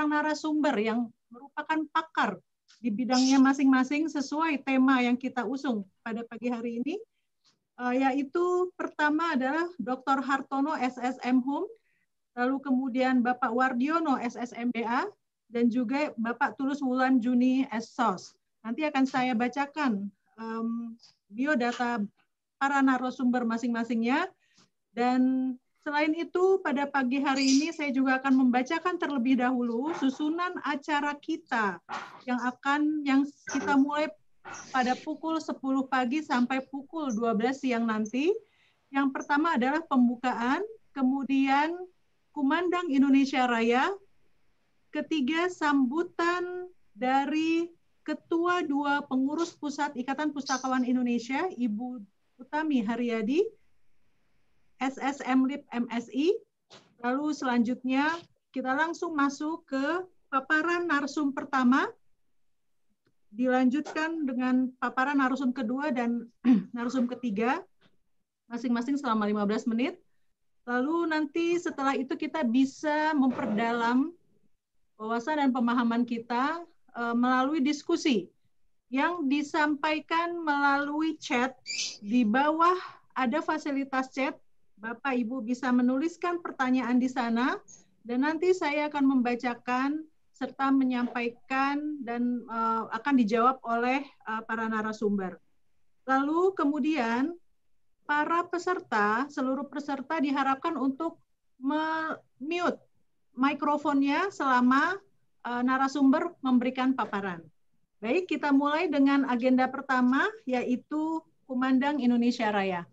seorang narasumber yang merupakan pakar di bidangnya masing-masing sesuai tema yang kita usung pada pagi hari ini, eh, yaitu pertama adalah Dr. Hartono SSM Home, lalu kemudian Bapak Wardiono SSMBA, dan juga Bapak Tulus Wulan Juni SSOS. Nanti akan saya bacakan biodata para narasumber masing-masingnya, dan Selain itu, pada pagi hari ini saya juga akan membacakan terlebih dahulu susunan acara kita yang akan yang kita mulai pada pukul 10 pagi sampai pukul 12 siang nanti. Yang pertama adalah pembukaan, kemudian kumandang Indonesia Raya, ketiga sambutan dari Ketua Dua Pengurus Pusat Ikatan Pustakawan Indonesia, Ibu Utami Haryadi, SSM Lip MSI. Lalu selanjutnya kita langsung masuk ke paparan narsum pertama, dilanjutkan dengan paparan narsum kedua dan narsum ketiga, masing-masing selama 15 menit. Lalu nanti setelah itu kita bisa memperdalam wawasan dan pemahaman kita e, melalui diskusi yang disampaikan melalui chat. Di bawah ada fasilitas chat Bapak Ibu bisa menuliskan pertanyaan di sana dan nanti saya akan membacakan serta menyampaikan dan uh, akan dijawab oleh uh, para narasumber. Lalu kemudian para peserta, seluruh peserta diharapkan untuk mute mikrofonnya selama uh, narasumber memberikan paparan. Baik, kita mulai dengan agenda pertama yaitu Kumandang Indonesia Raya.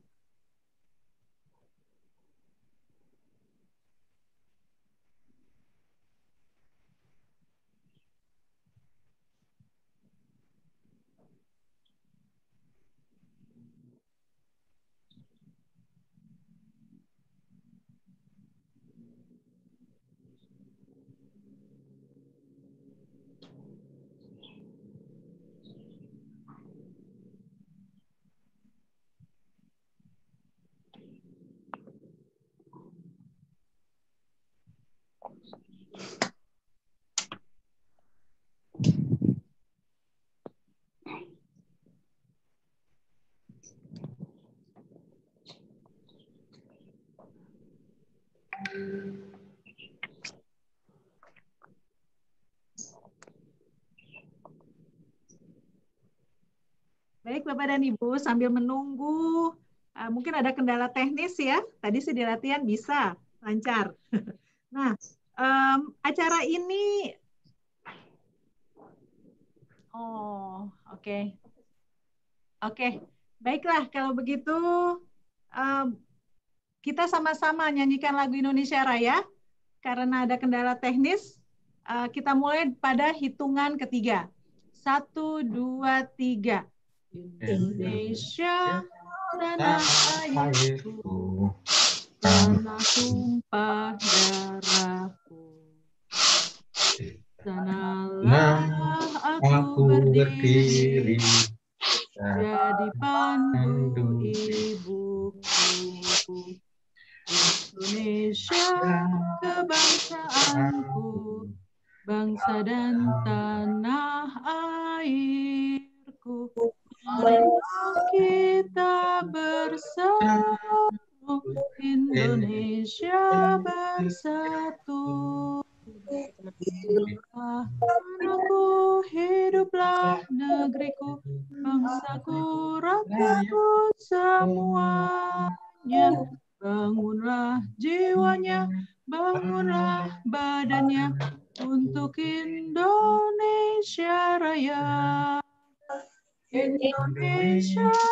Bapak dan Ibu sambil menunggu uh, mungkin ada kendala teknis ya. Tadi sih di latihan bisa lancar. Nah, um, acara ini Oh, oke. Okay. Oke. Okay. Baiklah kalau begitu um, kita sama-sama nyanyikan lagu Indonesia Raya karena ada kendala teknis. Eh, kita mulai pada hitungan ketiga. Satu, dua, tiga. Indonesia tanah airku tanah tumpah darahku tanah aku berdiri jadi pandu ibuku Indonesia kebangsaanku bangsa dan tanah airku kita bersatu Indonesia bersatu Hiduplah hiduplah negeriku Bangsaku, rakyatku, Show.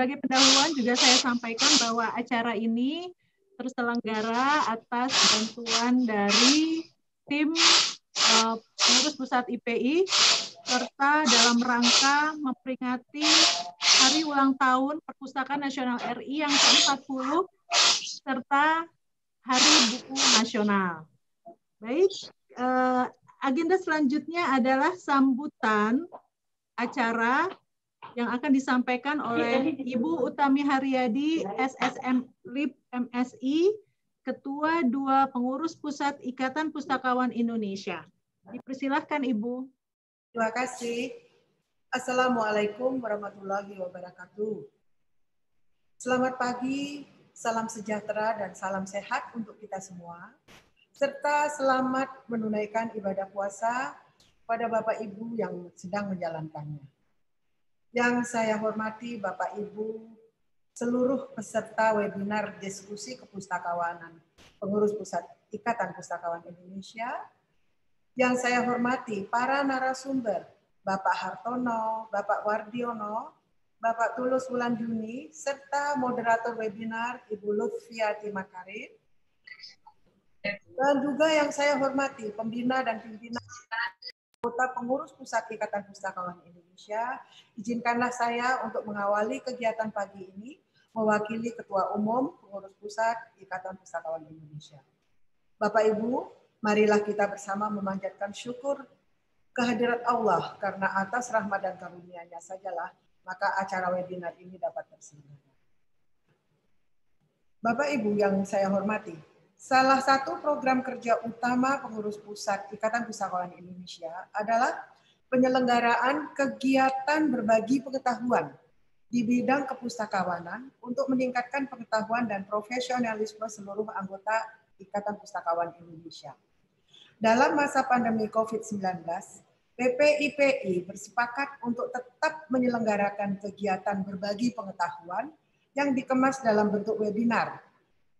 Sebagai pendahuluan juga saya sampaikan bahwa acara ini terselenggara atas bantuan dari tim uh, pusat IPI serta dalam rangka memperingati Hari Ulang Tahun Perpustakaan Nasional RI yang ke-40 serta Hari Buku Nasional. Baik, uh, agenda selanjutnya adalah sambutan acara yang akan disampaikan iya, oleh Ibu Utami Haryadi, iya, iya. SSM LIP MSI, Ketua Dua Pengurus Pusat Ikatan Pustakawan Indonesia. Dipersilahkan Ibu. Terima kasih. Assalamualaikum warahmatullahi wabarakatuh. Selamat pagi, salam sejahtera dan salam sehat untuk kita semua, serta selamat menunaikan ibadah puasa pada Bapak Ibu yang sedang menjalankannya yang saya hormati Bapak Ibu, seluruh peserta webinar diskusi kepustakawanan pengurus pusat Ikatan Pustakawan Indonesia, yang saya hormati para narasumber Bapak Hartono, Bapak Wardiono, Bapak Tulus Wulan Juni, serta moderator webinar Ibu Lutfia Timakarim, dan juga yang saya hormati pembina dan pimpinan anggota pengurus pusat Ikatan Pustakawan Indonesia, izinkanlah saya untuk mengawali kegiatan pagi ini mewakili Ketua Umum Pengurus Pusat Ikatan Pustakawan Indonesia. Bapak Ibu, marilah kita bersama memanjatkan syukur kehadirat Allah karena atas rahmat dan karunia-Nya sajalah maka acara webinar ini dapat terselenggara. Bapak Ibu yang saya hormati, Salah satu program kerja utama pengurus pusat Ikatan Pusakawan Indonesia adalah penyelenggaraan kegiatan berbagi pengetahuan di bidang kepustakawanan untuk meningkatkan pengetahuan dan profesionalisme seluruh anggota Ikatan Pustakawan Indonesia. Dalam masa pandemi COVID-19, PPIPI bersepakat untuk tetap menyelenggarakan kegiatan berbagi pengetahuan yang dikemas dalam bentuk webinar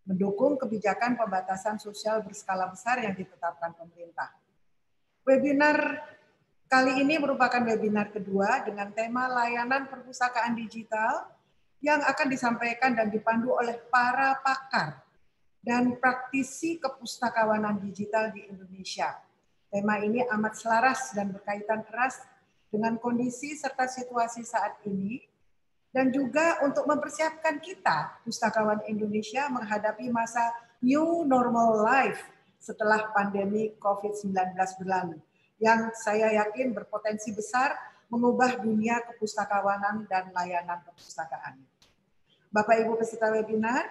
mendukung kebijakan pembatasan sosial berskala besar yang ditetapkan pemerintah. Webinar kali ini merupakan webinar kedua dengan tema layanan perpustakaan digital yang akan disampaikan dan dipandu oleh para pakar dan praktisi kepustakawanan digital di Indonesia. Tema ini amat selaras dan berkaitan keras dengan kondisi serta situasi saat ini dan juga untuk mempersiapkan kita, pustakawan Indonesia, menghadapi masa new normal life setelah pandemi COVID-19 berlalu, yang saya yakin berpotensi besar mengubah dunia kepustakawanan dan layanan perpustakaan. Bapak Ibu peserta webinar,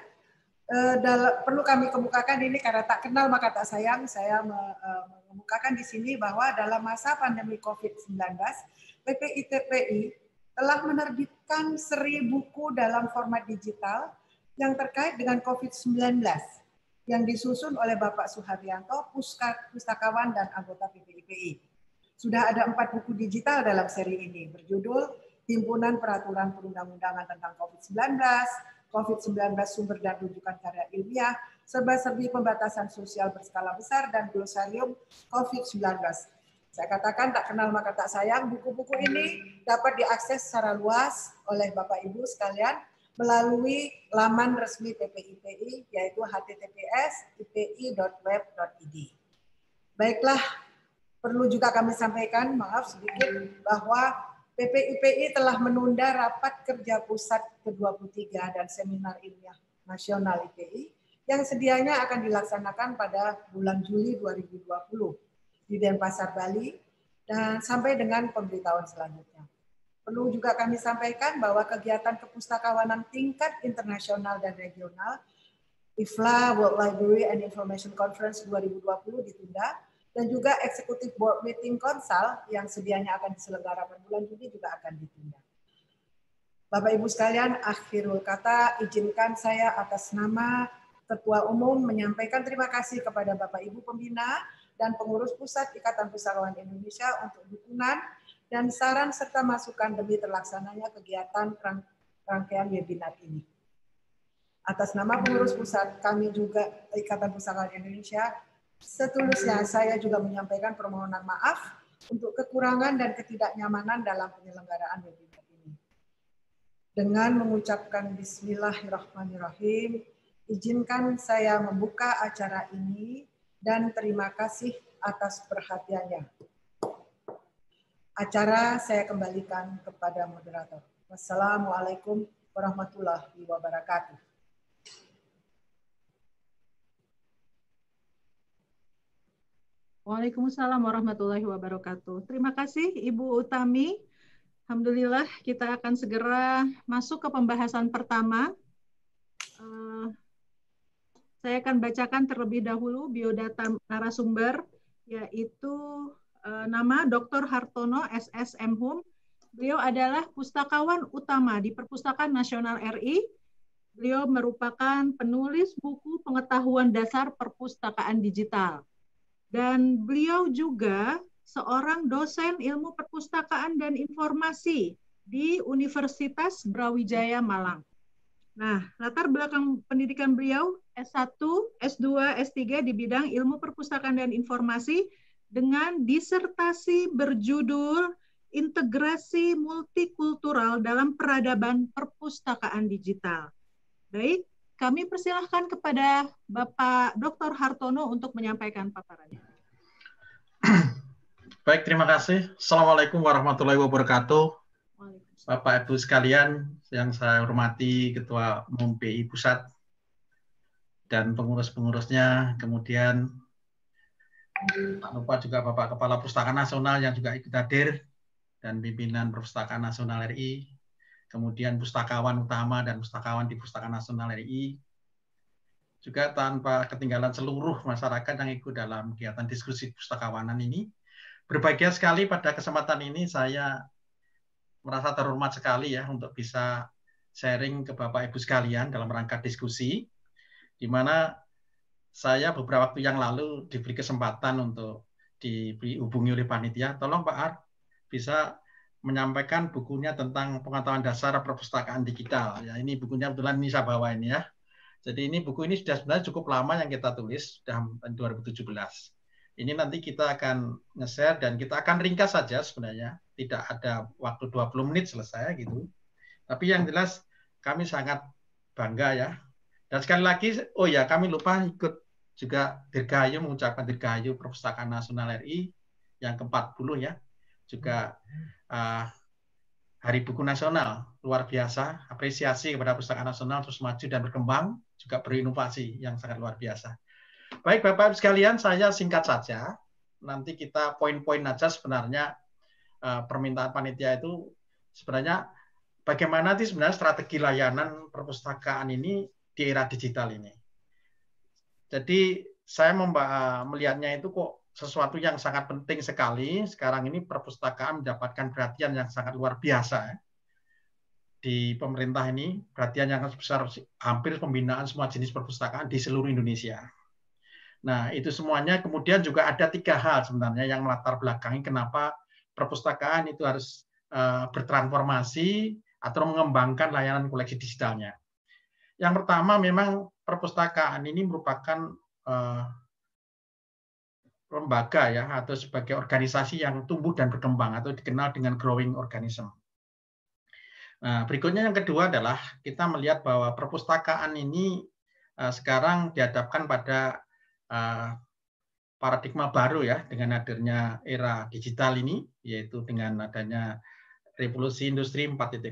eh, perlu kami kemukakan ini karena tak kenal maka tak sayang, saya eh, mengemukakan di sini bahwa dalam masa pandemi COVID-19, PPITPI telah menerbitkan seri buku dalam format digital yang terkait dengan COVID-19 yang disusun oleh Bapak Suharyanto, pustakawan dan anggota PPIPI. Sudah ada empat buku digital dalam seri ini berjudul Himpunan Peraturan Perundang-Undangan tentang COVID-19, COVID-19 Sumber dan Rujukan Karya Ilmiah, serba-serbi pembatasan sosial berskala besar dan glosarium COVID-19 saya katakan tak kenal maka tak sayang, buku-buku ini dapat diakses secara luas oleh Bapak Ibu sekalian melalui laman resmi PPIPI yaitu https ipi.web.id. Baiklah, perlu juga kami sampaikan, maaf sedikit, bahwa PPIPI telah menunda rapat kerja pusat ke-23 dan seminar ilmiah nasional IPI yang sedianya akan dilaksanakan pada bulan Juli 2020 di Denpasar, Bali, dan sampai dengan pemberitahuan selanjutnya. Perlu juga kami sampaikan bahwa kegiatan kepustakawanan tingkat internasional dan regional IFLA World Library and Information Conference 2020 ditunda dan juga Executive Board Meeting Konsal yang sedianya akan diselenggarakan bulan Juni juga akan ditunda. Bapak Ibu sekalian, akhirul kata izinkan saya atas nama Ketua Umum menyampaikan terima kasih kepada Bapak Ibu pembina dan pengurus pusat Ikatan Pusarawan Indonesia untuk dukungan dan saran serta masukan demi terlaksananya kegiatan rangkaian webinar ini. Atas nama pengurus pusat kami juga Ikatan Pusarawan Indonesia, setulusnya saya juga menyampaikan permohonan maaf untuk kekurangan dan ketidaknyamanan dalam penyelenggaraan webinar ini. Dengan mengucapkan bismillahirrahmanirrahim, izinkan saya membuka acara ini dan terima kasih atas perhatiannya. Acara saya kembalikan kepada moderator. Wassalamualaikum warahmatullahi wabarakatuh. Waalaikumsalam warahmatullahi wabarakatuh. Terima kasih Ibu Utami. Alhamdulillah kita akan segera masuk ke pembahasan pertama saya akan bacakan terlebih dahulu biodata narasumber, yaitu e, nama Dr. Hartono SSM Mhum. Beliau adalah pustakawan utama di Perpustakaan Nasional RI. Beliau merupakan penulis buku pengetahuan dasar perpustakaan digital. Dan beliau juga seorang dosen ilmu perpustakaan dan informasi di Universitas Brawijaya Malang. Nah, latar belakang pendidikan beliau S1, S2, S3 di bidang ilmu perpustakaan dan informasi dengan disertasi berjudul Integrasi Multikultural dalam Peradaban Perpustakaan Digital. Baik, kami persilahkan kepada Bapak Dr. Hartono untuk menyampaikan paparannya. Baik, terima kasih. Assalamualaikum warahmatullahi wabarakatuh. Bapak Ibu sekalian yang saya hormati Ketua Umum BI Pusat dan pengurus-pengurusnya, kemudian tak lupa juga Bapak Kepala Perpustakaan Nasional yang juga ikut hadir dan pimpinan Perpustakaan Nasional RI, kemudian pustakawan utama dan pustakawan di Perpustakaan Nasional RI, juga tanpa ketinggalan seluruh masyarakat yang ikut dalam kegiatan diskusi pustakawanan ini. Berbahagia sekali pada kesempatan ini saya merasa terhormat sekali ya untuk bisa sharing ke Bapak Ibu sekalian dalam rangka diskusi di mana saya beberapa waktu yang lalu diberi kesempatan untuk dihubungi oleh panitia, tolong Pak Ar bisa menyampaikan bukunya tentang pengetahuan dasar perpustakaan digital. Ya, ini bukunya kebetulan ini saya bawa ini ya. Jadi ini buku ini sudah sebenarnya cukup lama yang kita tulis, sudah 2017. Ini nanti kita akan nge-share dan kita akan ringkas saja sebenarnya tidak ada waktu 20 menit selesai gitu. Tapi yang jelas kami sangat bangga ya. Dan sekali lagi, oh ya kami lupa ikut juga Dirgahayu mengucapkan Dirgahayu Perpustakaan Nasional RI yang ke-40 ya. Juga uh, Hari Buku Nasional luar biasa, apresiasi kepada Perpustakaan Nasional terus maju dan berkembang, juga berinovasi yang sangat luar biasa. Baik Bapak Ibu sekalian, saya singkat saja. Nanti kita poin-poin aja sebenarnya Eh, permintaan panitia itu sebenarnya bagaimana sih sebenarnya strategi layanan perpustakaan ini di era digital ini. Jadi saya eh, melihatnya itu kok sesuatu yang sangat penting sekali. Sekarang ini perpustakaan mendapatkan perhatian yang sangat luar biasa ya. di pemerintah ini, perhatian yang besar hampir pembinaan semua jenis perpustakaan di seluruh Indonesia. Nah, itu semuanya kemudian juga ada tiga hal sebenarnya yang melatar belakangi kenapa perpustakaan itu harus eh, bertransformasi atau mengembangkan layanan koleksi digitalnya. Yang pertama memang perpustakaan ini merupakan eh, lembaga ya atau sebagai organisasi yang tumbuh dan berkembang atau dikenal dengan growing organism. Nah, berikutnya yang kedua adalah kita melihat bahwa perpustakaan ini eh, sekarang dihadapkan pada paradigma baru ya dengan hadirnya era digital ini, yaitu dengan adanya revolusi industri 4.0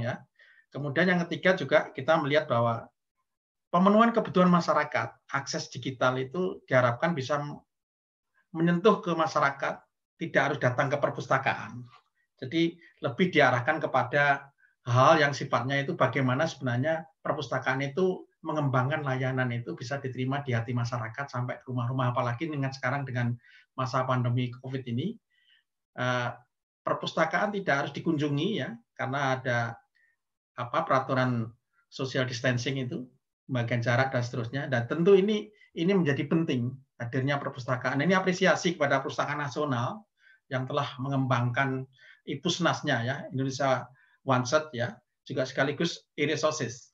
ya. Kemudian yang ketiga juga kita melihat bahwa pemenuhan kebutuhan masyarakat, akses digital itu diharapkan bisa menyentuh ke masyarakat, tidak harus datang ke perpustakaan. Jadi lebih diarahkan kepada hal yang sifatnya itu bagaimana sebenarnya perpustakaan itu mengembangkan layanan itu bisa diterima di hati masyarakat sampai ke rumah-rumah apalagi dengan sekarang dengan masa pandemi Covid ini eh, perpustakaan tidak harus dikunjungi ya karena ada apa peraturan social distancing itu bagian jarak dan seterusnya dan tentu ini ini menjadi penting hadirnya perpustakaan ini apresiasi kepada perpustakaan nasional yang telah mengembangkan ipusnasnya ya Indonesia One Set ya juga sekaligus e-resources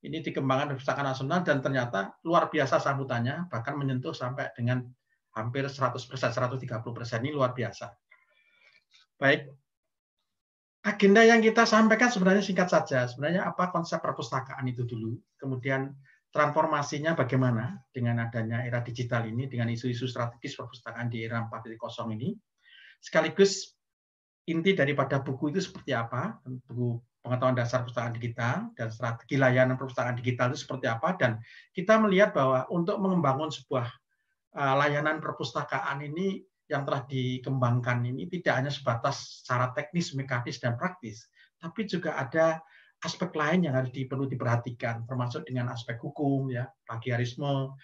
ini dikembangkan di Perpustakaan Nasional dan ternyata luar biasa sambutannya, bahkan menyentuh sampai dengan hampir 100 persen, 130 persen ini luar biasa. Baik, agenda yang kita sampaikan sebenarnya singkat saja. Sebenarnya apa konsep perpustakaan itu dulu, kemudian transformasinya bagaimana dengan adanya era digital ini, dengan isu-isu strategis perpustakaan di era 4.0 ini, sekaligus inti daripada buku itu seperti apa, buku pengetahuan dasar perpustakaan digital dan strategi layanan perpustakaan digital itu seperti apa dan kita melihat bahwa untuk membangun sebuah eh, layanan perpustakaan ini yang telah dikembangkan ini tidak hanya sebatas secara teknis, mekanis dan praktis, tapi juga ada aspek lain yang harus perlu diperhatikan termasuk dengan aspek hukum ya, plagiarisme,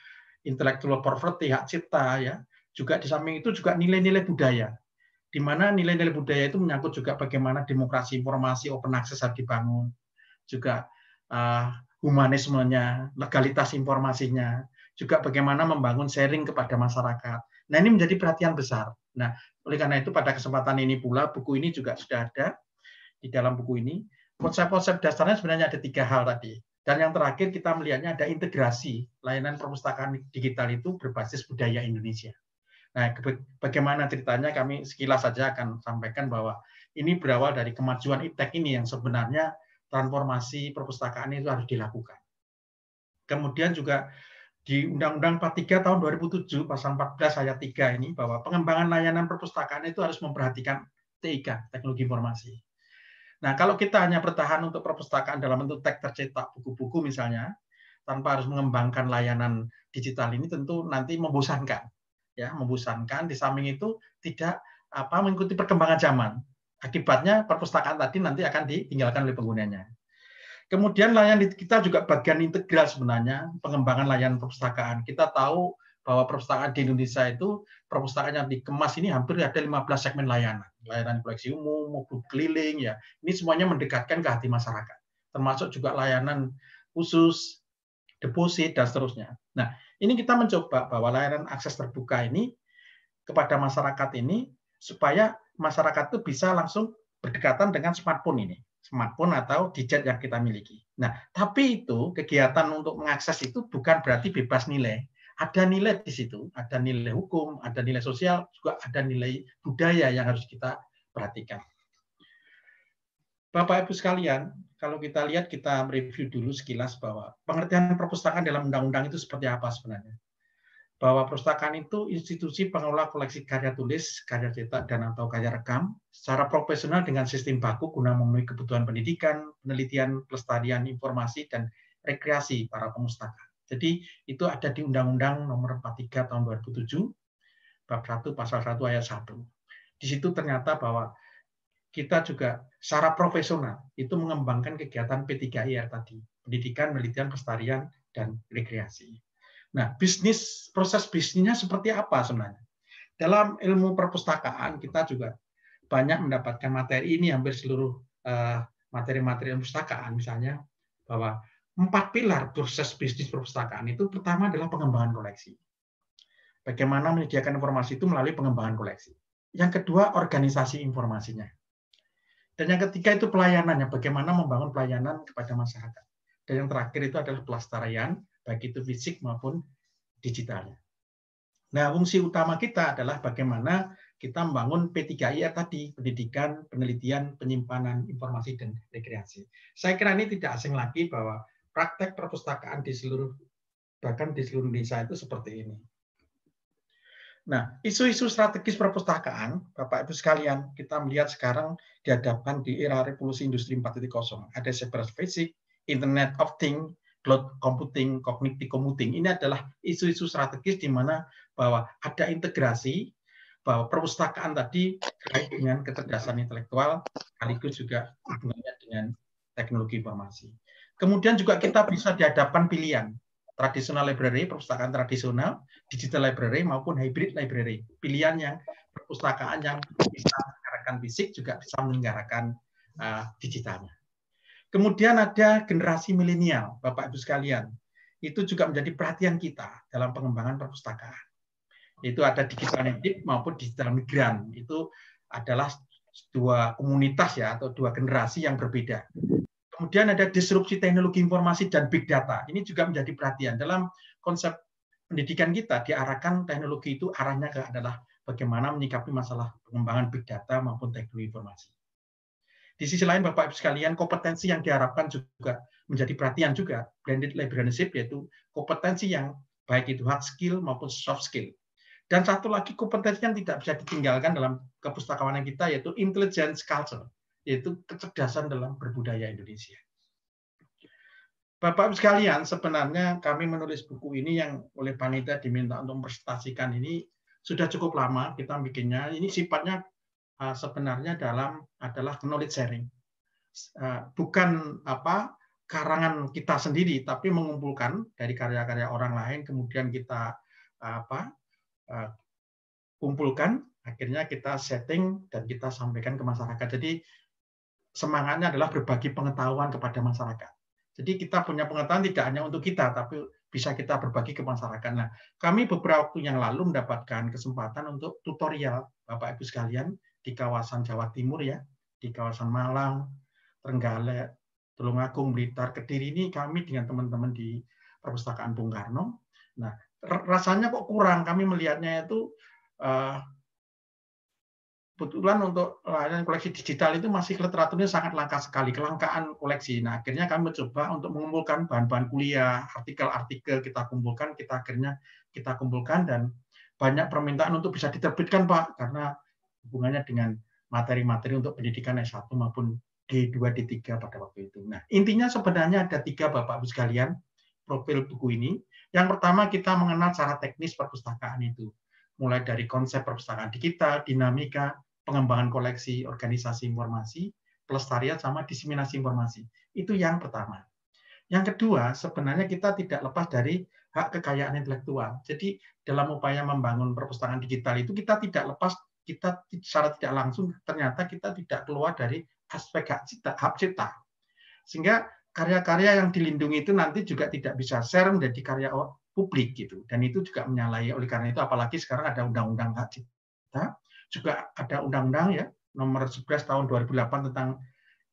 intellectual property, hak cipta ya, juga di samping itu juga nilai-nilai budaya di mana nilai-nilai budaya itu menyangkut juga bagaimana demokrasi informasi open access harus dibangun, juga uh, humanismenya, legalitas informasinya, juga bagaimana membangun sharing kepada masyarakat. Nah ini menjadi perhatian besar. Nah oleh karena itu pada kesempatan ini pula buku ini juga sudah ada di dalam buku ini. Konsep-konsep dasarnya sebenarnya ada tiga hal tadi. Dan yang terakhir kita melihatnya ada integrasi layanan perpustakaan digital itu berbasis budaya Indonesia. Nah, bagaimana ceritanya kami sekilas saja akan sampaikan bahwa ini berawal dari kemajuan iptek ini yang sebenarnya transformasi perpustakaan itu harus dilakukan. Kemudian juga di Undang-Undang 43 tahun 2007 pasal 14 ayat 3 ini bahwa pengembangan layanan perpustakaan itu harus memperhatikan TIK, teknologi informasi. Nah, kalau kita hanya bertahan untuk perpustakaan dalam bentuk teks tercetak buku-buku misalnya, tanpa harus mengembangkan layanan digital ini tentu nanti membosankan ya membosankan. Di samping itu tidak apa mengikuti perkembangan zaman. Akibatnya perpustakaan tadi nanti akan ditinggalkan oleh penggunanya. Kemudian layanan kita juga bagian integral sebenarnya pengembangan layanan perpustakaan. Kita tahu bahwa perpustakaan di Indonesia itu perpustakaan yang dikemas ini hampir ada 15 segmen layanan. Layanan koleksi umum, buku keliling ya. Ini semuanya mendekatkan ke hati masyarakat. Termasuk juga layanan khusus, deposit dan seterusnya. Nah, ini kita mencoba bahwa layanan akses terbuka ini kepada masyarakat ini supaya masyarakat itu bisa langsung berdekatan dengan smartphone ini, smartphone atau gadget yang kita miliki. Nah, tapi itu kegiatan untuk mengakses itu bukan berarti bebas nilai. Ada nilai di situ, ada nilai hukum, ada nilai sosial, juga ada nilai budaya yang harus kita perhatikan. Bapak Ibu sekalian, kalau kita lihat kita review dulu sekilas bahwa pengertian perpustakaan dalam undang-undang itu seperti apa sebenarnya. Bahwa perpustakaan itu institusi pengelola koleksi karya tulis, karya cetak, dan atau karya rekam secara profesional dengan sistem baku guna memenuhi kebutuhan pendidikan, penelitian, pelestarian informasi, dan rekreasi para pemustaka. Jadi itu ada di Undang-Undang nomor 43 tahun 2007, bab 1 pasal 1 ayat 1. Di situ ternyata bahwa kita juga secara profesional itu mengembangkan kegiatan P3IR tadi, pendidikan, penelitian, kestarian, dan rekreasi. Nah, bisnis proses bisnisnya seperti apa sebenarnya? Dalam ilmu perpustakaan kita juga banyak mendapatkan materi ini hampir seluruh eh, materi-materi uh, perpustakaan misalnya bahwa empat pilar proses bisnis perpustakaan itu pertama adalah pengembangan koleksi. Bagaimana menyediakan informasi itu melalui pengembangan koleksi. Yang kedua organisasi informasinya. Dan yang ketiga itu pelayanannya, bagaimana membangun pelayanan kepada masyarakat. Dan yang terakhir itu adalah pelestarian, baik itu fisik maupun digitalnya. Nah, fungsi utama kita adalah bagaimana kita membangun P3IR tadi, pendidikan, penelitian, penyimpanan, informasi, dan rekreasi. Saya kira ini tidak asing lagi bahwa praktek perpustakaan di seluruh, bahkan di seluruh Indonesia itu seperti ini. Nah, isu-isu strategis perpustakaan, Bapak Ibu sekalian, kita melihat sekarang dihadapkan di era revolusi industri 4.0. Ada cyber fisik, internet of thing, cloud computing, cognitive computing. Ini adalah isu-isu strategis di mana bahwa ada integrasi bahwa perpustakaan tadi terkait dengan kecerdasan intelektual sekaligus juga hubungannya dengan teknologi informasi. Kemudian juga kita bisa dihadapkan pilihan tradisional library, perpustakaan tradisional, digital library maupun hybrid library. Pilihan yang perpustakaan yang bisa menggarakan fisik juga bisa menggarakan uh, eh, digitalnya. Kemudian ada generasi milenial, Bapak Ibu sekalian. Itu juga menjadi perhatian kita dalam pengembangan perpustakaan. Itu ada digital native maupun digital migran. Itu adalah dua komunitas ya atau dua generasi yang berbeda. Kemudian ada disrupsi teknologi informasi dan big data. Ini juga menjadi perhatian dalam konsep pendidikan kita diarahkan teknologi itu arahnya ke adalah bagaimana menyikapi masalah pengembangan big data maupun teknologi informasi. Di sisi lain, Bapak Ibu sekalian, kompetensi yang diharapkan juga menjadi perhatian juga blended librarianship yaitu kompetensi yang baik itu hard skill maupun soft skill. Dan satu lagi kompetensi yang tidak bisa ditinggalkan dalam kepustakawanan kita yaitu intelligence culture yaitu kecerdasan dalam berbudaya Indonesia. Bapak-Ibu sekalian, sebenarnya kami menulis buku ini yang oleh panitia diminta untuk mempresentasikan ini sudah cukup lama kita bikinnya. Ini sifatnya eh, sebenarnya dalam adalah knowledge sharing. Eh, bukan apa karangan kita sendiri, tapi mengumpulkan dari karya-karya orang lain, kemudian kita eh, apa kumpulkan, akhirnya kita setting dan kita sampaikan ke masyarakat. Jadi semangatnya adalah berbagi pengetahuan kepada masyarakat. Jadi kita punya pengetahuan tidak hanya untuk kita, tapi bisa kita berbagi ke masyarakat. Nah, kami beberapa waktu yang lalu mendapatkan kesempatan untuk tutorial Bapak Ibu sekalian di kawasan Jawa Timur ya, di kawasan Malang, Trenggalek, Tulungagung, Blitar, Kediri ini kami dengan teman-teman di perpustakaan Bung Karno. Nah, rasanya kok kurang. Kami melihatnya itu uh, kebetulan untuk layanan koleksi digital itu masih literaturnya sangat langka sekali, kelangkaan koleksi. Nah, akhirnya kami mencoba untuk mengumpulkan bahan-bahan kuliah, artikel-artikel kita kumpulkan, kita akhirnya kita kumpulkan dan banyak permintaan untuk bisa diterbitkan, Pak, karena hubungannya dengan materi-materi untuk pendidikan S1 maupun D2, D3 pada waktu itu. Nah, intinya sebenarnya ada tiga Bapak-Ibu sekalian profil buku ini. Yang pertama kita mengenal cara teknis perpustakaan itu. Mulai dari konsep perpustakaan digital, dinamika, pengembangan koleksi organisasi informasi, pelestarian sama diseminasi informasi. Itu yang pertama. Yang kedua, sebenarnya kita tidak lepas dari hak kekayaan intelektual. Jadi dalam upaya membangun perpustakaan digital itu kita tidak lepas kita secara tidak langsung ternyata kita tidak keluar dari aspek hak cipta, hak cipta. Sehingga karya-karya yang dilindungi itu nanti juga tidak bisa share menjadi karya publik gitu. Dan itu juga menyalahi oleh karena itu apalagi sekarang ada undang-undang hak cipta juga ada undang-undang ya nomor 11 tahun 2008 tentang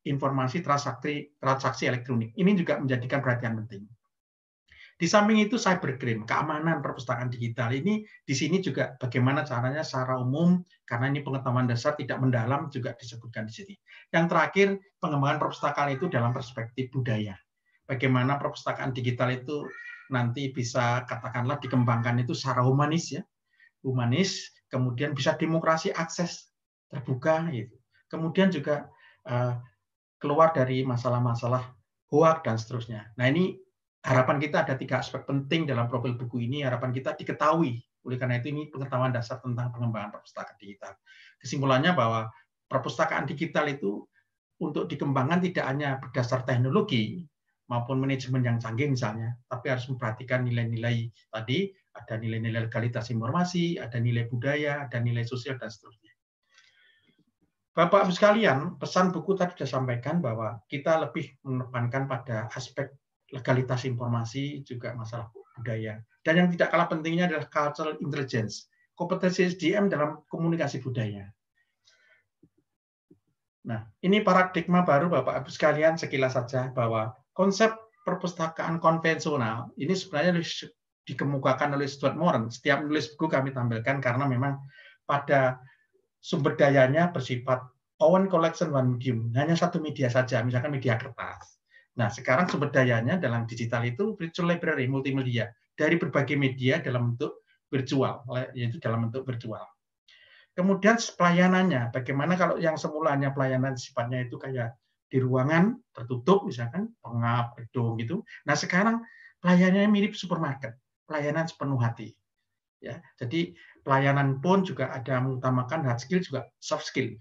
informasi transaksi transaksi elektronik. Ini juga menjadikan perhatian penting. Di samping itu cybercrime, keamanan perpustakaan digital ini di sini juga bagaimana caranya secara umum karena ini pengetahuan dasar tidak mendalam juga disebutkan di sini. Yang terakhir pengembangan perpustakaan itu dalam perspektif budaya. Bagaimana perpustakaan digital itu nanti bisa katakanlah dikembangkan itu secara humanis ya. Humanis kemudian bisa demokrasi akses terbuka gitu. Kemudian juga eh, keluar dari masalah-masalah hoak dan seterusnya. Nah ini harapan kita ada tiga aspek penting dalam profil buku ini. Harapan kita diketahui. Oleh karena itu ini pengetahuan dasar tentang pengembangan perpustakaan digital. Kesimpulannya bahwa perpustakaan digital itu untuk dikembangkan tidak hanya berdasar teknologi, maupun manajemen yang canggih misalnya, tapi harus memperhatikan nilai-nilai tadi, ada nilai-nilai legalitas informasi, ada nilai budaya, ada nilai sosial, dan seterusnya. Bapak-Ibu sekalian, pesan buku tadi sudah sampaikan bahwa kita lebih menekankan pada aspek legalitas informasi, juga masalah budaya. Dan yang tidak kalah pentingnya adalah cultural intelligence, kompetensi SDM dalam komunikasi budaya. Nah, ini paradigma baru Bapak-Ibu sekalian sekilas saja bahwa konsep perpustakaan konvensional ini sebenarnya dikemukakan oleh Stuart Moran. Setiap menulis buku kami tampilkan karena memang pada sumber dayanya bersifat one collection one medium, hanya satu media saja, misalkan media kertas. Nah, sekarang sumber dayanya dalam digital itu virtual library multimedia dari berbagai media dalam bentuk virtual, yaitu dalam bentuk virtual. Kemudian pelayanannya, bagaimana kalau yang semulanya pelayanan sifatnya itu kayak di ruangan tertutup misalkan pengap gedung gitu. Nah sekarang pelayanannya mirip supermarket, pelayanan sepenuh hati. Ya, jadi pelayanan pun juga ada mengutamakan hard skill juga soft skill.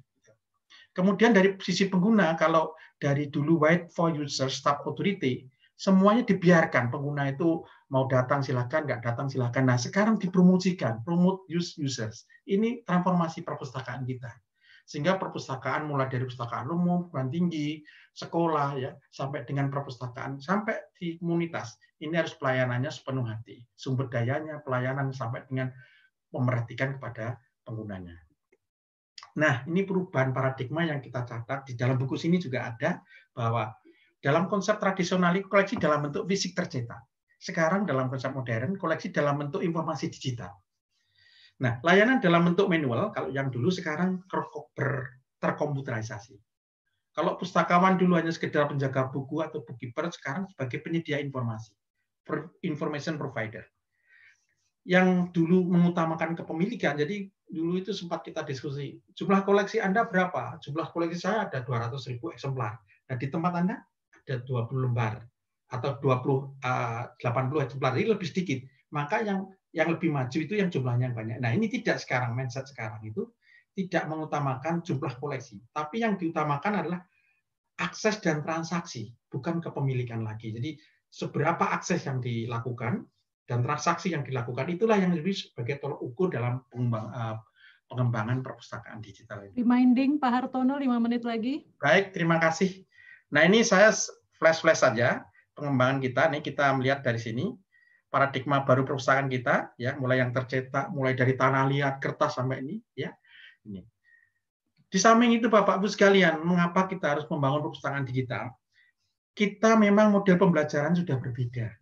Kemudian dari sisi pengguna kalau dari dulu white for user staff authority semuanya dibiarkan pengguna itu mau datang silakan nggak datang silakan nah sekarang dipromosikan promote use users ini transformasi perpustakaan kita sehingga perpustakaan mulai dari perpustakaan umum, perguruan tinggi, sekolah ya, sampai dengan perpustakaan sampai di komunitas. Ini harus pelayanannya sepenuh hati. Sumber dayanya, pelayanan sampai dengan memerhatikan kepada penggunanya. Nah, ini perubahan paradigma yang kita catat di dalam buku sini juga ada bahwa dalam konsep tradisional koleksi dalam bentuk fisik tercetak. Sekarang dalam konsep modern koleksi dalam bentuk informasi digital. Nah, layanan dalam bentuk manual, kalau yang dulu sekarang terkomputerisasi. Kalau pustakawan dulu hanya sekedar penjaga buku atau bookkeeper, sekarang sebagai penyedia informasi, information provider. Yang dulu mengutamakan kepemilikan, jadi dulu itu sempat kita diskusi, jumlah koleksi Anda berapa? Jumlah koleksi saya ada 200 ribu eksemplar. Nah, di tempat Anda ada 20 lembar atau 20 80 eh, eksemplar, ini lebih sedikit. Maka yang yang lebih maju itu yang jumlahnya yang banyak. Nah ini tidak sekarang mindset sekarang itu tidak mengutamakan jumlah koleksi, tapi yang diutamakan adalah akses dan transaksi, bukan kepemilikan lagi. Jadi seberapa akses yang dilakukan dan transaksi yang dilakukan itulah yang lebih sebagai tolak ukur dalam eh, pengembangan perpustakaan digital ini. Reminding Pak Hartono 5 menit lagi. Baik, terima kasih. Nah ini saya flash-flash saja pengembangan kita. Ini kita melihat dari sini paradigma baru perpustakaan kita ya mulai yang tercetak mulai dari tanah liat kertas sampai ini ya ini di samping itu Bapak Ibu sekalian mengapa kita harus membangun perpustakaan digital kita memang model pembelajaran sudah berbeda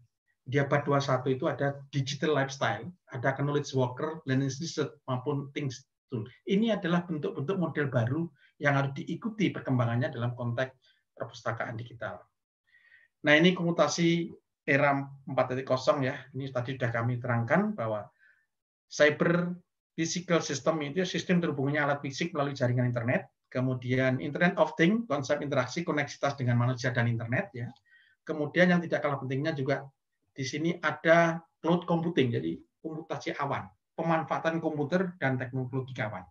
di abad 21 itu ada digital lifestyle ada knowledge worker learning research maupun things tool. ini adalah bentuk-bentuk model baru yang harus diikuti perkembangannya dalam konteks perpustakaan digital. Nah ini komutasi era 4.0 ya, ini tadi sudah kami terangkan bahwa cyber physical system itu ya, sistem terhubungnya alat fisik melalui jaringan internet, kemudian internet of thing konsep interaksi koneksitas dengan manusia dan internet ya. Kemudian yang tidak kalah pentingnya juga di sini ada cloud computing, jadi komputasi awan, pemanfaatan komputer dan teknologi awan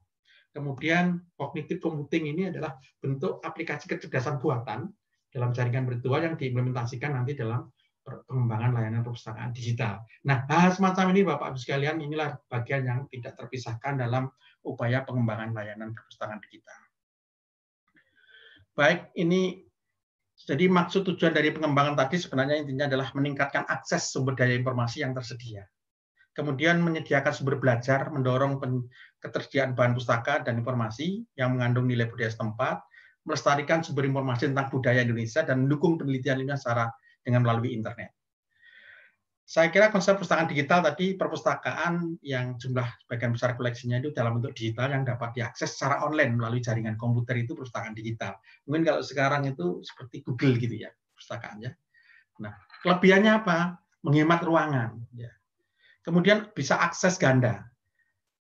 Kemudian cognitive computing ini adalah bentuk aplikasi kecerdasan buatan dalam jaringan virtual yang diimplementasikan nanti dalam pengembangan layanan perpustakaan digital. Nah, hal semacam ini Bapak Ibu sekalian inilah bagian yang tidak terpisahkan dalam upaya pengembangan layanan perpustakaan digital. Baik, ini jadi maksud tujuan dari pengembangan tadi sebenarnya intinya adalah meningkatkan akses sumber daya informasi yang tersedia. Kemudian menyediakan sumber belajar, mendorong ketersediaan bahan pustaka dan informasi yang mengandung nilai budaya setempat, melestarikan sumber informasi tentang budaya Indonesia dan mendukung penelitian ilmiah secara dengan melalui internet. Saya kira konsep perpustakaan digital tadi perpustakaan yang jumlah sebagian besar koleksinya itu dalam bentuk digital yang dapat diakses secara online melalui jaringan komputer itu perpustakaan digital. Mungkin kalau sekarang itu seperti Google gitu ya perpustakaannya. Nah, kelebihannya apa? Menghemat ruangan. Ya. Kemudian bisa akses ganda.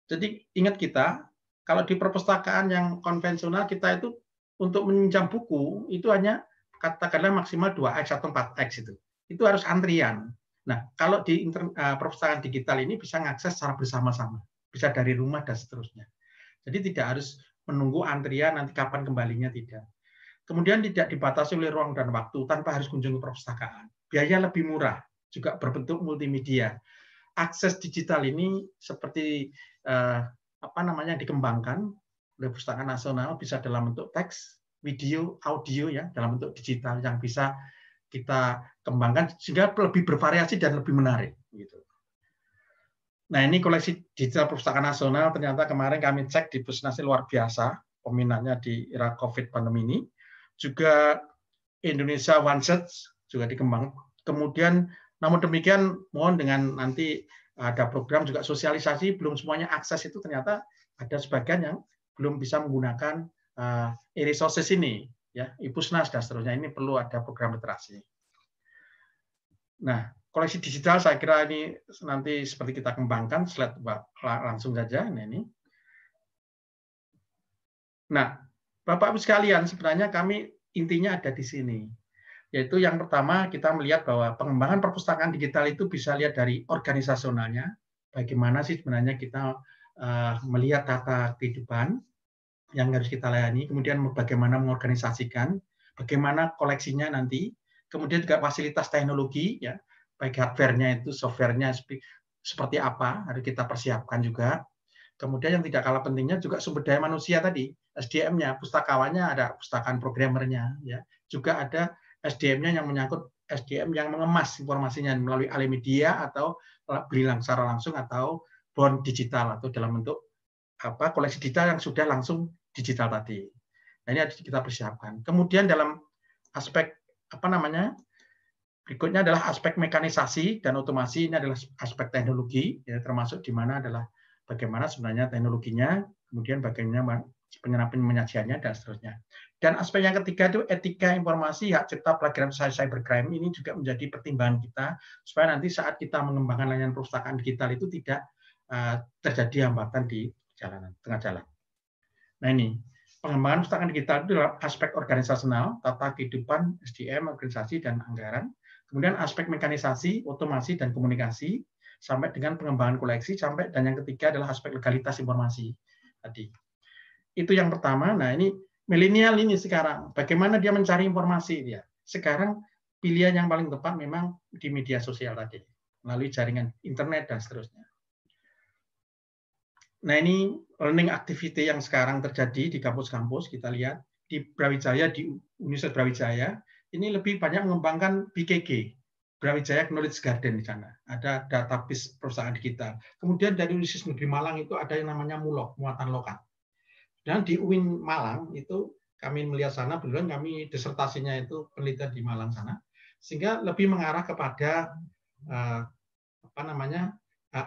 Jadi ingat kita, kalau di perpustakaan yang konvensional kita itu untuk meminjam buku itu hanya katakanlah maksimal 2x atau 4x itu. Itu harus antrian. Nah, kalau di uh, perpustakaan digital ini bisa mengakses secara bersama-sama, bisa dari rumah dan seterusnya. Jadi tidak harus menunggu antrian nanti kapan kembalinya tidak. Kemudian tidak dibatasi oleh ruang dan waktu tanpa harus kunjung ke perpustakaan. Biaya lebih murah, juga berbentuk multimedia. Akses digital ini seperti uh, apa namanya dikembangkan oleh Perpustakaan Nasional bisa dalam bentuk teks, video, audio ya dalam bentuk digital yang bisa kita kembangkan sehingga lebih bervariasi dan lebih menarik gitu. Nah, ini koleksi digital perpustakaan nasional ternyata kemarin kami cek di Pusnasi luar biasa peminatnya di era Covid pandemi ini. Juga Indonesia One Search juga dikembang. Kemudian namun demikian mohon dengan nanti ada program juga sosialisasi belum semuanya akses itu ternyata ada sebagian yang belum bisa menggunakan Eh, e-resources ini, ya, IPUSNAS dan seterusnya ini perlu ada program literasi. Nah, koleksi digital saya kira ini nanti seperti kita kembangkan slide langsung saja ini. Nah, Bapak Ibu sekalian, sebenarnya kami intinya ada di sini. Yaitu yang pertama kita melihat bahwa pengembangan perpustakaan digital itu bisa lihat dari organisasionalnya, bagaimana sih sebenarnya kita eh, melihat tata kehidupan, yang harus kita layani, kemudian bagaimana mengorganisasikan, bagaimana koleksinya nanti, kemudian juga fasilitas teknologi, ya baik hardware-nya itu, software-nya seperti apa harus kita persiapkan juga. Kemudian yang tidak kalah pentingnya juga sumber daya manusia tadi, SDM-nya, pustakawannya ada pustakaan programmernya, ya juga ada SDM-nya yang menyangkut SDM yang mengemas informasinya melalui alih media atau beli langsung atau bond digital atau dalam bentuk apa koleksi digital yang sudah langsung digital tadi. Nah, ini harus kita persiapkan. Kemudian dalam aspek apa namanya? Berikutnya adalah aspek mekanisasi dan otomasi. Ini adalah aspek teknologi, ya, termasuk di mana adalah bagaimana sebenarnya teknologinya, kemudian bagaimana penyerapan penyajiannya dan seterusnya. Dan aspek yang ketiga itu etika informasi hak cipta pelajaran cybercrime ini juga menjadi pertimbangan kita supaya nanti saat kita mengembangkan layanan perpustakaan digital itu tidak eh, terjadi hambatan di jalanan tengah jalan. Nah ini, pengembangan pustakaan digital itu dalam aspek organisasional, tata kehidupan, SDM, organisasi, dan anggaran. Kemudian aspek mekanisasi, otomasi, dan komunikasi, sampai dengan pengembangan koleksi, sampai dan yang ketiga adalah aspek legalitas informasi tadi. Itu yang pertama. Nah ini milenial ini sekarang, bagaimana dia mencari informasi dia. Sekarang pilihan yang paling tepat memang di media sosial tadi, melalui jaringan internet dan seterusnya. Nah ini learning activity yang sekarang terjadi di kampus-kampus kita lihat di Brawijaya di Universitas Brawijaya ini lebih banyak mengembangkan BKG Brawijaya Knowledge Garden di sana ada database perusahaan digital. Kemudian dari Universitas Negeri Malang itu ada yang namanya Mulok muatan lokal. Dan di UIN Malang itu kami melihat sana kebetulan kami disertasinya itu penelitian di Malang sana sehingga lebih mengarah kepada eh, apa namanya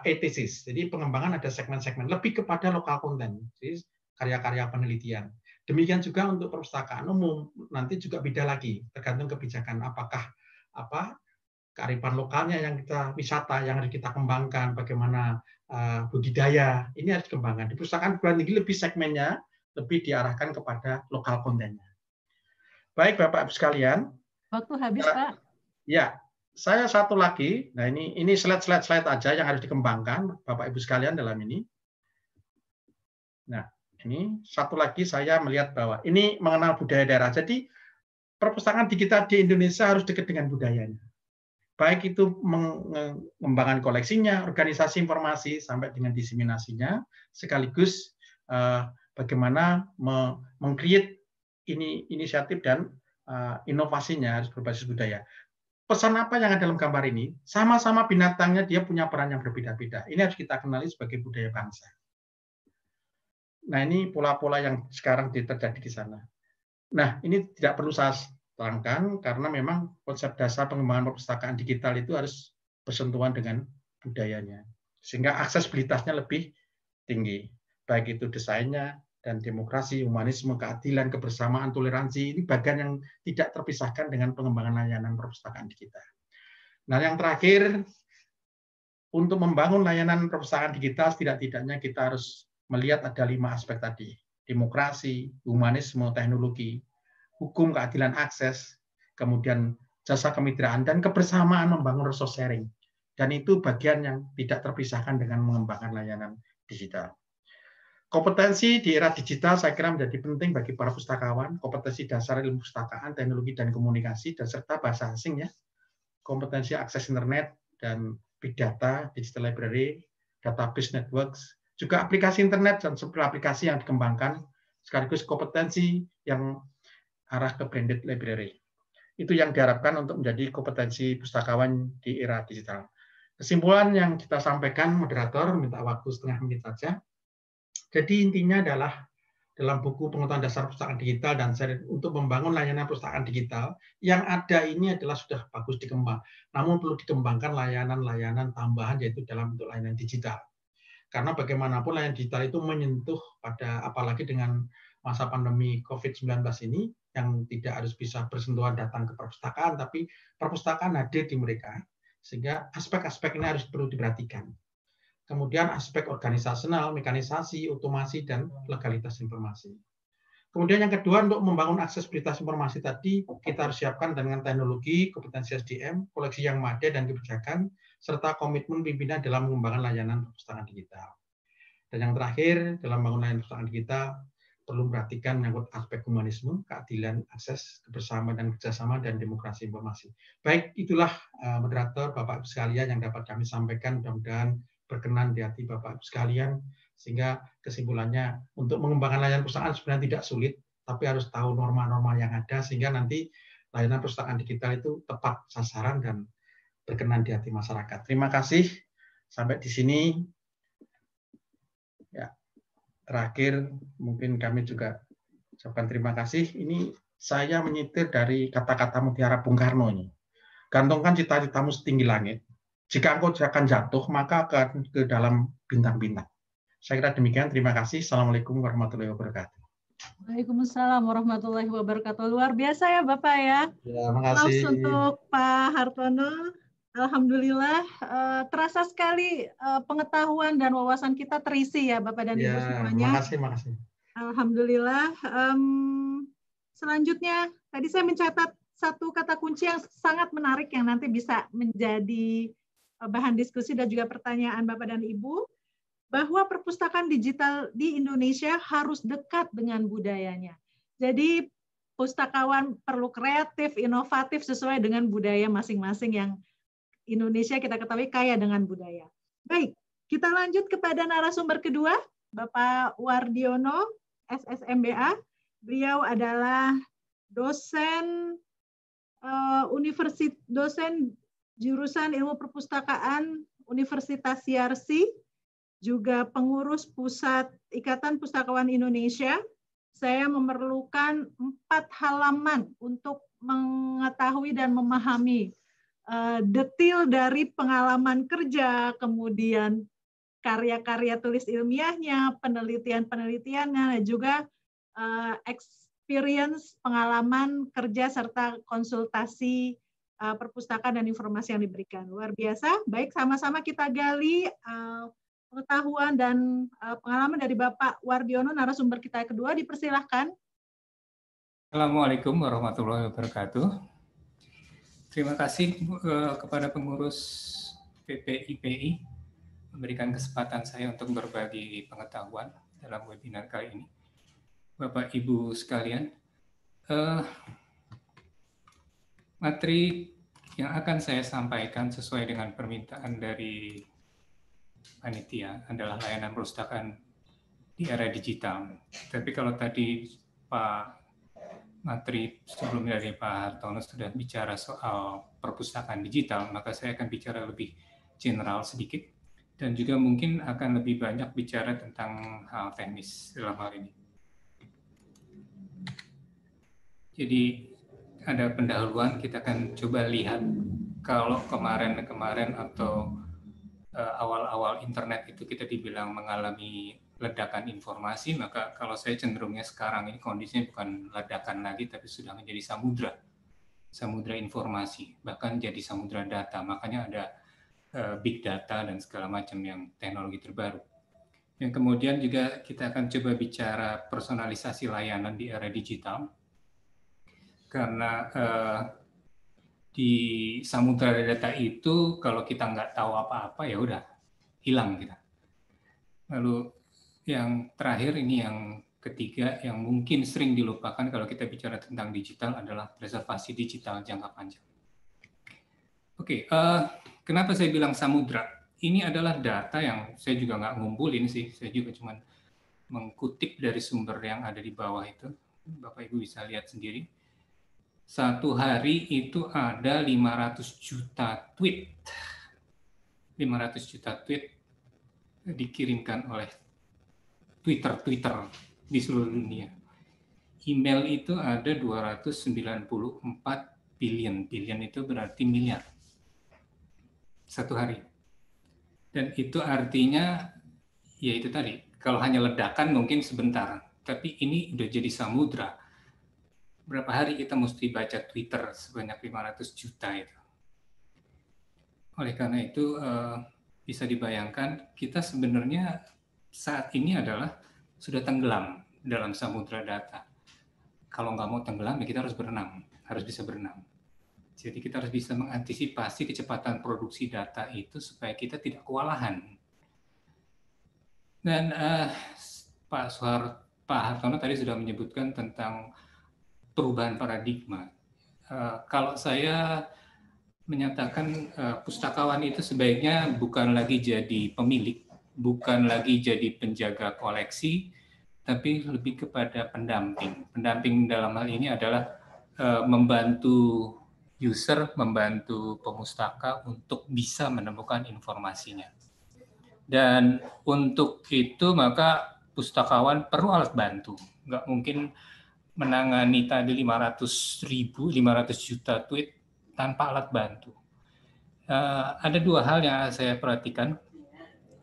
etesis. Jadi pengembangan ada segmen-segmen lebih kepada lokal konten, jadi karya-karya penelitian. Demikian juga untuk perpustakaan umum nanti juga beda lagi tergantung kebijakan apakah apa kearifan lokalnya yang kita wisata yang harus kita kembangkan bagaimana eh, budidaya ini harus dikembangkan di perpustakaan perguruan tinggi lebih segmennya lebih diarahkan kepada lokal kontennya. Baik Bapak Ibu sekalian. Waktu habis Pak. Ya, saya satu lagi, nah ini ini slide-slide slide aja yang harus dikembangkan Bapak Ibu sekalian dalam ini. Nah, ini satu lagi saya melihat bahwa ini mengenal budaya daerah. Jadi perpustakaan digital di Indonesia harus dekat dengan budayanya. Baik itu mengembangkan koleksinya, organisasi informasi sampai dengan diseminasinya, sekaligus uh, bagaimana mengkreat ini inisiatif dan eh, inovasinya harus berbasis budaya pesan apa yang ada dalam gambar ini? Sama-sama binatangnya dia punya peran yang berbeda-beda. Ini harus kita kenali sebagai budaya bangsa. Nah, ini pola-pola yang sekarang terjadi di sana. Nah, ini tidak perlu saya terangkan karena memang konsep dasar pengembangan perpustakaan digital itu harus bersentuhan dengan budayanya. Sehingga aksesibilitasnya lebih tinggi, baik itu desainnya, dan demokrasi, humanisme, keadilan, kebersamaan, toleransi ini bagian yang tidak terpisahkan dengan pengembangan layanan perpustakaan digital. Nah, yang terakhir untuk membangun layanan perpustakaan digital setidak-tidaknya kita harus melihat ada lima aspek tadi. Demokrasi, humanisme, teknologi, hukum, keadilan akses, kemudian jasa kemitraan, dan kebersamaan membangun resource sharing. Dan itu bagian yang tidak terpisahkan dengan mengembangkan layanan digital. Kompetensi di era digital saya kira menjadi penting bagi para pustakawan, kompetensi dasar ilmu pustakaan, teknologi dan komunikasi, dan serta bahasa asing ya, kompetensi akses internet dan big data, digital library, database networks, juga aplikasi internet dan sebuah aplikasi yang dikembangkan, sekaligus kompetensi yang arah ke branded library. Itu yang diharapkan untuk menjadi kompetensi pustakawan di era digital. Kesimpulan yang kita sampaikan, moderator minta waktu setengah menit saja jadi intinya adalah dalam buku pengetahuan dasar perpustakaan digital dan seri untuk membangun layanan perpustakaan digital yang ada ini adalah sudah bagus dikembang. Namun perlu dikembangkan layanan-layanan tambahan yaitu dalam bentuk layanan digital. Karena bagaimanapun layanan digital itu menyentuh pada apalagi dengan masa pandemi COVID-19 ini yang tidak harus bisa bersentuhan datang ke perpustakaan tapi perpustakaan hadir di mereka sehingga aspek-aspek ini harus perlu diperhatikan kemudian aspek organisasional, mekanisasi, otomasi, dan legalitas informasi. Kemudian yang kedua untuk membangun aksesibilitas informasi tadi kita harus siapkan dengan teknologi, kompetensi SDM, koleksi yang memadai dan kebijakan, serta komitmen pimpinan dalam mengembangkan layanan perpustakaan digital. Dan yang terakhir dalam membangun layanan perpustakaan digital perlu memperhatikan menyangkut aspek humanisme, keadilan, akses, kebersamaan dan kerjasama dan demokrasi informasi. Baik, itulah eh, moderator Bapak Ibu sekalian yang dapat kami sampaikan. Mudah-mudahan berkenan di hati Bapak Ibu sekalian sehingga kesimpulannya untuk mengembangkan layanan perusahaan sebenarnya tidak sulit tapi harus tahu norma-norma yang ada sehingga nanti layanan perusahaan digital itu tepat sasaran dan berkenan di hati masyarakat. Terima kasih sampai di sini. Ya, terakhir mungkin kami juga ucapkan terima kasih. Ini saya menyitir dari kata-kata Mutiara Bung Karno ini. Gantungkan cita-citamu setinggi langit, jika engkau akan jatuh, maka akan ke dalam bintang-bintang. Saya kira demikian. Terima kasih. Assalamualaikum warahmatullahi wabarakatuh. Waalaikumsalam warahmatullahi wabarakatuh. Luar biasa ya Bapak ya. Ya, kasih Laus untuk Pak Hartono. Alhamdulillah eh, terasa sekali eh, pengetahuan dan wawasan kita terisi ya Bapak dan ya, Ibu semuanya. Terima kasih. Alhamdulillah. Um, selanjutnya tadi saya mencatat satu kata kunci yang sangat menarik yang nanti bisa menjadi Eh, bahan diskusi dan juga pertanyaan Bapak dan Ibu bahwa perpustakaan digital di Indonesia harus dekat dengan budayanya. Jadi pustakawan perlu kreatif, inovatif sesuai dengan budaya masing-masing yang Indonesia kita ketahui kaya dengan budaya. Baik, kita lanjut kepada narasumber kedua, Bapak Wardiono, SSMBA. Beliau adalah dosen uh, eh, universitas dosen jurusan Ilmu Perpustakaan Universitas Yarsi, juga pengurus pusat Ikatan Pustakawan Indonesia. Saya memerlukan empat halaman untuk mengetahui dan memahami uh, detil dari pengalaman kerja, kemudian karya-karya tulis ilmiahnya, penelitian-penelitiannya, dan juga eh, experience, pengalaman kerja serta konsultasi uh, perpustakaan dan informasi yang diberikan. Luar biasa. Baik, sama-sama kita gali uh, pengetahuan dan uh, pengalaman dari Bapak Wardiono, narasumber kita kedua. Dipersilahkan. Assalamualaikum warahmatullahi wabarakatuh. Terima kasih uh, kepada pengurus PPIPI memberikan kesempatan saya untuk berbagi pengetahuan dalam webinar kali ini. Bapak Ibu sekalian, uh, materi yang akan saya sampaikan sesuai dengan permintaan dari panitia adalah layanan perpustakaan di era digital. Tapi kalau tadi Pak Matri sebelumnya dari Pak Hartono sudah bicara soal perpustakaan digital, maka saya akan bicara lebih general sedikit dan juga mungkin akan lebih banyak bicara tentang hal teknis dalam hal ini. Jadi ada pendahuluan, kita akan coba lihat kalau kemarin-kemarin atau eh, awal-awal uh, internet itu kita dibilang mengalami ledakan informasi, maka kalau saya cenderungnya sekarang ini kondisinya bukan ledakan lagi, tapi sudah menjadi samudra, samudra informasi, bahkan jadi samudra data. Makanya ada uh, big data dan segala macam yang teknologi terbaru. Yang kemudian juga kita akan coba bicara personalisasi layanan di era digital, karena uh, di samudra data itu kalau kita nggak tahu apa-apa ya udah hilang kita. Lalu yang terakhir ini yang ketiga yang mungkin sering dilupakan kalau kita bicara tentang digital adalah preservasi digital jangka panjang. Oke, okay, uh, eh, kenapa saya bilang samudra? Ini adalah data yang saya juga nggak ngumpulin sih, saya juga cuma mengkutip dari sumber yang ada di bawah itu. Bapak Ibu bisa lihat sendiri satu hari itu ada 500 juta tweet. 500 juta tweet dikirimkan oleh Twitter-Twitter di seluruh dunia. Email itu ada 294 billion. Billion itu berarti miliar. Satu hari. Dan itu artinya, ya itu tadi, kalau hanya ledakan mungkin sebentar. Tapi ini udah jadi samudra berapa hari kita mesti baca Twitter sebanyak 500 juta itu. Oleh karena itu eh, bisa dibayangkan kita sebenarnya saat ini adalah sudah tenggelam dalam samudra data. Kalau nggak mau tenggelam ya kita harus berenang, harus bisa berenang. Jadi kita harus bisa mengantisipasi kecepatan produksi data itu supaya kita tidak kewalahan. Dan uh, Pak Soeharto Pak Hartono tadi sudah menyebutkan tentang perubahan paradigma. Uh, kalau saya menyatakan uh, pustakawan itu sebaiknya bukan lagi jadi pemilik, bukan lagi jadi penjaga koleksi, tapi lebih kepada pendamping. Pendamping dalam hal ini adalah uh, membantu user, membantu pemustaka untuk bisa menemukan informasinya. Dan untuk itu maka pustakawan perlu alat bantu. Nggak mungkin menangani tadi 500 ribu, 500 juta tweet tanpa alat bantu. Uh, ada dua hal yang saya perhatikan.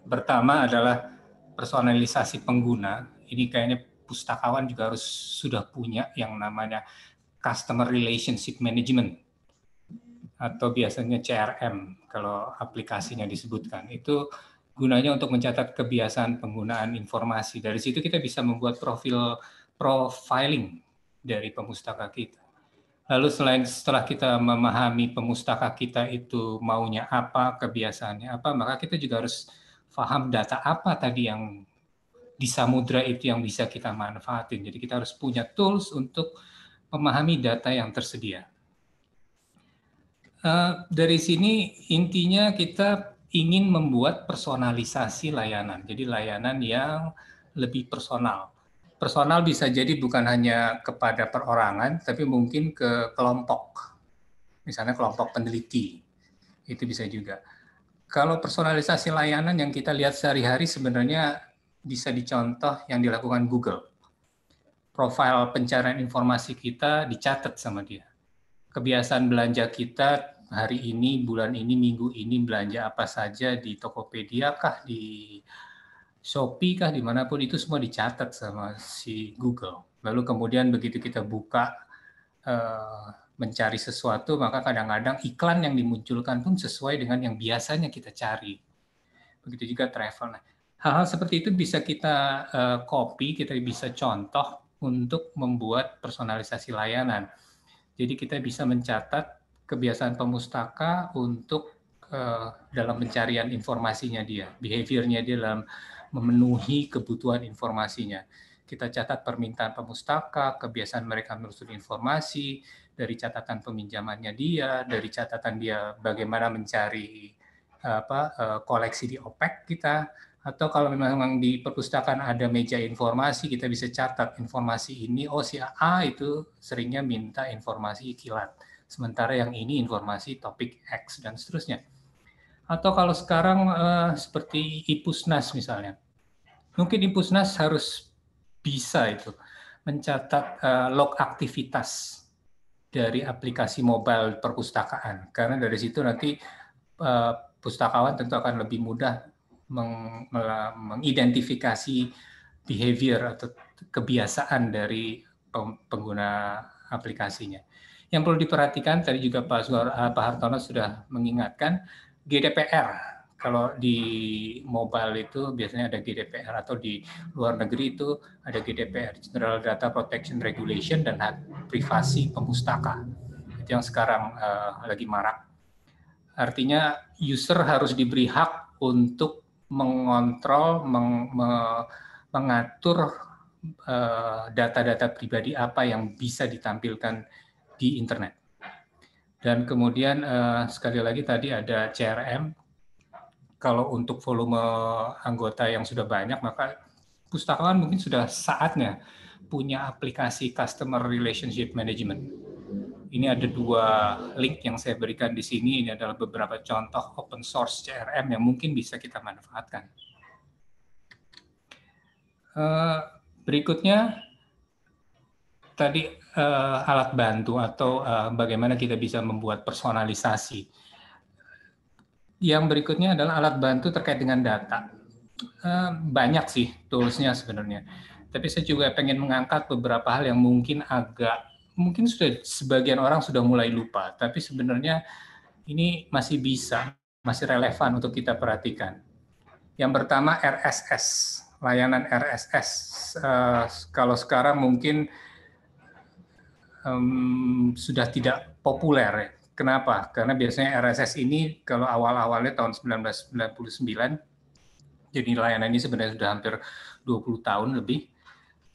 Pertama adalah personalisasi pengguna. Ini kayaknya pustakawan juga harus sudah punya yang namanya customer relationship management atau biasanya CRM kalau aplikasinya disebutkan. Itu gunanya untuk mencatat kebiasaan penggunaan informasi. Dari situ kita bisa membuat profil profiling dari pemustaka kita. Lalu selain setelah kita memahami pemustaka kita itu maunya apa, kebiasaannya apa, maka kita juga harus paham data apa tadi yang di samudra itu yang bisa kita manfaatin. Jadi kita harus punya tools untuk memahami data yang tersedia. Uh, dari sini intinya kita ingin membuat personalisasi layanan. Jadi layanan yang lebih personal personal bisa jadi bukan hanya kepada perorangan, tapi mungkin ke kelompok. Misalnya kelompok peneliti, itu bisa juga. Kalau personalisasi layanan yang kita lihat sehari-hari sebenarnya bisa dicontoh yang dilakukan Google. Profil pencarian informasi kita dicatat sama dia. Kebiasaan belanja kita hari ini, bulan ini, minggu ini belanja apa saja di Tokopedia kah, di Shopee kah dimanapun itu semua dicatat sama si Google. Lalu kemudian begitu kita buka uh, mencari sesuatu, maka kadang-kadang iklan yang dimunculkan pun sesuai dengan yang biasanya kita cari. Begitu juga travel. Nah, hal-hal seperti itu bisa kita uh, copy, kita bisa contoh untuk membuat personalisasi layanan. Jadi kita bisa mencatat kebiasaan pemustaka untuk uh, dalam pencarian informasinya dia, behaviornya dia dalam memenuhi kebutuhan informasinya. Kita catat permintaan pemustaka, kebiasaan mereka menelusuri informasi, dari catatan peminjamannya dia, dari catatan dia bagaimana mencari apa eh, koleksi di OPEC kita, atau kalau memang di perpustakaan ada meja informasi, kita bisa catat informasi ini, oh si A itu seringnya minta informasi kilat, sementara yang ini informasi topik X dan seterusnya atau kalau sekarang uh, seperti IPUSNAS misalnya. Mungkin IPUSNAS harus bisa itu mencatat uh, log aktivitas dari aplikasi mobile perpustakaan karena dari situ nanti uh, pustakawan tentu akan lebih mudah meng, mengidentifikasi behavior atau kebiasaan dari pengguna aplikasinya. Yang perlu diperhatikan tadi juga Pak, Suara, Pak Hartono sudah mengingatkan GDPR. Kalau di mobile itu biasanya ada GDPR atau di luar negeri itu ada GDPR General Data Protection Regulation dan hak privasi pemustaka itu yang sekarang uh, lagi marak. Artinya user harus diberi hak untuk mengontrol, meng, me, mengatur eh, data-data uh, pribadi apa yang bisa ditampilkan di internet dan kemudian uh, sekali lagi tadi ada CRM. Kalau untuk volume anggota yang sudah banyak, maka pustakawan mungkin sudah saatnya punya aplikasi Customer Relationship Management. Ini ada dua link yang saya berikan di sini. Ini adalah beberapa contoh open source CRM yang mungkin bisa kita manfaatkan. Eh, berikutnya, tadi uh, alat bantu atau uh, bagaimana kita bisa membuat personalisasi. Yang berikutnya adalah alat bantu terkait dengan data. Uh, banyak sih toolsnya sebenarnya. Tapi saya juga pengen mengangkat beberapa hal yang mungkin agak mungkin sudah sebagian orang sudah mulai lupa, tapi sebenarnya ini masih bisa, masih relevan untuk kita perhatikan. Yang pertama RSS, layanan RSS. Uh, kalau sekarang mungkin um, sudah tidak populer. Ya. Kenapa? Karena biasanya RSS ini kalau awal-awalnya tahun 1999, jadi layanan ini sebenarnya sudah hampir 20 tahun lebih,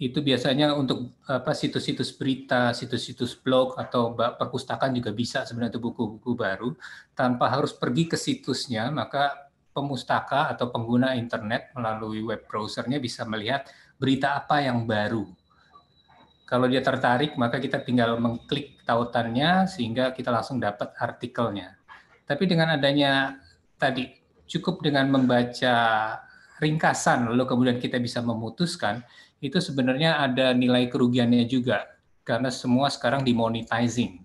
itu biasanya untuk apa situs-situs berita, situs-situs blog atau perpustakaan juga bisa sebenarnya itu buku-buku baru tanpa harus pergi ke situsnya, maka pemustaka atau pengguna internet melalui web browsernya bisa melihat berita apa yang baru kalau dia tertarik, maka kita tinggal mengklik tautannya sehingga kita langsung dapat artikelnya. Tapi dengan adanya tadi cukup dengan membaca ringkasan lalu kemudian kita bisa memutuskan, itu sebenarnya ada nilai kerugiannya juga karena semua sekarang dimonetizing.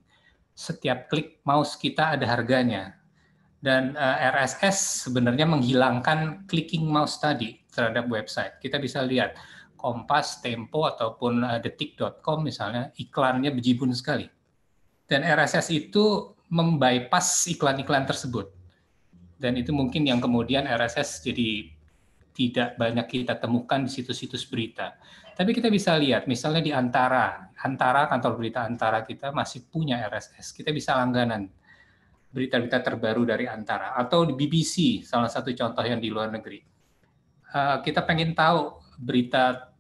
Setiap klik mouse kita ada harganya. Dan eh, RSS sebenarnya menghilangkan clicking mouse tadi terhadap website. Kita bisa lihat Kompas, Tempo, ataupun eh, detik.com misalnya, iklannya bejibun sekali. Dan RSS itu membypass iklan-iklan tersebut. Dan itu mungkin yang kemudian RSS jadi tidak banyak kita temukan di situs-situs berita. Tapi kita bisa lihat, misalnya di Antara, Antara kantor berita Antara kita masih punya RSS. Kita bisa langganan berita-berita terbaru dari Antara atau di BBC, salah satu contoh yang di luar negeri. Eh, kita pengen tahu berita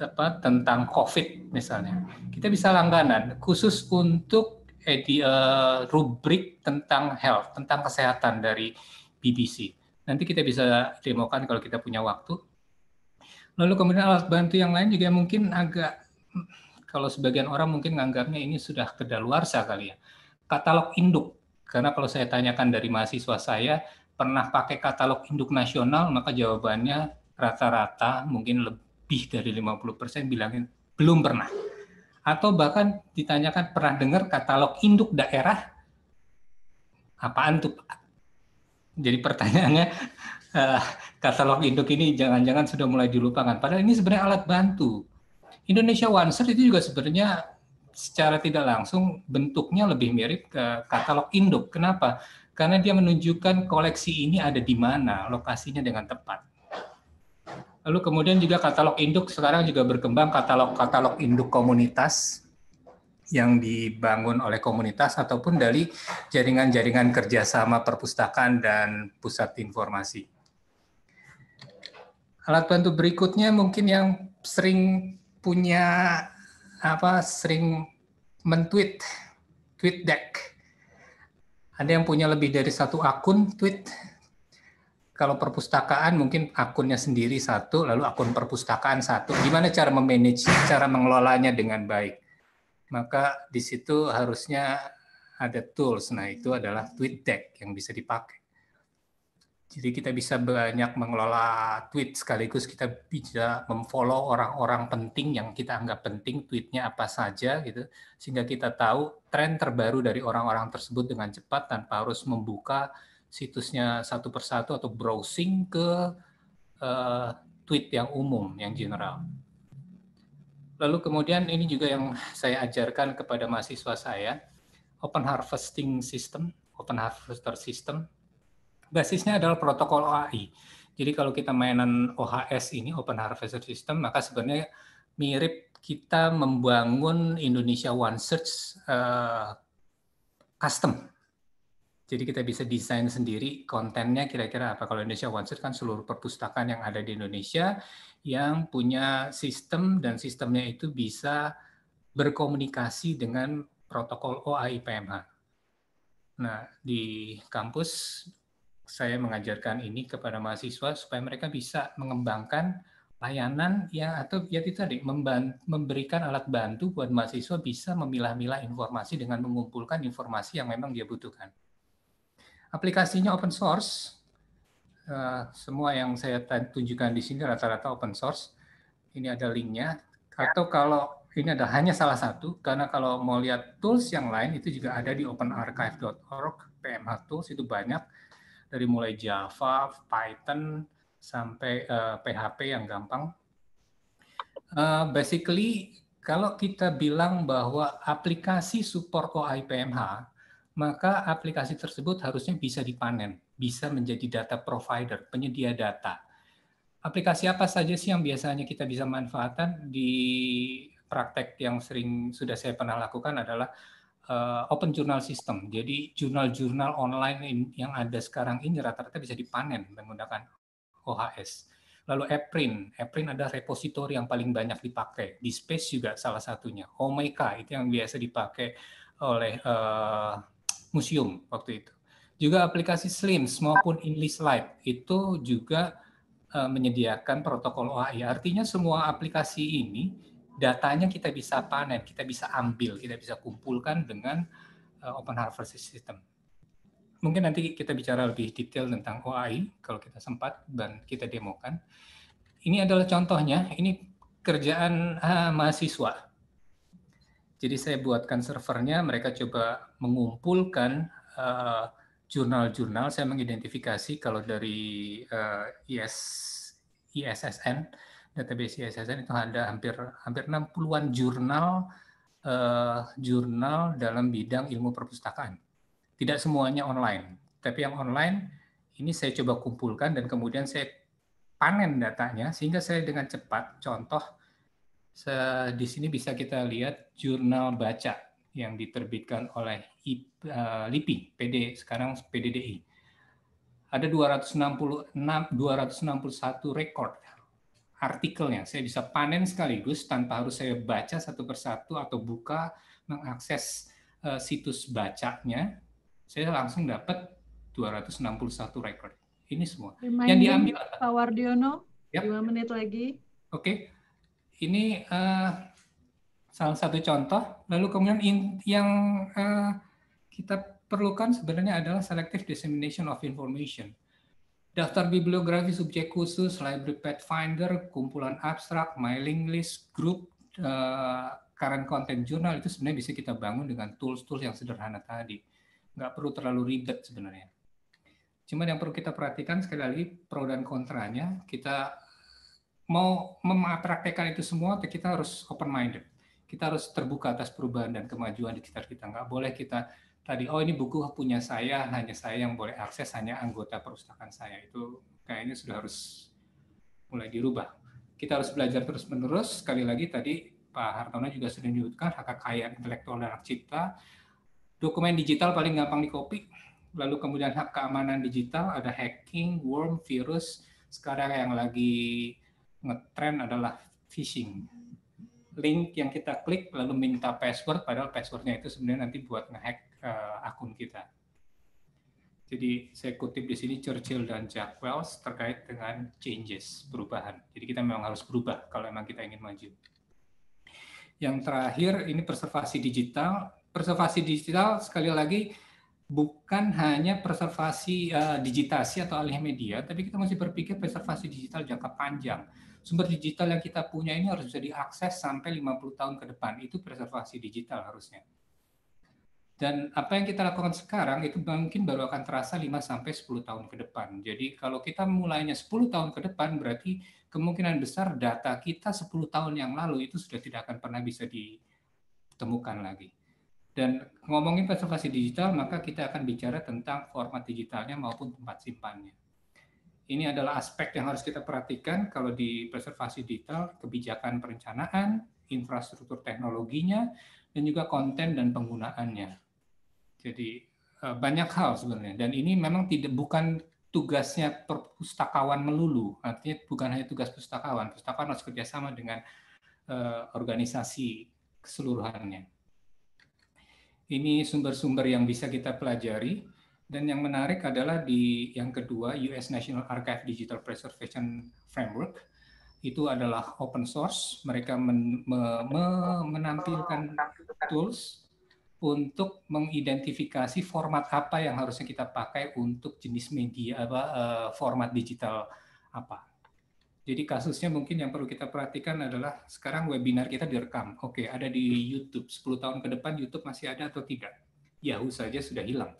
apa, tentang COVID misalnya. Kita bisa langganan khusus untuk edi, eh, uh, eh, rubrik tentang health, tentang kesehatan dari BBC. Nanti kita bisa demokan kalau kita punya waktu. Lalu kemudian alat bantu yang lain juga mungkin agak, kalau sebagian orang mungkin menganggapnya ini sudah kedaluarsa kali ya. Katalog induk. Karena kalau saya tanyakan dari mahasiswa saya, pernah pakai katalog induk nasional, maka jawabannya rata-rata mungkin lebih dari 50% bilangin belum pernah. Atau bahkan ditanyakan pernah dengar katalog induk daerah apaan tuh Pak? Jadi pertanyaannya eh, katalog induk ini jangan-jangan sudah mulai dilupakan. Padahal ini sebenarnya alat bantu. Indonesia One itu juga sebenarnya secara tidak langsung bentuknya lebih mirip ke katalog induk. Kenapa? Karena dia menunjukkan koleksi ini ada di mana, lokasinya dengan tepat. Lalu kemudian juga katalog induk sekarang juga berkembang katalog-katalog induk komunitas yang dibangun oleh komunitas ataupun dari jaringan-jaringan kerjasama perpustakaan dan pusat informasi. Alat bantu berikutnya mungkin yang sering punya apa sering mentweet tweet deck. Ada yang punya lebih dari satu akun tweet kalau perpustakaan mungkin akunnya sendiri satu, lalu akun perpustakaan satu. Gimana cara memanage, cara mengelolanya dengan baik? Maka di situ harusnya ada tools. Nah, itu adalah tweet deck yang bisa dipakai. Jadi kita bisa banyak mengelola tweet sekaligus kita bisa memfollow orang-orang penting yang kita anggap penting, tweetnya apa saja gitu, sehingga kita tahu tren terbaru dari orang-orang tersebut dengan cepat tanpa harus membuka situsnya satu persatu atau browsing ke uh, tweet yang umum, yang general. Lalu kemudian ini juga yang saya ajarkan kepada mahasiswa saya, Open Harvesting System, Open Harvester System. Basisnya adalah protokol OAI. Jadi kalau kita mainan OHS ini, Open Harvester System, maka sebenarnya mirip kita membangun Indonesia One Search uh, custom jadi kita bisa desain sendiri kontennya kira-kira apa. Kalau Indonesia OneSource kan seluruh perpustakaan yang ada di Indonesia yang punya sistem dan sistemnya itu bisa berkomunikasi dengan protokol OAI PMH. Nah, di kampus saya mengajarkan ini kepada mahasiswa supaya mereka bisa mengembangkan layanan yang atau ya itu tadi memberikan alat bantu buat mahasiswa bisa memilah-milah informasi dengan mengumpulkan informasi yang memang dia butuhkan. Aplikasinya open source. Uh, semua yang saya tunjukkan di sini rata-rata open source. Ini ada linknya. Atau kalau ini ada hanya salah satu, karena kalau mau lihat tools yang lain itu juga ada di openarchive.org, PMH tools itu banyak dari mulai Java, Python sampai uh, eh, PHP yang gampang. Uh, basically kalau kita bilang bahwa aplikasi support OIPMH maka aplikasi tersebut harusnya bisa dipanen, bisa menjadi data provider, penyedia data. Aplikasi apa saja sih yang biasanya kita bisa manfaatkan di praktek yang sering sudah saya pernah lakukan adalah uh, open journal system. Jadi jurnal-jurnal online yang ada sekarang ini rata-rata bisa dipanen menggunakan OHS. Lalu Eprint, Eprint ada repositori yang paling banyak dipakai. Di Space juga salah satunya. Omeka oh itu yang biasa dipakai oleh uh, museum waktu itu. Juga aplikasi Slims maupun English Live itu juga uh, menyediakan protokol OAI. Artinya semua aplikasi ini datanya kita bisa panen, kita bisa ambil, kita bisa kumpulkan dengan uh, Open Harvest System. Mungkin nanti kita bicara lebih detail tentang OAI kalau kita sempat dan kita demokan. Ini adalah contohnya, ini kerjaan uh, mahasiswa jadi saya buatkan servernya, mereka coba mengumpulkan jurnal eh, jurnal-jurnal, saya mengidentifikasi kalau dari uh, eh, IS, ISSN, database ISSN itu ada hampir hampir 60-an jurnal uh, jurnal dalam bidang ilmu perpustakaan. Tidak semuanya online, tapi yang online ini saya coba kumpulkan dan kemudian saya panen datanya sehingga saya dengan cepat contoh di sini bisa kita lihat jurnal baca yang diterbitkan oleh eh, LIPI, PD sekarang PDDI. Ada 266 261 rekor artikelnya. Saya bisa panen sekaligus tanpa harus saya baca satu persatu atau buka mengakses eh, situs bacanya. Saya langsung dapat 261 rekor. Ini semua. Reminding yang diambil Pak Wardiono, yep. 2 menit lagi. Oke. Okay ini uh, salah satu contoh. Lalu kemudian in, yang uh, kita perlukan sebenarnya adalah selective dissemination of information. Daftar bibliografi subjek khusus, library pathfinder, kumpulan abstrak, mailing list, grup, uh, eh, current content journal itu sebenarnya bisa kita bangun dengan tools-tools yang sederhana tadi. Nggak perlu terlalu ribet sebenarnya. Cuma yang perlu kita perhatikan sekali lagi pro dan kontranya, kita mau mempraktekkan itu semua kita harus open minded kita harus terbuka atas perubahan dan kemajuan di sekitar kita Enggak boleh kita tadi oh ini buku punya saya hanya saya yang boleh akses hanya anggota perpustakaan saya itu kayaknya sudah harus mulai dirubah kita harus belajar terus menerus sekali lagi tadi Pak Hartono juga sudah menyebutkan hak kekayaan intelektual dan hak cipta dokumen digital paling gampang dikopi. lalu kemudian hak keamanan digital ada hacking worm virus sekarang yang lagi ngetrend adalah phishing. Link yang kita klik lalu minta password, padahal passwordnya itu sebenarnya nanti buat ngehack uh, akun kita. Jadi saya kutip di sini Churchill dan Jack Wells terkait dengan changes, perubahan. Jadi kita memang harus berubah kalau memang kita ingin maju. Yang terakhir ini preservasi digital. Preservasi digital sekali lagi bukan hanya preservasi uh, digitasi atau alih media, tapi kita masih berpikir preservasi digital jangka panjang. Sumber digital yang kita punya ini harus bisa diakses sampai 50 tahun ke depan. Itu preservasi digital harusnya. Dan apa yang kita lakukan sekarang itu mungkin baru akan terasa 5 sampai 10 tahun ke depan. Jadi kalau kita mulainya 10 tahun ke depan berarti kemungkinan besar data kita 10 tahun yang lalu itu sudah tidak akan pernah bisa ditemukan lagi. Dan ngomongin preservasi digital, maka kita akan bicara tentang format digitalnya maupun tempat simpannya. Ini adalah aspek yang harus kita perhatikan kalau di preservasi digital, kebijakan perencanaan, infrastruktur teknologinya, dan juga konten dan penggunaannya. Jadi eh, banyak hal sebenarnya. Dan ini memang tidak bukan tugasnya perpustakawan melulu. Artinya bukan hanya tugas pustakawan. Pustakawan harus kerjasama dengan uh, organisasi keseluruhannya. Ini sumber-sumber yang bisa kita pelajari. Dan yang menarik adalah di yang kedua, US National Archive Digital Preservation Framework. Itu adalah open source. Mereka men, me, me, menampilkan tools untuk mengidentifikasi format apa yang harusnya kita pakai untuk jenis media apa eh, format digital apa. Jadi kasusnya mungkin yang perlu kita perhatikan adalah sekarang webinar kita direkam. Oke, ada di YouTube. 10 tahun ke depan YouTube masih ada atau tidak? Yahoo saja sudah hilang.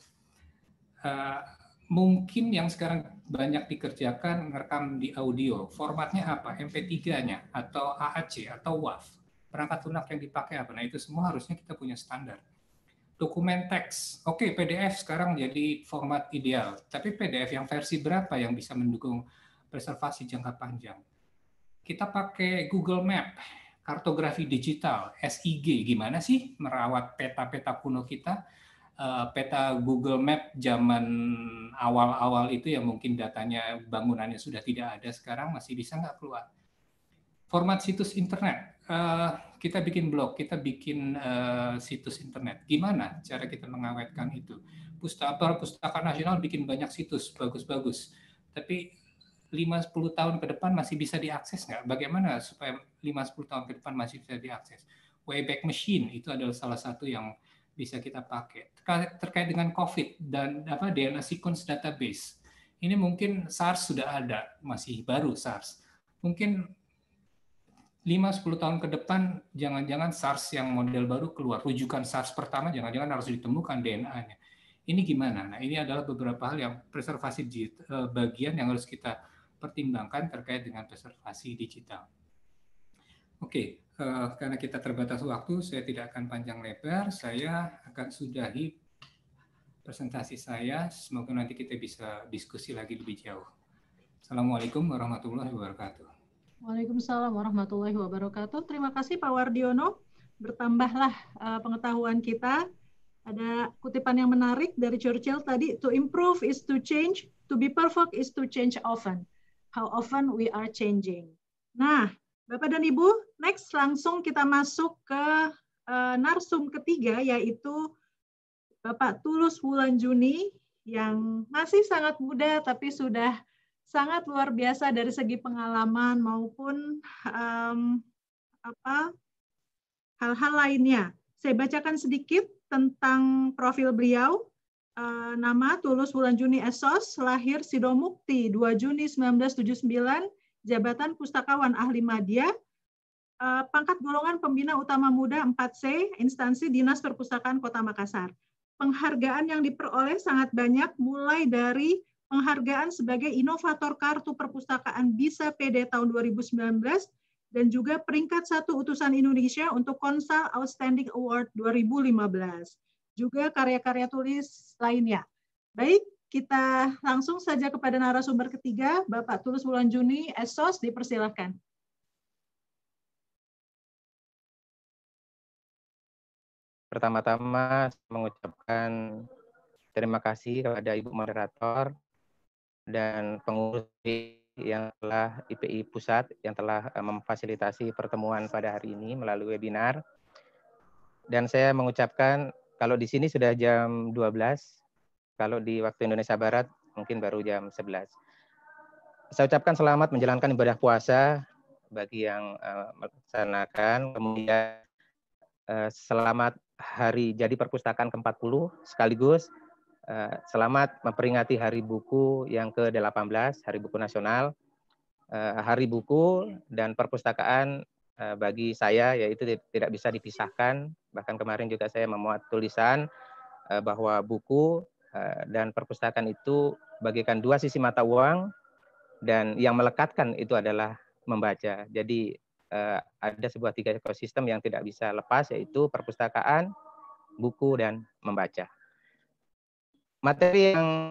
Uh, mungkin yang sekarang banyak dikerjakan merekam di audio. Formatnya apa? MP3-nya atau AAC atau WAV. Perangkat lunak yang dipakai apa? Nah, itu semua harusnya kita punya standar. Dokumen teks. Oke, PDF sekarang jadi format ideal. Tapi PDF yang versi berapa yang bisa mendukung preservasi jangka panjang. Kita pakai Google Map, kartografi digital, SIG, gimana sih merawat peta-peta kuno kita? Eh, peta Google Map zaman awal-awal itu yang mungkin datanya bangunannya sudah tidak ada sekarang masih bisa nggak keluar. Format situs internet, eh, kita bikin blog, kita bikin eh, situs internet. Gimana cara kita mengawetkan itu? Pustaka Pustaka Nasional bikin banyak situs bagus-bagus, tapi 5-10 tahun ke depan masih bisa diakses nggak? Bagaimana supaya 5-10 tahun ke depan masih bisa diakses? Wayback Machine itu adalah salah satu yang bisa kita pakai. Terkait dengan COVID dan apa DNA sequence database. Ini mungkin SARS sudah ada, masih baru SARS. Mungkin 5-10 tahun ke depan jangan-jangan SARS yang model baru keluar. Rujukan SARS pertama jangan-jangan harus ditemukan DNA-nya. Ini gimana? Nah, ini adalah beberapa hal yang preservasi eh, bagian yang harus kita pertimbangkan terkait dengan preservasi digital. Oke, okay, eh, karena kita terbatas waktu, saya tidak akan panjang lebar. Saya akan sudahi presentasi saya. Semoga nanti kita bisa diskusi lagi lebih jauh. Assalamualaikum warahmatullahi wabarakatuh. Waalaikumsalam warahmatullahi wabarakatuh. Terima kasih Pak Wardiono. Bertambahlah eh, pengetahuan kita. Ada kutipan yang menarik dari Churchill tadi, to improve is to change, to be perfect is to change often how often we are changing. Nah, Bapak dan Ibu, next langsung kita masuk ke uh, narsum ketiga yaitu Bapak Tulus Wulan Juni yang masih sangat muda tapi sudah sangat luar biasa dari segi pengalaman maupun um, apa hal-hal lainnya. Saya bacakan sedikit tentang profil beliau. Eh, nama Tulus bulan Juni Esos, lahir Sidomukti 2 Juni 1979, jabatan pustakawan ahli madya, eh, pangkat golongan pembina utama muda 4C, instansi Dinas Perpustakaan Kota Makassar. Penghargaan yang diperoleh sangat banyak, mulai dari penghargaan sebagai inovator kartu perpustakaan Bisa PD tahun 2019, dan juga peringkat satu utusan Indonesia untuk Konsal Outstanding Award 2015 juga karya-karya tulis lainnya. Baik, kita langsung saja kepada narasumber ketiga, Bapak Tulus Bulan Juni, Esos, dipersilahkan. Pertama-tama mengucapkan terima kasih kepada Ibu Moderator dan pengurus yang telah IPI Pusat yang telah eh, memfasilitasi pertemuan pada hari ini melalui webinar. Dan saya mengucapkan kalau di sini sudah jam 12, kalau di waktu Indonesia Barat mungkin baru jam 11. Saya ucapkan selamat menjalankan ibadah puasa bagi yang uh, melaksanakan. Kemudian uh, selamat hari jadi perpustakaan ke-40 sekaligus uh, selamat memperingati Hari Buku yang ke-18, Hari Buku Nasional. Uh, hari Buku dan Perpustakaan Eh, bagi saya yaitu tidak bisa dipisahkan. Bahkan kemarin juga saya memuat tulisan eh, bahwa buku eh, dan perpustakaan itu bagikan dua sisi mata uang dan yang melekatkan itu adalah membaca. Jadi ada sebuah tiga ekosistem yang tidak bisa lepas yaitu perpustakaan, buku dan membaca. Materi yang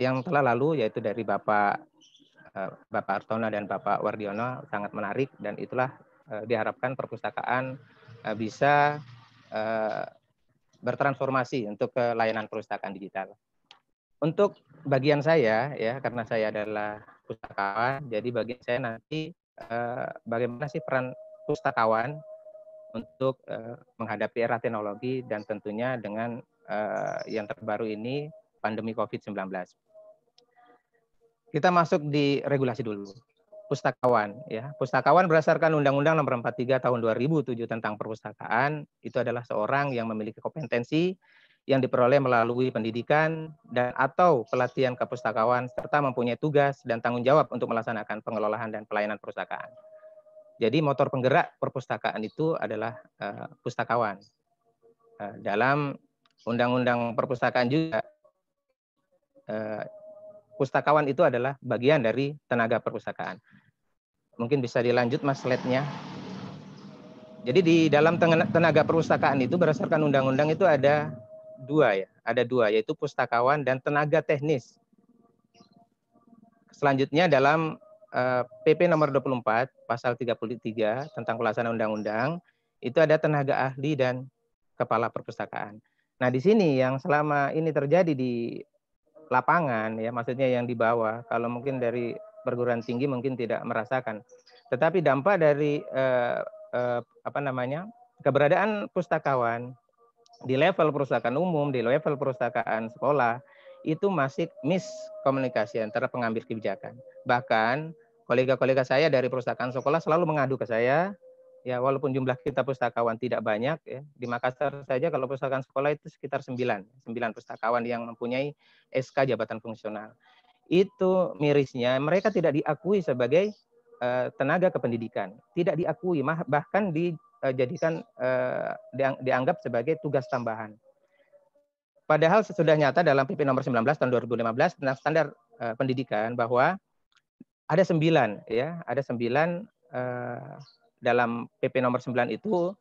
yang telah lalu yaitu dari Bapak Eh, Bapak Artona dan Bapak Wardiono sangat menarik dan itulah eh, diharapkan perpustakaan eh, bisa bertransformasi untuk ke layanan perpustakaan digital. Untuk bagian saya ya karena saya adalah pustakawan, jadi bagian saya nanti bagaimana sih peran pustakawan untuk menghadapi era teknologi dan tentunya dengan yang terbaru ini pandemi COVID-19. Kita masuk di regulasi dulu. Pustakawan ya. Pustakawan berdasarkan Undang-Undang Nomor 43 Tahun 2007 tentang Perpustakaan itu adalah seorang yang memiliki kompetensi yang diperoleh melalui pendidikan dan atau pelatihan kepustakawan serta mempunyai tugas dan tanggung jawab untuk melaksanakan pengelolaan dan pelayanan perpustakaan. Jadi motor penggerak perpustakaan itu adalah uh, pustakawan. Uh, dalam Undang-Undang Perpustakaan juga uh, pustakawan itu adalah bagian dari tenaga perpustakaan. Mungkin bisa dilanjut mas slide-nya. Jadi di dalam tenaga perpustakaan itu berdasarkan undang-undang itu ada dua ya, ada dua yaitu pustakawan dan tenaga teknis. Selanjutnya dalam PP eh, nomor 24 pasal 33 tentang pelaksanaan undang-undang itu ada tenaga ahli dan kepala perpustakaan. Nah, di sini yang selama ini terjadi di lapangan ya maksudnya yang di bawah kalau mungkin dari perguruan tinggi mungkin tidak merasakan tetapi dampak dari eh, eh, apa namanya keberadaan pustakawan di level perusahaan umum di level perpustakaan sekolah itu masih komunikasi antara pengambil kebijakan bahkan kolega-kolega saya dari perusahaan sekolah selalu mengadu ke saya ya walaupun jumlah kita pustakawan tidak banyak ya di Makassar saja kalau pustakaan sekolah itu sekitar 9 9 pustakawan yang mempunyai SK jabatan fungsional itu mirisnya mereka tidak diakui sebagai uh, tenaga kependidikan tidak diakui bahkan dijadikan uh, dianggap sebagai tugas tambahan padahal sudah nyata dalam PP nomor 19 tahun 2015 tentang standar uh, pendidikan bahwa ada sembilan ya ada sembilan uh, dalam PP nomor 9 itu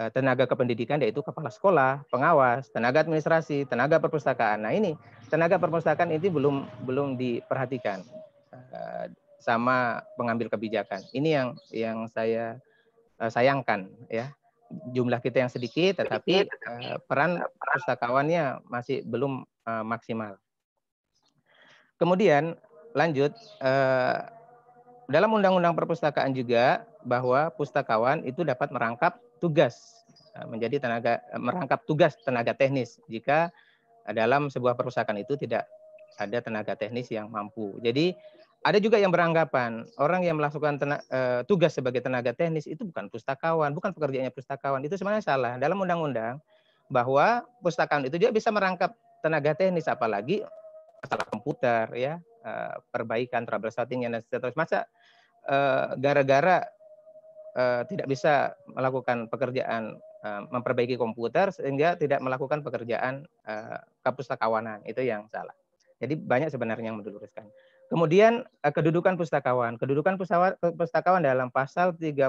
eh, tenaga kependidikan yaitu kepala sekolah, pengawas, tenaga administrasi, tenaga perpustakaan. Nah ini tenaga perpustakaan ini belum belum diperhatikan eh, sama pengambil kebijakan. Ini yang yang saya eh, sayangkan ya jumlah kita yang sedikit tetapi peran perpustakawannya masih belum maksimal. Kemudian lanjut dalam undang-undang perpustakaan juga bahwa pustakawan itu dapat merangkap tugas eh, menjadi tenaga eh, merangkap tugas tenaga teknis jika dalam sebuah perusahaan itu tidak ada tenaga teknis yang mampu. Jadi ada juga yang beranggapan orang yang melakukan tenaga, e, eh, tugas sebagai tenaga teknis itu bukan pustakawan, bukan pekerjaannya pustakawan. Itu sebenarnya salah. Dalam undang-undang bahwa pustakawan itu juga bisa merangkap tenaga teknis apalagi masalah komputer ya, e, perbaikan troubleshooting dan seterusnya. Masa gara-gara Eh, tidak bisa melakukan pekerjaan uh, memperbaiki komputer sehingga tidak melakukan pekerjaan uh, eh, kepustakawanan itu yang salah. Jadi banyak sebenarnya yang meluruskan. Kemudian kedudukan pustakawan. Kedudukan pustakawan dalam pasal 39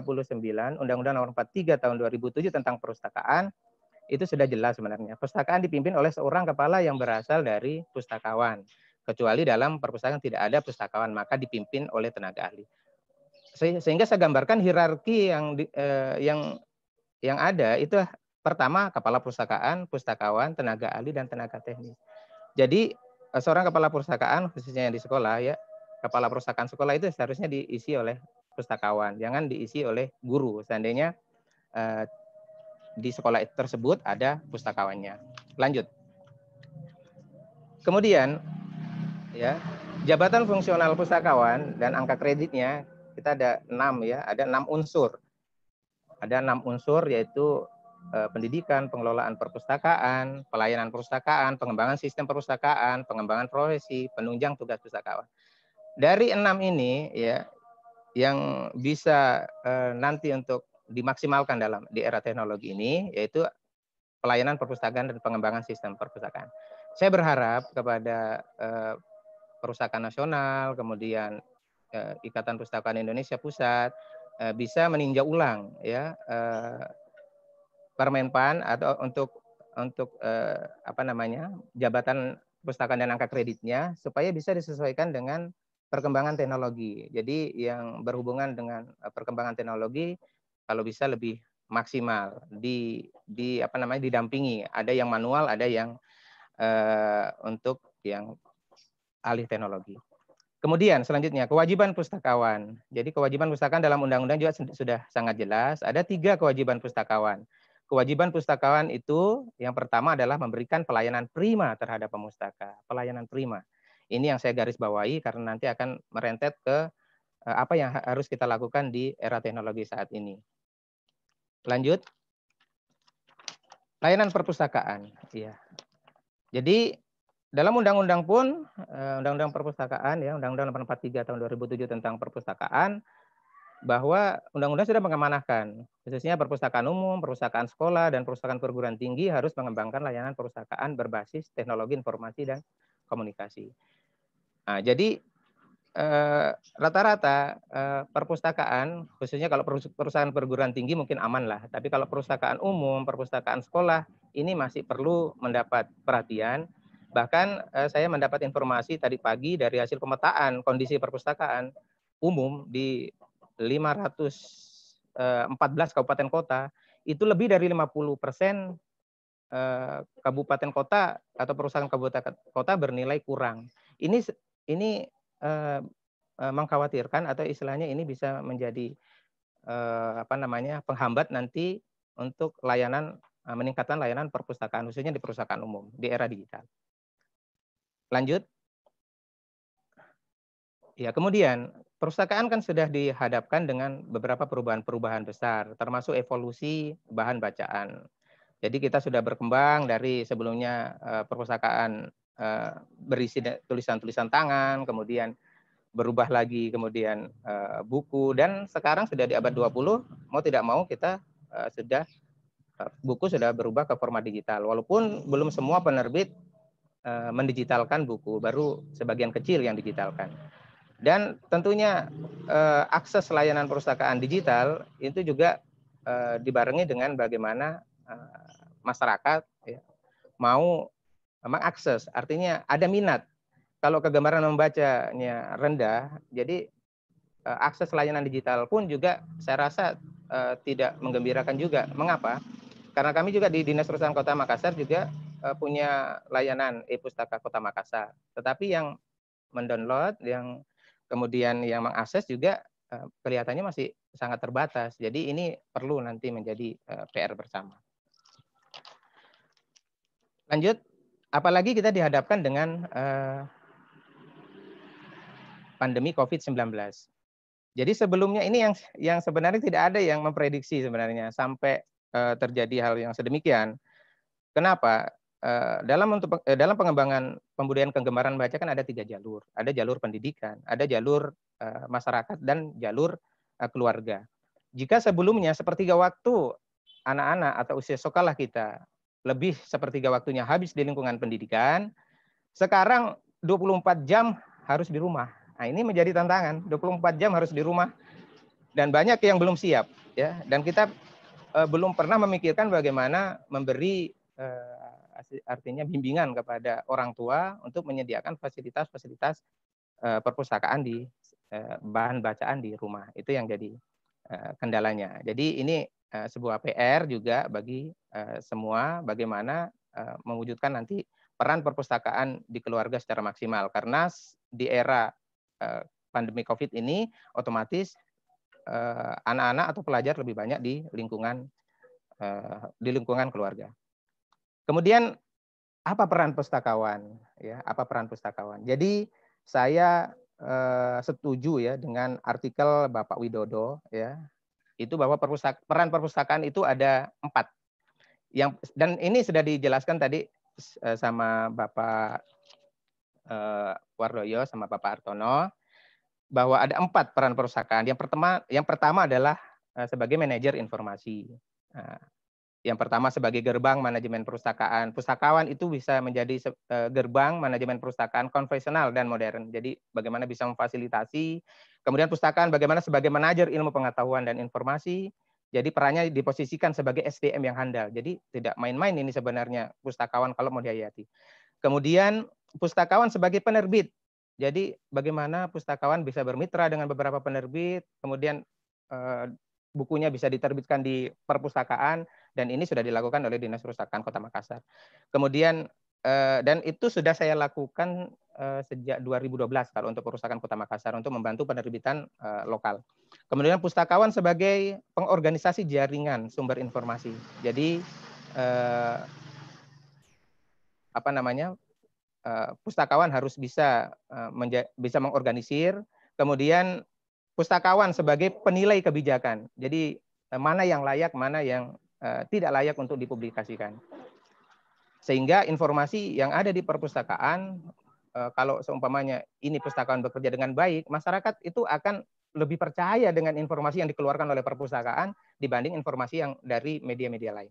Undang-Undang Nomor 43 tahun 2007 tentang perpustakaan itu sudah jelas sebenarnya. Pustakaan dipimpin oleh seorang kepala yang berasal dari pustakawan. Kecuali dalam perpustakaan tidak ada pustakawan, maka dipimpin oleh tenaga ahli sehingga saya gambarkan hierarki yang eh, yang yang ada itu pertama kepala perusahaan, pustakawan, tenaga ahli dan tenaga teknis. Jadi eh, seorang kepala perusahaan khususnya yang di sekolah ya, kepala perusahaan sekolah itu seharusnya diisi oleh pustakawan, jangan diisi oleh guru. Seandainya eh, di sekolah tersebut ada pustakawannya. Lanjut. Kemudian ya, jabatan fungsional pustakawan dan angka kreditnya kita ada enam ya, ada enam unsur. Ada enam unsur yaitu eh, pendidikan, pengelolaan perpustakaan, pelayanan perpustakaan, pengembangan sistem perpustakaan, pengembangan profesi, penunjang tugas pustakawan. Dari enam ini ya yang bisa eh, nanti untuk dimaksimalkan dalam di era teknologi ini yaitu pelayanan perpustakaan dan pengembangan sistem perpustakaan. Saya berharap kepada eh, perpustakaan nasional, kemudian Ikatan Pustakaan Indonesia Pusat eh, bisa meninjau ulang ya eh, Permenpan atau untuk untuk eh, apa namanya jabatan pustakaan dan angka kreditnya supaya bisa disesuaikan dengan perkembangan teknologi. Jadi yang berhubungan dengan perkembangan teknologi kalau bisa lebih maksimal di di apa namanya didampingi. Ada yang manual, ada yang uh, untuk yang alih teknologi. Kemudian selanjutnya kewajiban pustakawan. Jadi kewajiban pustakawan dalam undang-undang juga sudah sangat jelas. Ada tiga kewajiban pustakawan. Kewajiban pustakawan itu yang pertama adalah memberikan pelayanan prima terhadap pemustaka. Pelayanan prima. Ini yang saya garis bawahi karena nanti akan merentet ke eh, apa yang harus kita lakukan di era teknologi saat ini. Lanjut. Layanan perpustakaan. Ya. Jadi dalam undang-undang pun eh, undang-undang perpustakaan ya undang-undang 843 tahun 2007 tentang perpustakaan bahwa undang-undang sudah mengamanahkan khususnya perpustakaan umum, perpustakaan sekolah dan perpustakaan perguruan tinggi harus mengembangkan layanan perpustakaan berbasis teknologi informasi dan komunikasi. Nah, jadi eh, rata-rata eh, perpustakaan khususnya kalau perusahaan perguruan tinggi mungkin aman lah, tapi kalau perpustakaan umum, perpustakaan sekolah ini masih perlu mendapat perhatian Bahkan eh, saya mendapat informasi tadi pagi dari hasil pemetaan kondisi perpustakaan umum di 514 eh, kabupaten kota itu lebih dari 50 persen eh, kabupaten kota atau perusahaan kabupaten kota bernilai kurang. Ini ini eh, eh, mengkhawatirkan atau istilahnya ini bisa menjadi eh, apa namanya penghambat nanti untuk layanan meningkatkan layanan perpustakaan khususnya di perusahaan umum di era digital. Lanjut. Ya, kemudian Perpustakaan kan sudah dihadapkan dengan beberapa perubahan-perubahan besar, termasuk evolusi bahan bacaan. Jadi kita sudah berkembang dari sebelumnya eh, perpustakaan eh, berisi tulisan-tulisan tangan, kemudian berubah lagi, kemudian eh, buku, dan sekarang sudah di abad 20, mau tidak mau kita sudah buku sudah berubah ke format digital. Walaupun belum semua penerbit Eh, mendigitalkan buku, baru sebagian kecil yang digitalkan. Dan tentunya eh, akses layanan perpustakaan digital itu juga eh, dibarengi dengan bagaimana masyarakat ya, mau mengakses, artinya ada minat. Kalau kegambaran membacanya rendah, jadi akses layanan digital pun juga saya rasa tidak menggembirakan juga. Mengapa? Karena kami juga di Dinas Perusahaan Kota Makassar juga Eh, punya layanan e-pustaka Kota Makassar. Tetapi yang mendownload, yang kemudian yang mengakses juga eh, kelihatannya masih sangat terbatas. Jadi ini perlu nanti menjadi eh, PR bersama. Lanjut, apalagi kita dihadapkan dengan pandemi COVID-19. Jadi sebelumnya ini yang yang sebenarnya tidak ada yang memprediksi sebenarnya sampai terjadi hal yang sedemikian. Kenapa? Eh, dalam untuk eh, dalam pengembangan pembudayaan kegemaran baca kan ada tiga jalur, ada jalur pendidikan, ada jalur eh, masyarakat dan jalur keluarga. Jika sebelumnya sepertiga waktu anak-anak atau usia sekolah kita lebih sepertiga waktunya habis di lingkungan pendidikan, sekarang 24 jam harus di rumah. Nah, ini menjadi tantangan, 24 jam harus di rumah dan banyak yang belum siap ya dan kita belum pernah memikirkan bagaimana memberi artinya bimbingan kepada orang tua untuk menyediakan fasilitas-fasilitas uh, perpustakaan di uh, bahan bacaan di rumah. Itu yang jadi uh, kendalanya. Jadi ini uh, sebuah PR juga bagi uh, semua bagaimana uh, mewujudkan nanti peran perpustakaan di keluarga secara maksimal karena di era uh, pandemi Covid ini otomatis anak-anak uh, atau pelajar lebih banyak di lingkungan di lingkungan keluarga. Kemudian apa peran pustakawan ya apa peran pustakawan jadi saya eh, setuju ya dengan artikel Bapak Widodo ya itu bahwa perpustak peran perpustakaan itu ada empat yang dan ini sudah dijelaskan tadi eh, sama Bapak eh, Wardoyo sama Bapak Artono bahwa ada empat peran perpustakaan yang pertama yang pertama adalah eh, sebagai manajer informasi nah, yang pertama sebagai gerbang manajemen perpustakaan. Pustakawan itu bisa menjadi e, gerbang manajemen perpustakaan konvensional dan modern. Jadi bagaimana bisa memfasilitasi. Kemudian pustakaan bagaimana sebagai manajer ilmu pengetahuan dan informasi. Jadi perannya diposisikan sebagai SDM yang handal. Jadi tidak main-main ini sebenarnya pustakawan kalau mau dihayati. Kemudian pustakawan sebagai penerbit. Jadi bagaimana pustakawan bisa bermitra dengan beberapa penerbit, kemudian e, bukunya bisa diterbitkan di perpustakaan dan ini sudah dilakukan oleh Dinas Perusahaan Kota Makassar. Kemudian eh, dan itu sudah saya lakukan eh, sejak 2012 kalau untuk perusahaan Kota Makassar untuk membantu penerbitan eh, lokal. Kemudian pustakawan sebagai pengorganisasi jaringan sumber informasi. Jadi apa namanya? pustakawan harus bisa bisa mengorganisir, kemudian pustakawan sebagai penilai kebijakan. Jadi mana yang layak, mana yang Eh, tidak layak untuk dipublikasikan. Sehingga informasi yang ada di perpustakaan, eh, kalau seumpamanya ini perpustakaan bekerja dengan baik, masyarakat itu akan lebih percaya dengan informasi yang dikeluarkan oleh perpustakaan dibanding informasi yang dari media-media lain.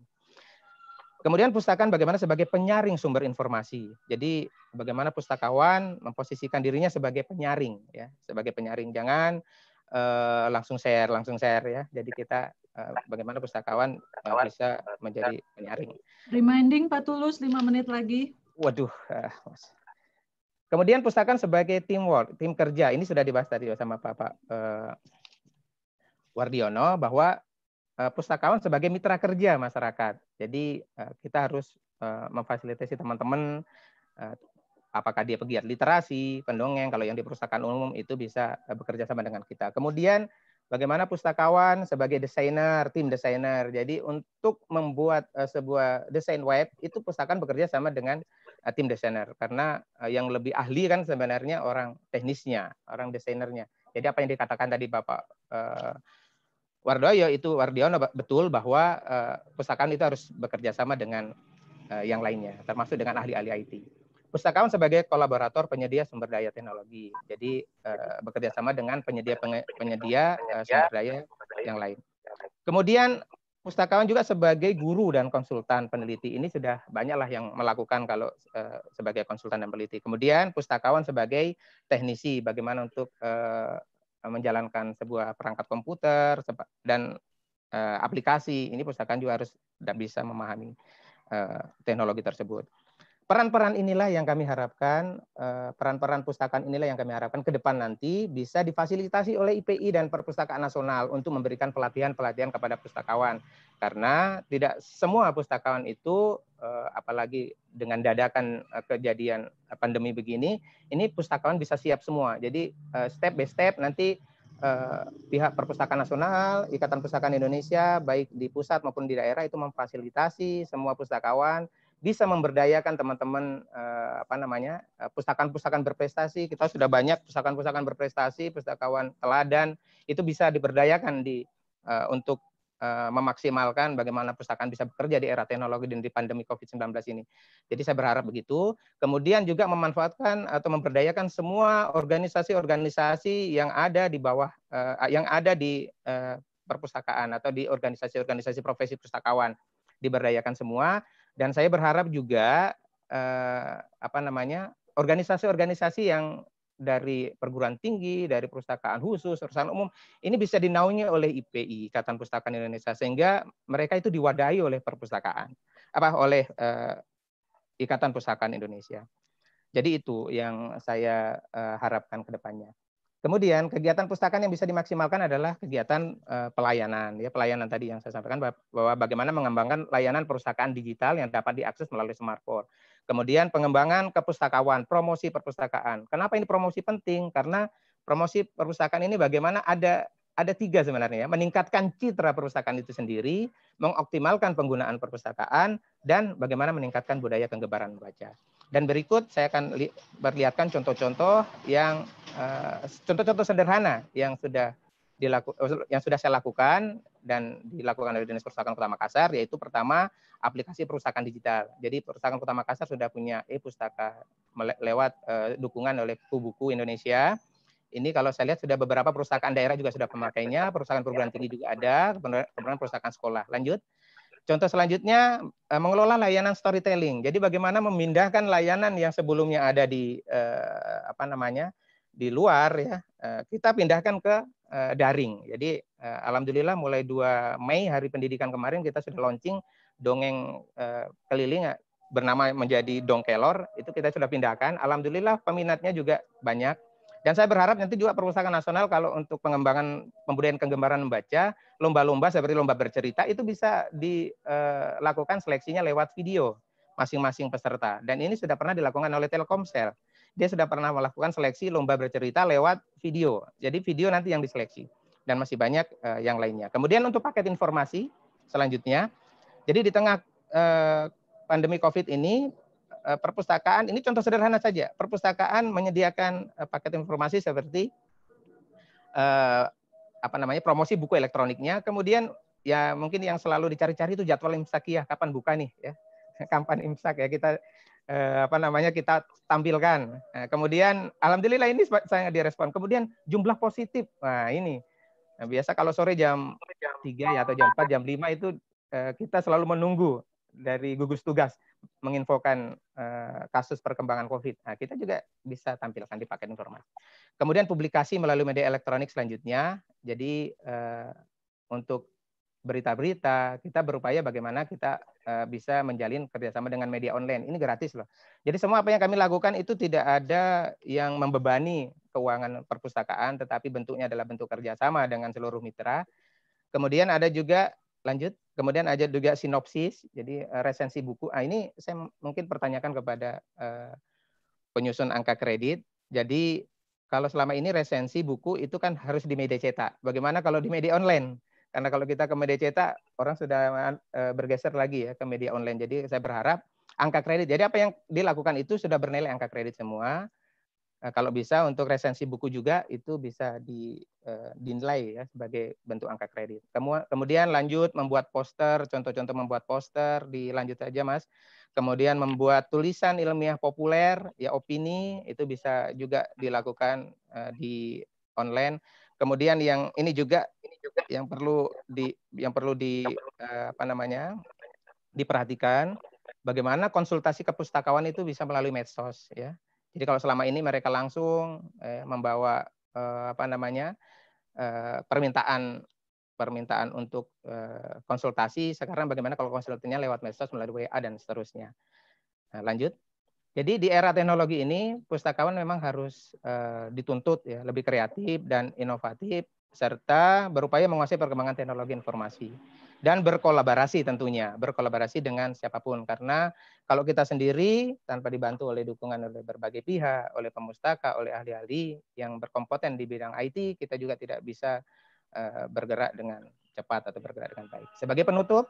Kemudian pustakaan bagaimana sebagai penyaring sumber informasi. Jadi bagaimana pustakawan memposisikan dirinya sebagai penyaring, ya, sebagai penyaring. Jangan uh, langsung share, langsung share ya. Jadi kita Eh, bagaimana pustakawan eh, eh, bisa menjadi penyaring. Reminding Pak Tulus lima menit lagi. Waduh, Mas. Kemudian pustakaan sebagai teamwork, tim kerja. Ini sudah dibahas tadi sama Pak, Pak Wardiono bahwa uh, pustakawan sebagai mitra kerja masyarakat. Jadi uh, kita harus uh, memfasilitasi teman-teman apakah dia pegiat literasi, pendongeng kalau yang di perpustakaan umum itu bisa bekerja sama dengan kita. Kemudian bagaimana pustakawan sebagai desainer, tim desainer. Jadi untuk membuat uh, sebuah desain web itu pustakawan bekerja sama dengan uh, tim desainer karena uh, yang lebih ahli kan sebenarnya orang teknisnya, orang desainernya. Jadi apa yang dikatakan tadi Bapak uh, Wardoyo itu Wardiono betul bahwa uh, pustakawan itu harus bekerja sama dengan uh, yang lainnya, termasuk dengan ahli-ahli IT. Pustakawan sebagai kolaborator penyedia sumber daya teknologi. Jadi uh, bekerja sama dengan penyedia penyedia uh, sumber daya yang lain. Kemudian pustakawan juga sebagai guru dan konsultan peneliti ini sudah banyaklah yang melakukan kalau uh, sebagai konsultan dan peneliti. Kemudian pustakawan sebagai teknisi bagaimana untuk uh, menjalankan sebuah perangkat komputer dan uh, aplikasi ini pustakawan juga harus bisa memahami uh, teknologi tersebut peran-peran inilah yang kami harapkan, eh, peran-peran pustakaan inilah yang kami harapkan ke depan nanti bisa difasilitasi oleh IPI dan Perpustakaan Nasional untuk memberikan pelatihan-pelatihan kepada pustakawan. Karena tidak semua pustakawan itu, eh, apalagi dengan dadakan eh, kejadian pandemi begini, ini pustakawan bisa siap semua. Jadi step by step nanti pihak Perpustakaan Nasional, Ikatan Pustakaan Indonesia, baik di pusat maupun di daerah itu memfasilitasi semua pustakawan, bisa memberdayakan teman-teman eh, apa namanya eh, pustakaan-pustakaan berprestasi kita sudah banyak pustakaan-pustakaan berprestasi pustakawan teladan itu bisa diberdayakan di eh, untuk eh, memaksimalkan bagaimana pustakaan bisa bekerja di era teknologi dan di pandemi COVID-19 ini. Jadi saya berharap begitu. Kemudian juga memanfaatkan atau memberdayakan semua organisasi-organisasi yang ada di bawah eh, yang ada di eh, perpustakaan atau di organisasi-organisasi profesi pustakawan diberdayakan semua dan saya berharap juga eh, apa namanya organisasi-organisasi yang dari perguruan tinggi, dari perpustakaan khusus, perusahaan umum, ini bisa dinaungi oleh IPI, Ikatan Perpustakaan Indonesia, sehingga mereka itu diwadahi oleh perpustakaan, apa oleh eh, Ikatan Perpustakaan Indonesia. Jadi itu yang saya eh, harapkan ke depannya. Kemudian kegiatan pustakaan yang bisa dimaksimalkan adalah kegiatan uh, pelayanan, ya pelayanan tadi yang saya sampaikan bahwa bagaimana mengembangkan layanan perpustakaan digital yang dapat diakses melalui smartphone. Kemudian pengembangan kepustakawan, promosi perpustakaan. Kenapa ini promosi penting? Karena promosi perpustakaan ini bagaimana ada ada tiga sebenarnya ya, meningkatkan citra perpustakaan itu sendiri, mengoptimalkan penggunaan perpustakaan, dan bagaimana meningkatkan budaya kegemaran membaca. Dan berikut saya akan berlihatkan contoh-contoh yang Eh, contoh-contoh sederhana yang sudah dilaku, eh, yang sudah saya lakukan dan dilakukan oleh Dinas Perpustakaan Kota Makassar yaitu pertama aplikasi perpustakaan digital. Jadi Perpustakaan Kota Makassar sudah punya e-pustaka lewat uh, dukungan oleh Buku Indonesia. Ini kalau saya lihat sudah beberapa perusahaan daerah juga sudah memakainya, perusahaan perguruan tinggi juga ada, kemudian perusahaan sekolah. Lanjut. Contoh selanjutnya mengelola layanan storytelling. Jadi bagaimana memindahkan layanan yang sebelumnya ada di uh, apa namanya? di luar ya eh, kita pindahkan ke eh, daring. Jadi eh, alhamdulillah mulai 2 Mei hari pendidikan kemarin kita sudah launching dongeng keliling bernama menjadi Dongkelor itu kita sudah pindahkan. Alhamdulillah peminatnya juga banyak. Dan saya berharap nanti juga Perpustakaan Nasional kalau untuk pengembangan pembudayaan kegemaran membaca, lomba-lomba seperti lomba bercerita itu bisa dilakukan seleksinya lewat video masing-masing peserta. Dan ini sudah pernah dilakukan oleh Telkomsel dia sudah pernah melakukan seleksi lomba bercerita lewat video. Jadi video nanti yang diseleksi dan masih banyak uh, yang lainnya. Kemudian untuk paket informasi selanjutnya, jadi di tengah uh, pandemi COVID ini uh, perpustakaan ini contoh sederhana saja. Perpustakaan menyediakan uh, paket informasi seperti uh, apa namanya promosi buku elektroniknya. Kemudian ya mungkin yang selalu dicari-cari itu jadwal imsakiah kapan buka nih ya kapan imsak ya kita eh, apa namanya kita tampilkan. Nah, kemudian alhamdulillah ini saya direspon. Kemudian jumlah positif. Nah, ini. Nah, biasa kalau sore jam 3 ya atau jam 4, jam 5 itu eh, kita selalu menunggu dari gugus tugas menginfokan eh, kasus perkembangan COVID. Nah, kita juga bisa tampilkan di paket informasi. Kemudian publikasi melalui media elektronik selanjutnya. Jadi eh, untuk berita-berita, kita berupaya bagaimana kita eh, bisa menjalin kerjasama dengan media online. Ini gratis loh. Jadi semua apa yang kami lakukan itu tidak ada yang membebani keuangan perpustakaan, tetapi bentuknya adalah bentuk kerjasama dengan seluruh mitra. Kemudian ada juga lanjut, kemudian ada juga sinopsis, jadi eh, resensi buku. Ah ini saya mungkin pertanyakan kepada eh, penyusun angka kredit. Jadi kalau selama ini resensi buku itu kan harus di media cetak. Bagaimana kalau di media online? Karena kalau kita ke media cetak, orang sudah eh, bergeser lagi ya ke media online. Jadi saya berharap angka kredit. Jadi apa yang dilakukan itu sudah bernilai angka kredit semua. Nah, kalau bisa untuk resensi buku juga itu bisa di, uh, dinilai ya sebagai bentuk angka kredit. Kemudian lanjut membuat poster, contoh-contoh membuat poster, dilanjut aja Mas. Kemudian membuat tulisan ilmiah populer, ya opini itu bisa juga dilakukan uh, di online Kemudian yang ini juga yang perlu di yang perlu di eh, apa namanya diperhatikan bagaimana konsultasi ke pustakawan itu bisa melalui medsos ya. Jadi kalau selama ini mereka langsung eh, membawa eh, apa namanya eh, permintaan permintaan untuk eh, konsultasi sekarang bagaimana kalau konsultasinya lewat medsos melalui WA dan seterusnya. Nah, lanjut. Jadi di era teknologi ini pustakawan memang harus uh, dituntut ya lebih kreatif dan inovatif serta berupaya menguasai perkembangan teknologi informasi dan berkolaborasi tentunya berkolaborasi dengan siapapun karena kalau kita sendiri tanpa dibantu oleh dukungan oleh berbagai pihak oleh pemustaka oleh ahli-ahli yang berkompeten di bidang IT kita juga tidak bisa uh, bergerak dengan cepat atau bergerak dengan baik. Sebagai penutup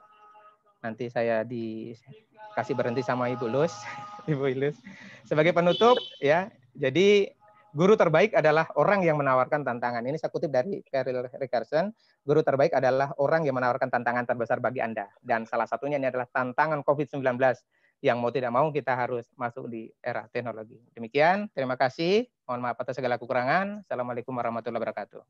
nanti saya dikasih berhenti sama Ibu Lus, Ibu Ilus. Sebagai penutup ya, jadi guru terbaik adalah orang yang menawarkan tantangan. Ini saya kutip dari Carol Rickerson, guru terbaik adalah orang yang menawarkan tantangan terbesar bagi Anda. Dan salah satunya ini adalah tantangan COVID-19 yang mau tidak mau kita harus masuk di era teknologi. Demikian, terima kasih. Mohon maaf atas segala kekurangan. Assalamualaikum warahmatullahi wabarakatuh.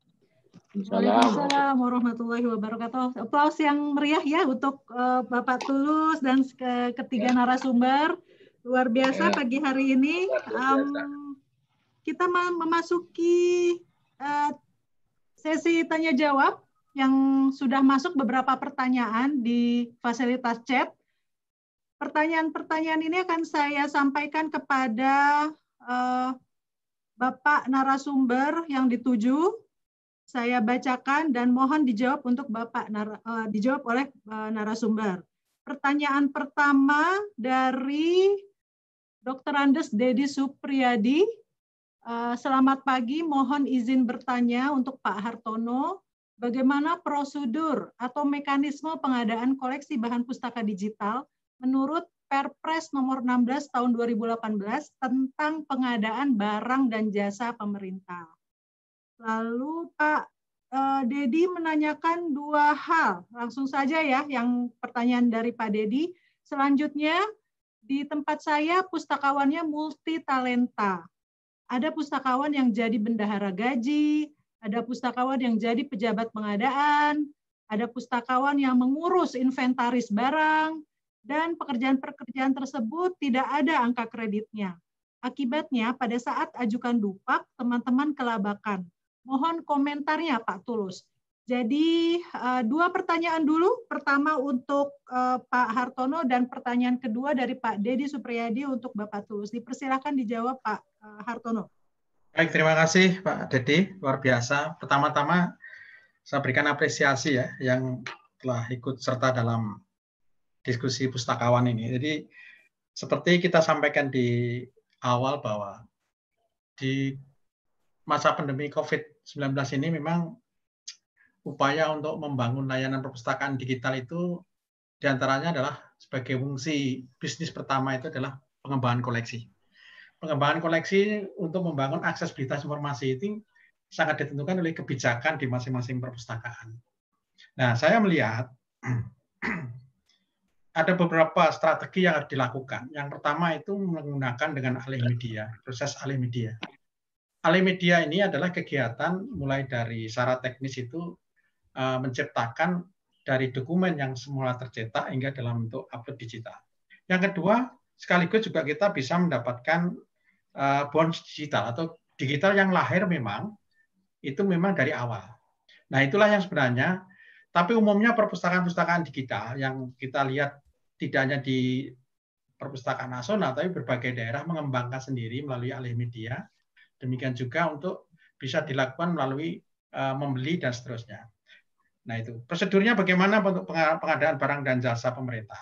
Waalaikumsalam warahmatullahi wabarakatuh. Aplaus yang meriah ya untuk uh, Bapak Tulus dan ke ketiga ya. narasumber. Luar biasa ya. pagi hari ini. Um, kita memasuki uh, sesi tanya jawab yang sudah masuk beberapa pertanyaan di fasilitas chat. Pertanyaan-pertanyaan ini akan saya sampaikan kepada uh, Bapak narasumber yang dituju saya bacakan dan mohon dijawab untuk Bapak nar, uh, eh, dijawab oleh uh, narasumber. Pertanyaan pertama dari Dr. Andes Dedi Supriyadi. Eh, selamat pagi, mohon izin bertanya untuk Pak Hartono, bagaimana prosedur atau mekanisme pengadaan koleksi bahan pustaka digital menurut Perpres nomor 16 tahun 2018 tentang pengadaan barang dan jasa pemerintah. Lalu Pak eh, Dedi menanyakan dua hal. Langsung saja ya yang pertanyaan dari Pak Dedi. Selanjutnya di tempat saya pustakawannya multi talenta. Ada pustakawan yang jadi bendahara gaji, ada pustakawan yang jadi pejabat pengadaan, ada pustakawan yang mengurus inventaris barang, dan pekerjaan-pekerjaan tersebut tidak ada angka kreditnya. Akibatnya pada saat ajukan dupak, teman-teman kelabakan Mohon komentarnya Pak Tulus. Jadi eh, dua pertanyaan dulu. Pertama untuk eh, Pak Hartono dan pertanyaan kedua dari Pak Dedi Supriyadi untuk Bapak Tulus. Dipersilahkan dijawab Pak eh, Hartono. Baik, terima kasih Pak Dedi. Luar biasa. Pertama-tama saya berikan apresiasi ya yang telah ikut serta dalam diskusi pustakawan ini. Jadi seperti kita sampaikan di awal bahwa di masa pandemi COVID-19 ini memang upaya untuk membangun layanan perpustakaan digital itu diantaranya adalah sebagai fungsi bisnis pertama itu adalah pengembangan koleksi. Pengembangan koleksi untuk membangun aksesibilitas informasi itu sangat ditentukan oleh kebijakan di masing-masing perpustakaan. Nah, saya melihat ada beberapa strategi yang harus dilakukan. Yang pertama itu menggunakan dengan alih media, proses alih media media ini adalah kegiatan mulai dari syarat teknis itu uh, menciptakan dari dokumen yang semula tercetak hingga dalam bentuk upload digital. Yang kedua, sekaligus juga kita bisa mendapatkan uh, bonds digital atau digital yang lahir memang itu memang dari awal. Nah, itulah yang sebenarnya tapi umumnya perpustakaan-perpustakaan digital yang kita lihat tidak hanya di perpustakaan nasional, tapi berbagai daerah mengembangkan sendiri melalui alih media Demikian juga untuk bisa dilakukan melalui eh, membeli dan seterusnya. Nah itu prosedurnya bagaimana untuk pengadaan barang dan jasa pemerintah.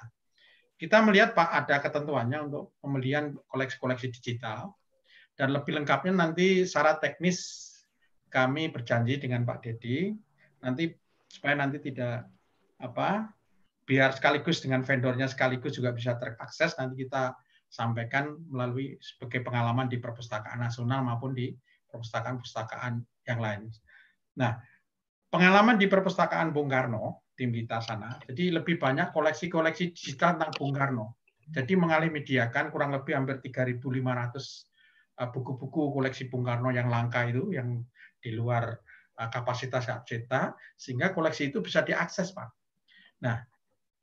Kita melihat Pak ada ketentuannya untuk pembelian koleksi-koleksi digital dan lebih lengkapnya nanti syarat teknis kami berjanji dengan Pak Dedi nanti supaya nanti tidak apa biar sekaligus dengan vendornya sekaligus juga bisa terakses nanti kita sampaikan melalui sebagai pengalaman di perpustakaan nasional maupun di perpustakaan-perpustakaan yang lain. Nah, pengalaman di perpustakaan Bung Karno tim kita sana, jadi lebih banyak koleksi-koleksi digital tentang Bung Karno. Jadi mengalih mediakan kurang lebih hampir 3.500 eh, buku-buku koleksi Bung Karno yang langka itu yang di luar eh, kapasitas cetak sehingga koleksi itu bisa diakses, Pak. Nah,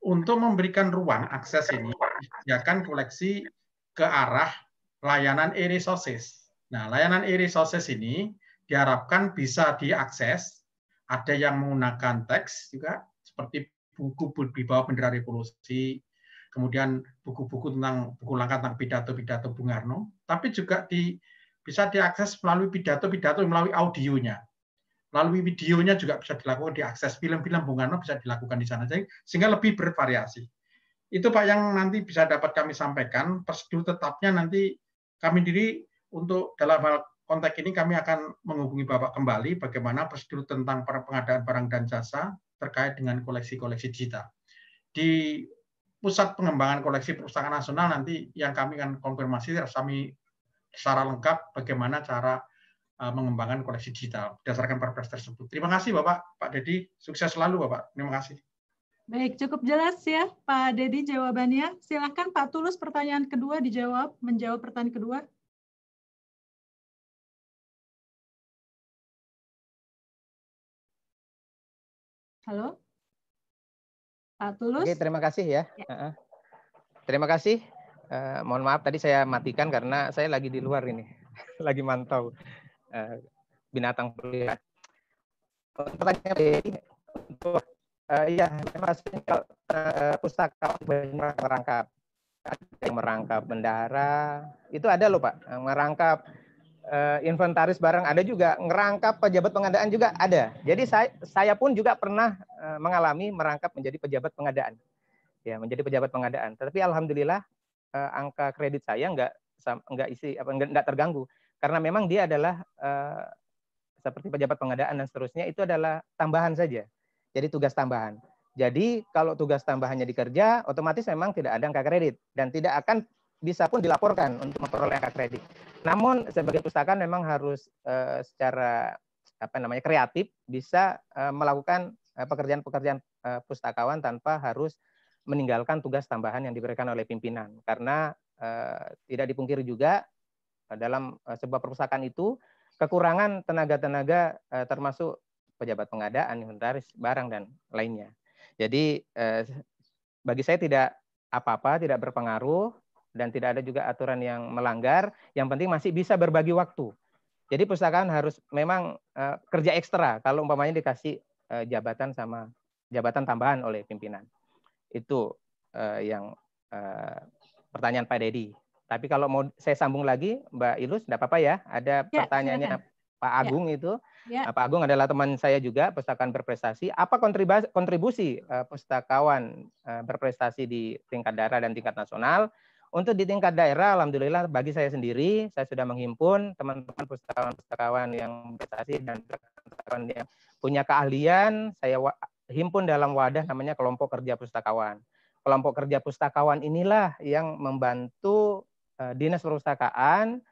untuk memberikan ruang akses ini, disediakan koleksi ke arah layanan e-resources. Nah, layanan e-resources ini diharapkan bisa diakses. Ada yang menggunakan teks juga, seperti buku di bawah bendera revolusi, kemudian buku-buku tentang buku langkah tentang pidato-pidato Bung Karno, tapi juga di, bisa diakses melalui pidato-pidato melalui audionya. Melalui videonya juga bisa dilakukan diakses, film-film Bung Karno bisa dilakukan di sana, sehingga lebih bervariasi. Itu Pak yang nanti bisa dapat kami sampaikan. Prosedur tetapnya nanti kami diri untuk dalam hal konteks ini kami akan menghubungi Bapak kembali bagaimana prosedur tentang pengadaan barang dan jasa terkait dengan koleksi-koleksi digital. Di pusat pengembangan koleksi perusahaan nasional nanti yang kami akan konfirmasi kami secara lengkap bagaimana cara e, mengembangkan koleksi digital berdasarkan perpres tersebut. Terima kasih Bapak, Pak Dedi, sukses selalu Bapak. Terima kasih. Baik, cukup jelas ya Pak Dedi jawabannya. Silahkan Pak Tulus pertanyaan kedua dijawab, menjawab pertanyaan kedua. Halo? Pak Tulus? Oke, terima kasih ya. ya. Terima kasih. Uh, mohon maaf tadi saya matikan karena saya lagi di luar ini. lagi mantau uh, binatang peliharaan. Pertanyaan untuk Uh, iya, kalau uh, pustaka banyak merangkap. Ada yang merangkap bendara, itu ada loh Pak, eh, merangkap uh, inventaris barang ada juga, merangkap pejabat pengadaan juga ada. Jadi saya, saya pun juga pernah uh, mengalami merangkap menjadi pejabat pengadaan. Ya, menjadi pejabat pengadaan. Tetapi alhamdulillah uh, angka kredit saya nggak nggak isi apa nggak terganggu karena memang dia adalah uh, seperti pejabat pengadaan dan seterusnya itu adalah tambahan saja jadi tugas tambahan. Jadi kalau tugas tambahannya dikerja, otomatis memang tidak ada angka kredit dan tidak akan bisa pun dilaporkan untuk memperoleh angka kredit. Namun sebagai perpustakaan memang harus uh, secara apa namanya kreatif bisa uh, melakukan eh, pekerjaan-pekerjaan uh, pustakawan tanpa harus meninggalkan tugas tambahan yang diberikan oleh pimpinan. Karena tidak dipungkiri juga dalam sebuah perpustakaan itu kekurangan tenaga-tenaga termasuk pejabat pengadaan, inventaris, barang dan lainnya. Jadi eh, bagi saya tidak apa-apa, tidak berpengaruh dan tidak ada juga aturan yang melanggar. Yang penting masih bisa berbagi waktu. Jadi pustakaan harus memang eh, kerja ekstra kalau umpamanya dikasih eh, jabatan sama jabatan tambahan oleh pimpinan. Itu eh, yang eh, pertanyaan Pak Dedi. Tapi kalau mau saya sambung lagi, Mbak Ilus, tidak apa-apa ya. Ada ya, pertanyaannya silakan. Pak ya. Agung ya. itu Ya. Nah, Pak Agung adalah teman saya juga, pustakawan berprestasi. Apa kontribusi, kontribusi eh, pustakawan eh, berprestasi di tingkat daerah dan tingkat nasional? Untuk di tingkat daerah, alhamdulillah bagi saya sendiri, saya sudah menghimpun teman-teman pustakawan-pustakawan yang berprestasi dan pustakawan yang punya keahlian, saya himpun dalam wadah namanya kelompok kerja pustakawan. Kelompok kerja pustakawan inilah yang membantu eh, dinas perpustakaan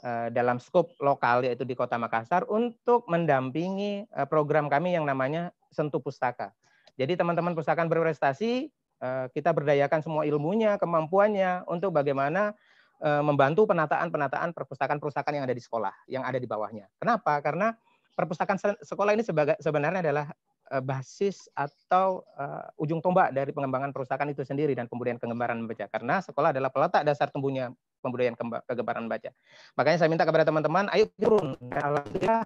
Eh, dalam skop lokal yaitu di Kota Makassar untuk mendampingi eh, program kami yang namanya Sentuh Pustaka. Jadi teman-teman pustakaan berprestasi eh, kita berdayakan semua ilmunya, kemampuannya untuk bagaimana membantu penataan-penataan perpustakaan-perpustakaan yang ada di sekolah, yang ada di bawahnya. Kenapa? Karena perpustakaan sekolah ini sebenarnya adalah basis atau ujung tombak dari pengembangan perpustakaan itu sendiri dan kemudian kegembaran membaca. Karena sekolah adalah peletak dasar tumbuhnya pembudayaan kegemaran baca. Makanya saya minta kepada teman-teman, ayo turun. Alhamdulillah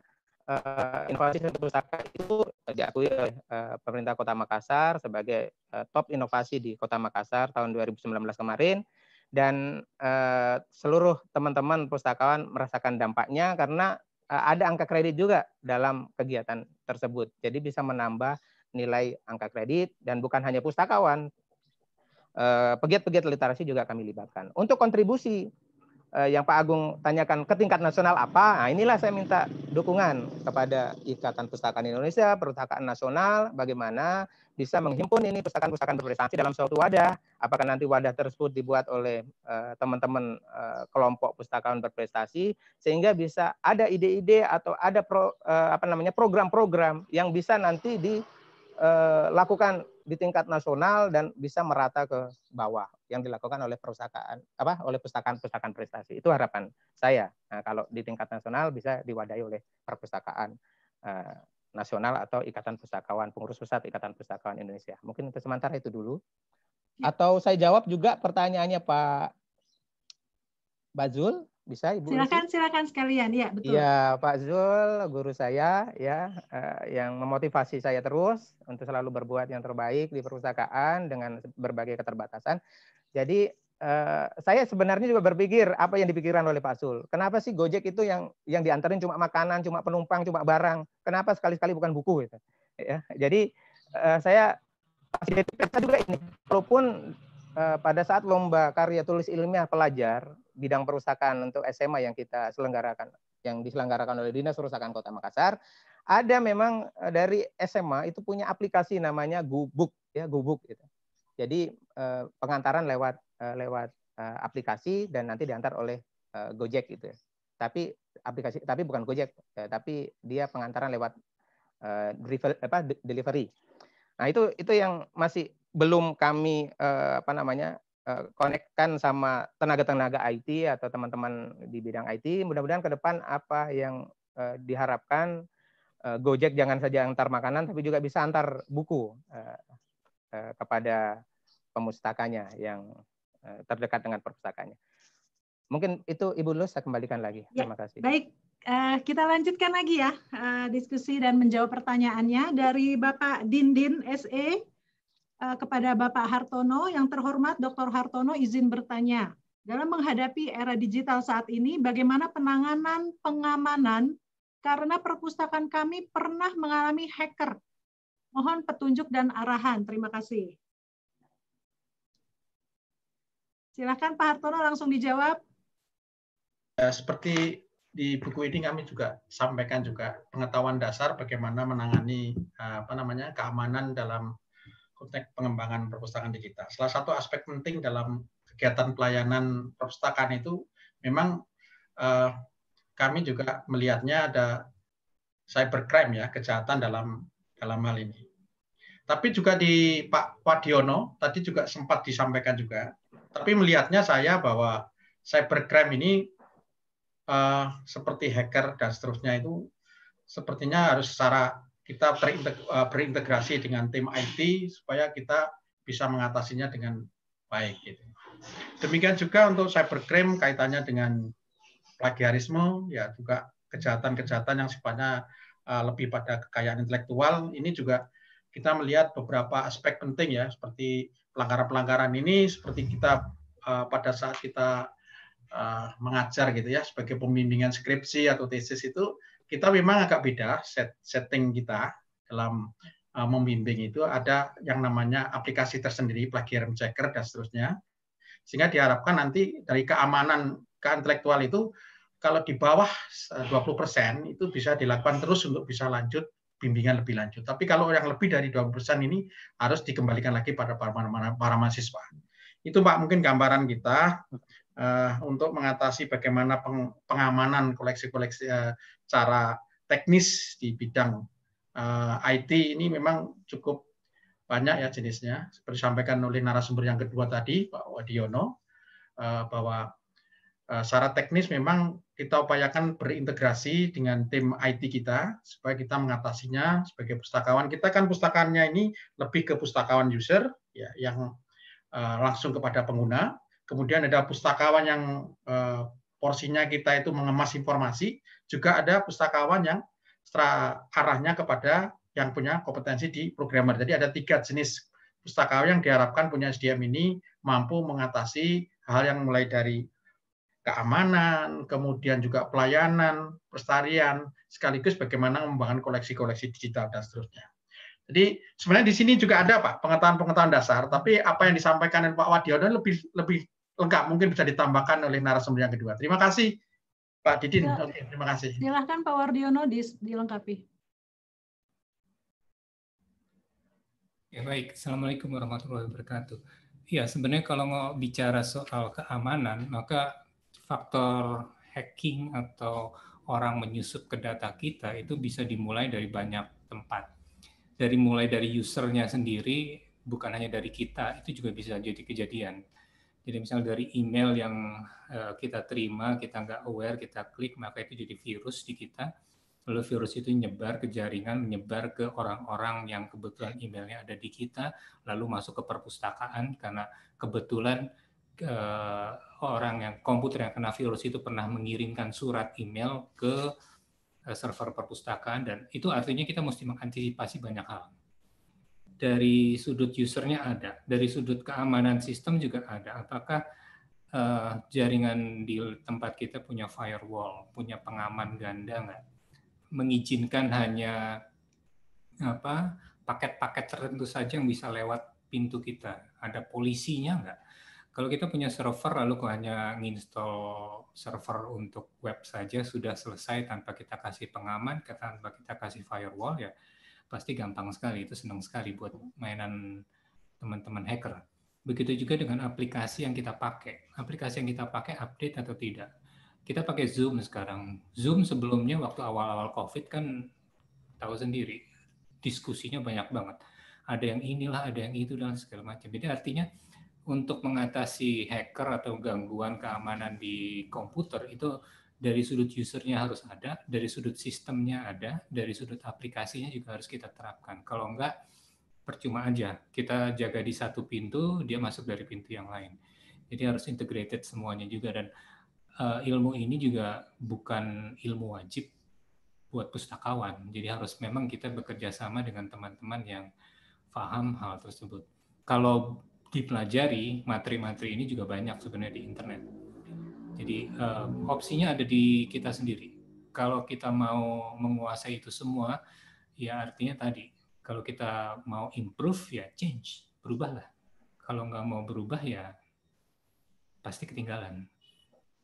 uh, inovasi di pustaka itu diakui oleh uh, pemerintah Kota Makassar sebagai uh, top inovasi di Kota Makassar tahun 2019 kemarin dan uh, seluruh teman-teman pustakawan merasakan dampaknya karena uh, ada angka kredit juga dalam kegiatan tersebut. Jadi bisa menambah nilai angka kredit dan bukan hanya pustakawan, Eh, pegiat-pegiat literasi juga kami libatkan. Untuk kontribusi eh, yang Pak Agung tanyakan ke tingkat nasional apa, nah inilah saya minta dukungan kepada Ikatan Pustakaan Indonesia, Perpustakaan Nasional, bagaimana bisa menghimpun ini pustakaan-pustakaan berprestasi dalam suatu wadah. Apakah nanti wadah tersebut dibuat oleh eh, teman-teman kelompok pustakaan berprestasi sehingga bisa ada ide-ide atau ada pro, apa namanya program-program yang bisa nanti di Eh, lakukan di tingkat nasional dan bisa merata ke bawah yang dilakukan oleh perusahaan apa oleh pustakaan-pustakaan prestasi itu harapan saya nah, kalau di tingkat nasional bisa diwadahi oleh perpustakaan eh, nasional atau ikatan pustakawan pengurus pusat ikatan pustakawan Indonesia mungkin untuk sementara itu dulu ya. atau saya jawab juga pertanyaannya Pak Bazul bisa Ibu? Silakan, silakan sekalian. Ya, betul. ya Pak Zul, guru saya ya eh, yang memotivasi saya terus untuk selalu berbuat yang terbaik di perpustakaan dengan berbagai keterbatasan. Jadi Uh, saya sebenarnya juga berpikir apa yang dipikiran oleh Pak Zul. Kenapa sih Gojek itu yang yang diantarin cuma makanan, cuma penumpang, cuma barang? Kenapa sekali-sekali bukan buku gitu? Ya, jadi uh, saya juga ini, walaupun Eh, pada saat lomba karya tulis ilmiah pelajar bidang perusakan untuk SMA yang kita selenggarakan yang diselenggarakan oleh Dinas Perusakan Kota Makassar, ada memang eh, dari SMA itu punya aplikasi namanya Gubuk ya Gubuk gitu. Jadi eh, pengantaran lewat lewat aplikasi dan nanti diantar oleh Gojek gitu ya. Tapi aplikasi tapi bukan Gojek, ya, tapi dia pengantaran lewat delivery. Nah, itu itu yang masih belum kami eh, apa namanya eh, konekkan sama tenaga-tenaga IT atau teman-teman di bidang IT. Mudah-mudahan ke depan apa yang eh, diharapkan eh, Gojek jangan saja antar makanan, tapi juga bisa antar buku eh, eh, kepada pemustakanya yang eh, terdekat dengan perpustakanya. Mungkin itu Ibu Lus saya kembalikan lagi. Ya, Terima kasih. Baik, uh, kita lanjutkan lagi ya uh, diskusi dan menjawab pertanyaannya dari Bapak Dindin SE. Eh, kepada Bapak Hartono yang terhormat Dr. Hartono izin bertanya. Dalam menghadapi era digital saat ini, bagaimana penanganan pengamanan karena perpustakaan kami pernah mengalami hacker. Mohon petunjuk dan arahan. Terima kasih. Silahkan Pak Hartono langsung dijawab. Ya, seperti di buku ini kami juga sampaikan juga pengetahuan dasar bagaimana menangani eh, apa namanya keamanan dalam konteks pengembangan perpustakaan digital. Salah satu aspek penting dalam kegiatan pelayanan perpustakaan itu memang uh, kami juga melihatnya ada cybercrime ya kejahatan dalam dalam hal ini. Tapi juga di Pak Wadiono tadi juga sempat disampaikan juga. Tapi melihatnya saya bahwa cybercrime ini uh, seperti hacker dan seterusnya itu sepertinya harus secara kita eh, berintegrasi dengan tim IT supaya kita bisa mengatasinya dengan baik. Gitu. Demikian juga untuk cybercrime kaitannya dengan plagiarisme, ya juga kejahatan-kejahatan yang sifatnya eh, lebih pada kekayaan intelektual. Ini juga kita melihat beberapa aspek penting ya, seperti pelanggaran-pelanggaran ini, seperti kita eh, pada saat kita mengajar gitu ya, sebagai pembimbingan skripsi atau tesis itu kita memang agak beda set, setting kita dalam uh, membimbing itu ada yang namanya aplikasi tersendiri, plagiarism checker dan seterusnya. Sehingga diharapkan nanti dari keamanan keintelektual itu kalau di bawah 20% eh, itu bisa dilakukan terus untuk bisa lanjut bimbingan lebih lanjut. Tapi kalau yang lebih dari 20% ini harus dikembalikan lagi pada para, para, para mahasiswa. Itu Pak mungkin gambaran kita uh, untuk mengatasi bagaimana peng, pengamanan koleksi-koleksi uh, cara teknis di bidang uh, eh, IT ini memang cukup banyak ya jenisnya. Seperti disampaikan oleh narasumber yang kedua tadi, Pak Wadiono, uh, bahwa uh, secara teknis memang kita upayakan berintegrasi dengan tim IT kita supaya kita mengatasinya sebagai pustakawan. Kita kan pustakaannya ini lebih ke pustakawan user ya yang langsung kepada pengguna kemudian ada pustakawan yang eh, porsinya kita itu mengemas informasi, juga ada pustakawan yang arahnya kepada yang punya kompetensi di programmer. Jadi ada tiga jenis pustakawan yang diharapkan punya SDM ini mampu mengatasi hal yang mulai dari keamanan, kemudian juga pelayanan, pelestarian, sekaligus bagaimana membangun koleksi-koleksi digital dan seterusnya. Jadi sebenarnya di sini juga ada Pak pengetahuan-pengetahuan dasar, tapi apa yang disampaikan oleh Pak Wadiono lebih lebih lengkap mungkin bisa ditambahkan oleh narasumber yang kedua. Terima kasih Pak Didin. Ya, Oke, terima kasih. Silahkan Pak Wardiono dilengkapi. Ya baik, Assalamualaikum warahmatullahi wabarakatuh. Ya sebenarnya kalau mau bicara soal keamanan, maka faktor hacking atau orang menyusup ke data kita itu bisa dimulai dari banyak tempat. Dari mulai dari usernya sendiri, bukan hanya dari kita, itu juga bisa jadi kejadian. Jadi misalnya dari email yang eh, kita terima, kita nggak aware, kita klik, maka itu jadi virus di kita. Lalu virus itu nyebar ke jaringan, menyebar ke orang-orang yang kebetulan emailnya ada di kita, lalu masuk ke perpustakaan karena kebetulan eh, orang yang komputer yang kena virus itu pernah mengirimkan surat email ke eh, server perpustakaan dan itu artinya kita mesti mengantisipasi banyak hal dari sudut usernya ada, dari sudut keamanan sistem juga ada. Apakah uh, jaringan di tempat kita punya firewall, punya pengaman ganda nggak? Mengizinkan hanya apa paket-paket tertentu saja yang bisa lewat pintu kita. Ada polisinya nggak? Kalau kita punya server lalu hanya install server untuk web saja sudah selesai tanpa kita kasih pengaman, tanpa kita kasih firewall ya pasti gampang sekali itu senang sekali buat mainan teman-teman hacker begitu juga dengan aplikasi yang kita pakai aplikasi yang kita pakai update atau tidak kita pakai zoom sekarang zoom sebelumnya waktu awal-awal covid kan tahu sendiri diskusinya banyak banget ada yang inilah ada yang itu dan segala macam jadi artinya untuk mengatasi hacker atau gangguan keamanan di komputer itu dari sudut usernya harus ada, dari sudut sistemnya ada, dari sudut aplikasinya juga harus kita terapkan. Kalau enggak, percuma aja. Kita jaga di satu pintu, dia masuk dari pintu yang lain. Jadi harus integrated semuanya juga. Dan uh, ilmu ini juga bukan ilmu wajib buat pustakawan. Jadi harus memang kita bekerja sama dengan teman-teman yang paham hal tersebut. Kalau dipelajari, materi-materi ini juga banyak sebenarnya di internet jadi uh, opsinya ada di kita sendiri. Kalau kita mau menguasai itu semua, ya artinya tadi kalau kita mau improve ya change, berubahlah. Kalau nggak mau berubah ya pasti ketinggalan.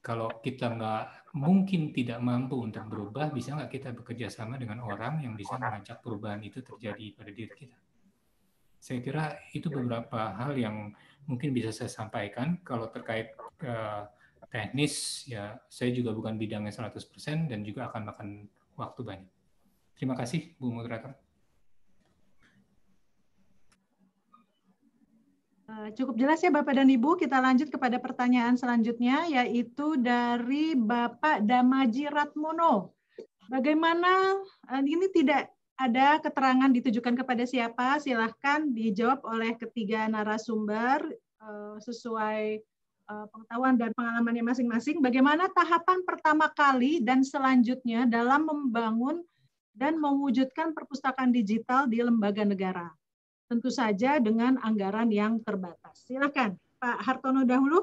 Kalau kita nggak mungkin tidak mampu untuk berubah, bisa nggak kita bekerja sama dengan orang yang bisa mengajak perubahan itu terjadi pada diri kita? Saya kira itu beberapa hal yang mungkin bisa saya sampaikan kalau terkait uh, teknis ya saya juga bukan bidangnya 100% dan juga akan makan waktu banyak. Terima kasih Bu moderator. Eh, cukup jelas ya Bapak dan Ibu, kita lanjut kepada pertanyaan selanjutnya yaitu dari Bapak Damaji Ratmono. Bagaimana eh, ini tidak ada keterangan ditujukan kepada siapa? Silahkan dijawab oleh ketiga narasumber eh, sesuai Eh, pengetahuan dan pengalamannya masing-masing, bagaimana tahapan pertama kali dan selanjutnya dalam membangun dan mewujudkan perpustakaan digital di lembaga negara. Tentu saja dengan anggaran yang terbatas. Silakan Pak Hartono dahulu.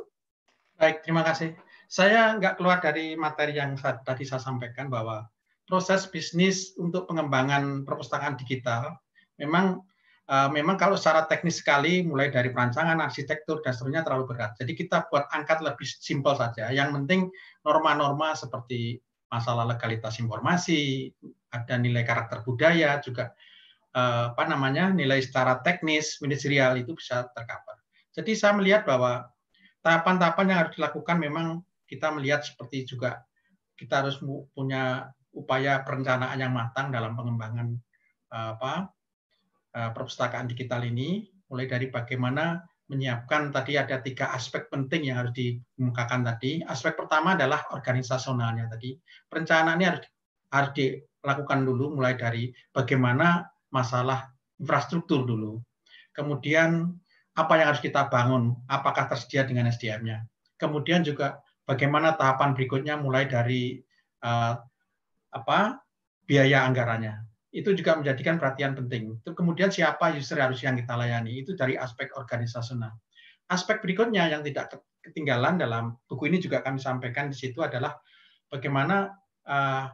Baik, terima kasih. Saya nggak keluar dari materi yang tadi saya sampaikan bahwa proses bisnis untuk pengembangan perpustakaan digital memang Eh, memang kalau secara teknis sekali mulai dari perancangan arsitektur dan seterusnya terlalu berat. Jadi kita buat angkat lebih simpel saja. Yang penting norma-norma seperti masalah legalitas informasi, ada nilai karakter budaya juga eh, apa namanya nilai secara teknis manajerial itu bisa tercover. Jadi saya melihat bahwa tahapan-tahapan yang harus dilakukan memang kita melihat seperti juga kita harus punya upaya perencanaan yang matang dalam pengembangan eh, apa Eh, perpustakaan digital ini, mulai dari bagaimana menyiapkan tadi ada tiga aspek penting yang harus dikemukakan tadi. Aspek pertama adalah organisasionalnya tadi. Perencanaannya harus, harus dilakukan dulu mulai dari bagaimana masalah infrastruktur dulu. Kemudian apa yang harus kita bangun, apakah tersedia dengan SDM-nya. Kemudian juga bagaimana tahapan berikutnya mulai dari uh, apa biaya anggarannya itu juga menjadikan perhatian penting. Kemudian siapa user harus yang kita layani itu dari aspek organisasional. Aspek berikutnya yang tidak ketinggalan dalam buku ini juga kami sampaikan di situ adalah bagaimana uh,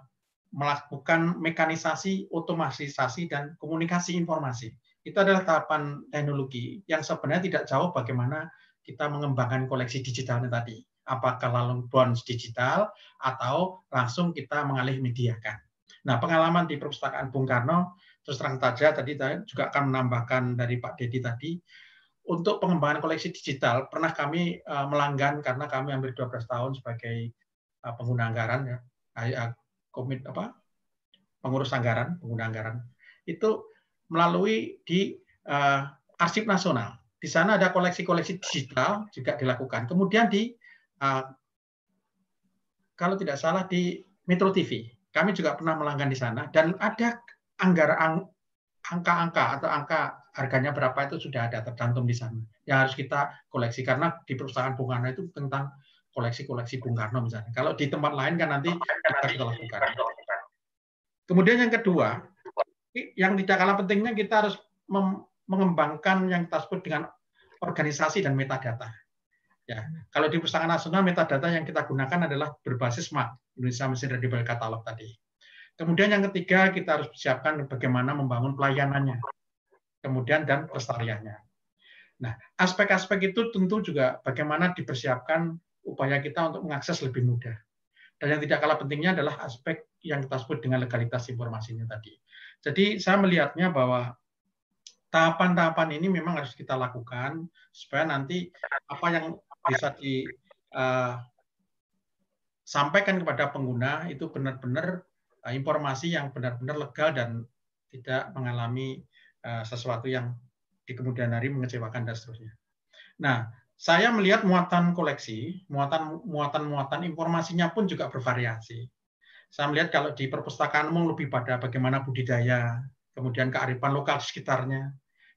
melakukan mekanisasi, otomatisasi dan komunikasi informasi. Itu adalah tahapan teknologi yang sebenarnya tidak jauh bagaimana kita mengembangkan koleksi digitalnya tadi. Apakah lalu bonds digital atau langsung kita mengalih mediakan Nah, pengalaman di perpustakaan Bung Karno terus terang saja tadi juga akan menambahkan dari Pak Dedi tadi untuk pengembangan koleksi digital pernah kami eh, melanggan karena kami hampir 12 tahun sebagai eh, pengguna anggaran ya eh, komit apa pengurus anggaran pengguna anggaran itu melalui di uh, arsip nasional di sana ada koleksi-koleksi digital juga dilakukan kemudian di uh, kalau tidak salah di Metro TV kami juga pernah melanggan di sana dan ada anggaran angka-angka atau angka harganya berapa itu sudah ada tercantum di sana yang harus kita koleksi karena di perusahaan Bung Karno itu tentang koleksi-koleksi Bung Karno misalnya. Kalau di tempat lain kan nanti kan kita setelah Bung Karno. Kemudian yang kedua, yang tidak kalah pentingnya kita harus mengembangkan yang tersebut dengan organisasi dan metadata. Ya, kalau di perpustakaan Nasional metadata yang kita gunakan adalah berbasis MAC Indonesia Mesin Readable Catalog tadi. Kemudian yang ketiga kita harus siapkan bagaimana membangun pelayanannya, kemudian dan pelestariannya. Nah, aspek-aspek itu tentu juga bagaimana dipersiapkan upaya kita untuk mengakses lebih mudah. Dan yang tidak kalah pentingnya adalah aspek yang kita sebut dengan legalitas informasinya tadi. Jadi saya melihatnya bahwa tahapan-tahapan ini memang harus kita lakukan supaya nanti apa yang bisa di uh, sampaikan kepada pengguna itu benar-benar uh, informasi yang benar-benar legal dan tidak mengalami uh, sesuatu yang di kemudian hari mengecewakan dan seterusnya. Nah, saya melihat muatan koleksi, muatan muatan muatan informasinya pun juga bervariasi. Saya melihat kalau di perpustakaan umum lebih pada bagaimana budidaya, kemudian kearifan lokal sekitarnya,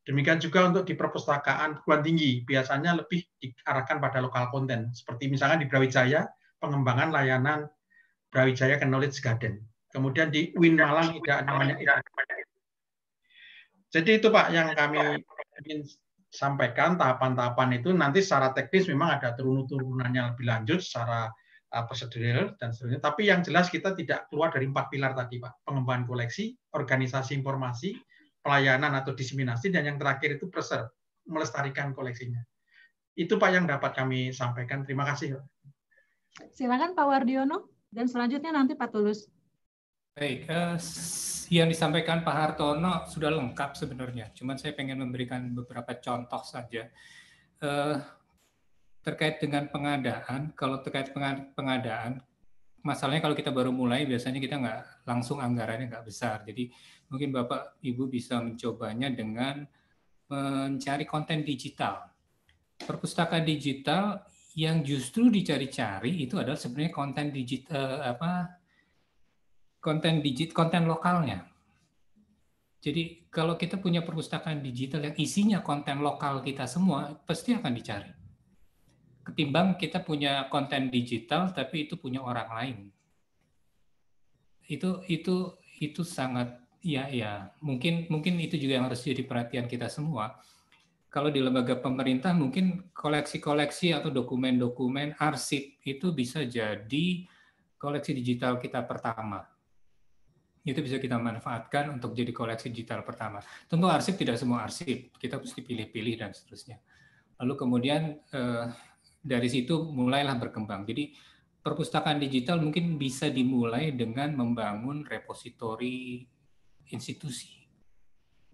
Demikian juga untuk di perpustakaan perguruan tinggi, biasanya lebih diarahkan pada lokal konten. Seperti misalkan di Brawijaya, pengembangan layanan Brawijaya ke Knowledge Garden. Kemudian di UIN Malang tidak namanya Jadi itu Pak yang kami ingin sampaikan tahapan-tahapan itu nanti secara teknis memang ada turun-turunannya lebih lanjut secara eh, prosedural dan seterusnya. Tapi yang jelas kita tidak keluar dari empat pilar tadi Pak. Pengembangan koleksi, organisasi informasi, pelayanan atau diseminasi dan yang terakhir itu preserve melestarikan koleksinya itu pak yang dapat kami sampaikan terima kasih silakan pak Wardiono dan selanjutnya nanti pak Tulus baik eh, yang disampaikan pak Hartono sudah lengkap sebenarnya cuman saya pengen memberikan beberapa contoh saja eh, terkait dengan pengadaan kalau terkait pengadaan masalahnya kalau kita baru mulai biasanya kita nggak langsung anggarannya nggak besar jadi mungkin Bapak Ibu bisa mencobanya dengan mencari konten digital. Perpustakaan digital yang justru dicari-cari itu adalah sebenarnya konten digital eh, apa konten digit konten lokalnya. Jadi kalau kita punya perpustakaan digital yang isinya konten lokal kita semua pasti akan dicari. Ketimbang kita punya konten digital tapi itu punya orang lain. Itu itu itu sangat Iya, iya. Mungkin mungkin itu juga yang harus jadi perhatian kita semua. Kalau di lembaga pemerintah mungkin koleksi-koleksi atau dokumen-dokumen arsip itu bisa jadi koleksi digital kita pertama. Itu bisa kita manfaatkan untuk jadi koleksi digital pertama. Tentu arsip tidak semua arsip, kita mesti pilih-pilih dan seterusnya. Lalu kemudian eh, dari situ mulailah berkembang. Jadi perpustakaan digital mungkin bisa dimulai dengan membangun repositori institusi.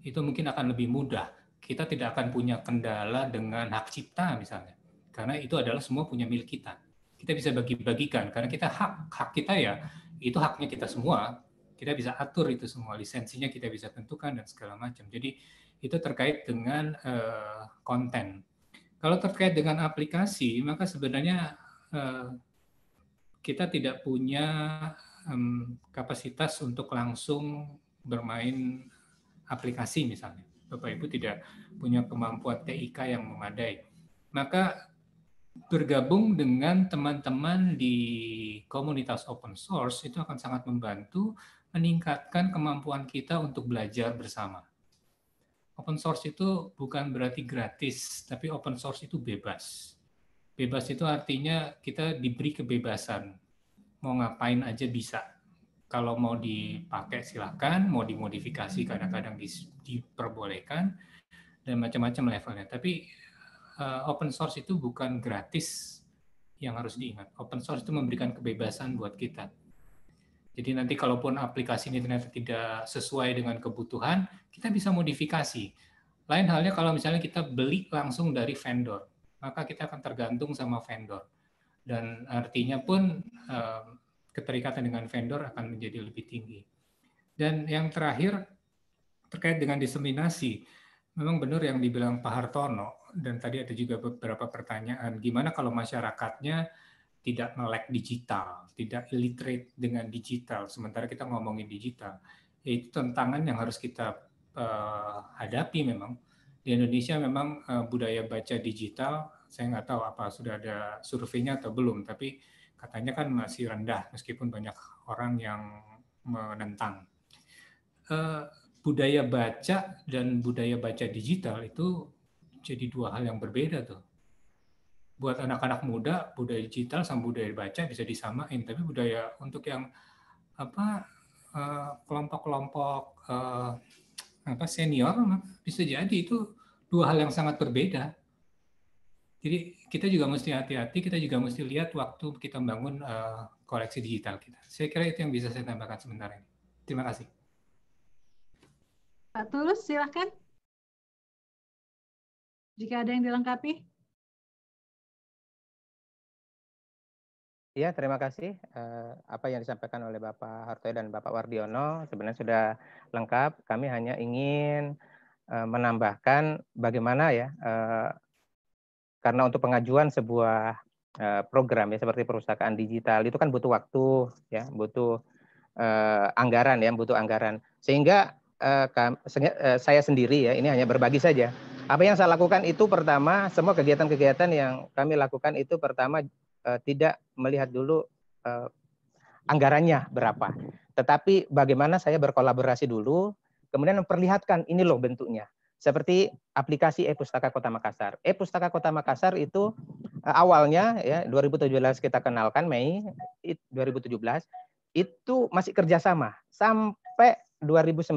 Itu mungkin akan lebih mudah. Kita tidak akan punya kendala dengan hak cipta misalnya. Karena itu adalah semua punya milik kita. Kita bisa bagi-bagikan karena kita hak hak kita ya itu haknya kita semua. Kita bisa atur itu semua lisensinya kita bisa tentukan dan segala macam. Jadi itu terkait dengan uh, konten. Kalau terkait dengan aplikasi, maka sebenarnya uh, kita tidak punya um, kapasitas untuk langsung bermain aplikasi misalnya. Bapak Ibu tidak punya kemampuan TIK yang memadai. Maka bergabung dengan teman-teman di komunitas open source itu akan sangat membantu meningkatkan kemampuan kita untuk belajar bersama. Open source itu bukan berarti gratis, tapi open source itu bebas. Bebas itu artinya kita diberi kebebasan. Mau ngapain aja bisa kalau mau dipakai silahkan, mau dimodifikasi kadang-kadang diperbolehkan, dan macam-macam levelnya. Tapi uh, open source itu bukan gratis yang harus diingat. Open source itu memberikan kebebasan buat kita. Jadi nanti kalaupun aplikasi ini ternyata tidak sesuai dengan kebutuhan, kita bisa modifikasi. Lain halnya kalau misalnya kita beli langsung dari vendor, maka kita akan tergantung sama vendor. Dan artinya pun eh, keterikatan dengan vendor akan menjadi lebih tinggi. Dan yang terakhir terkait dengan diseminasi, memang benar yang dibilang Pak Hartono dan tadi ada juga beberapa pertanyaan gimana kalau masyarakatnya tidak melek digital, tidak illiterate dengan digital sementara kita ngomongin digital. Yaitu tantangan yang harus kita uh, hadapi memang. Di Indonesia memang uh, budaya baca digital saya nggak tahu apa sudah ada surveinya atau belum tapi katanya kan masih rendah meskipun banyak orang yang menentang. Eh, budaya baca dan budaya baca digital itu jadi dua hal yang berbeda tuh. Buat anak-anak muda budaya digital sama budaya baca bisa disamain, tapi budaya untuk yang apa eh, kelompok-kelompok uh, apa senior bisa jadi itu dua hal yang sangat berbeda jadi kita juga mesti hati-hati, kita juga mesti lihat waktu kita membangun uh, koleksi digital kita. Saya kira itu yang bisa saya tambahkan sebentar ini. Terima kasih. Pak Tulus, silahkan. Jika ada yang dilengkapi. Ya, terima kasih. Uh, apa yang disampaikan oleh Bapak Hartoyo dan Bapak Wardiono sebenarnya sudah lengkap. Kami hanya ingin uh, menambahkan bagaimana ya uh, karena untuk pengajuan sebuah eh, program ya seperti perpustakaan digital itu kan butuh waktu ya butuh uh, anggaran ya butuh anggaran sehingga uh, saya sendiri ya ini hanya berbagi saja apa yang saya lakukan itu pertama semua kegiatan-kegiatan yang kami lakukan itu pertama uh, tidak melihat dulu uh, anggarannya berapa tetapi bagaimana saya berkolaborasi dulu kemudian memperlihatkan ini loh bentuknya seperti aplikasi e-pustaka Kota Makassar. E-pustaka Kota Makassar itu eh, awalnya ya 2017 kita kenalkan Mei 2017 itu masih kerjasama sampai 2019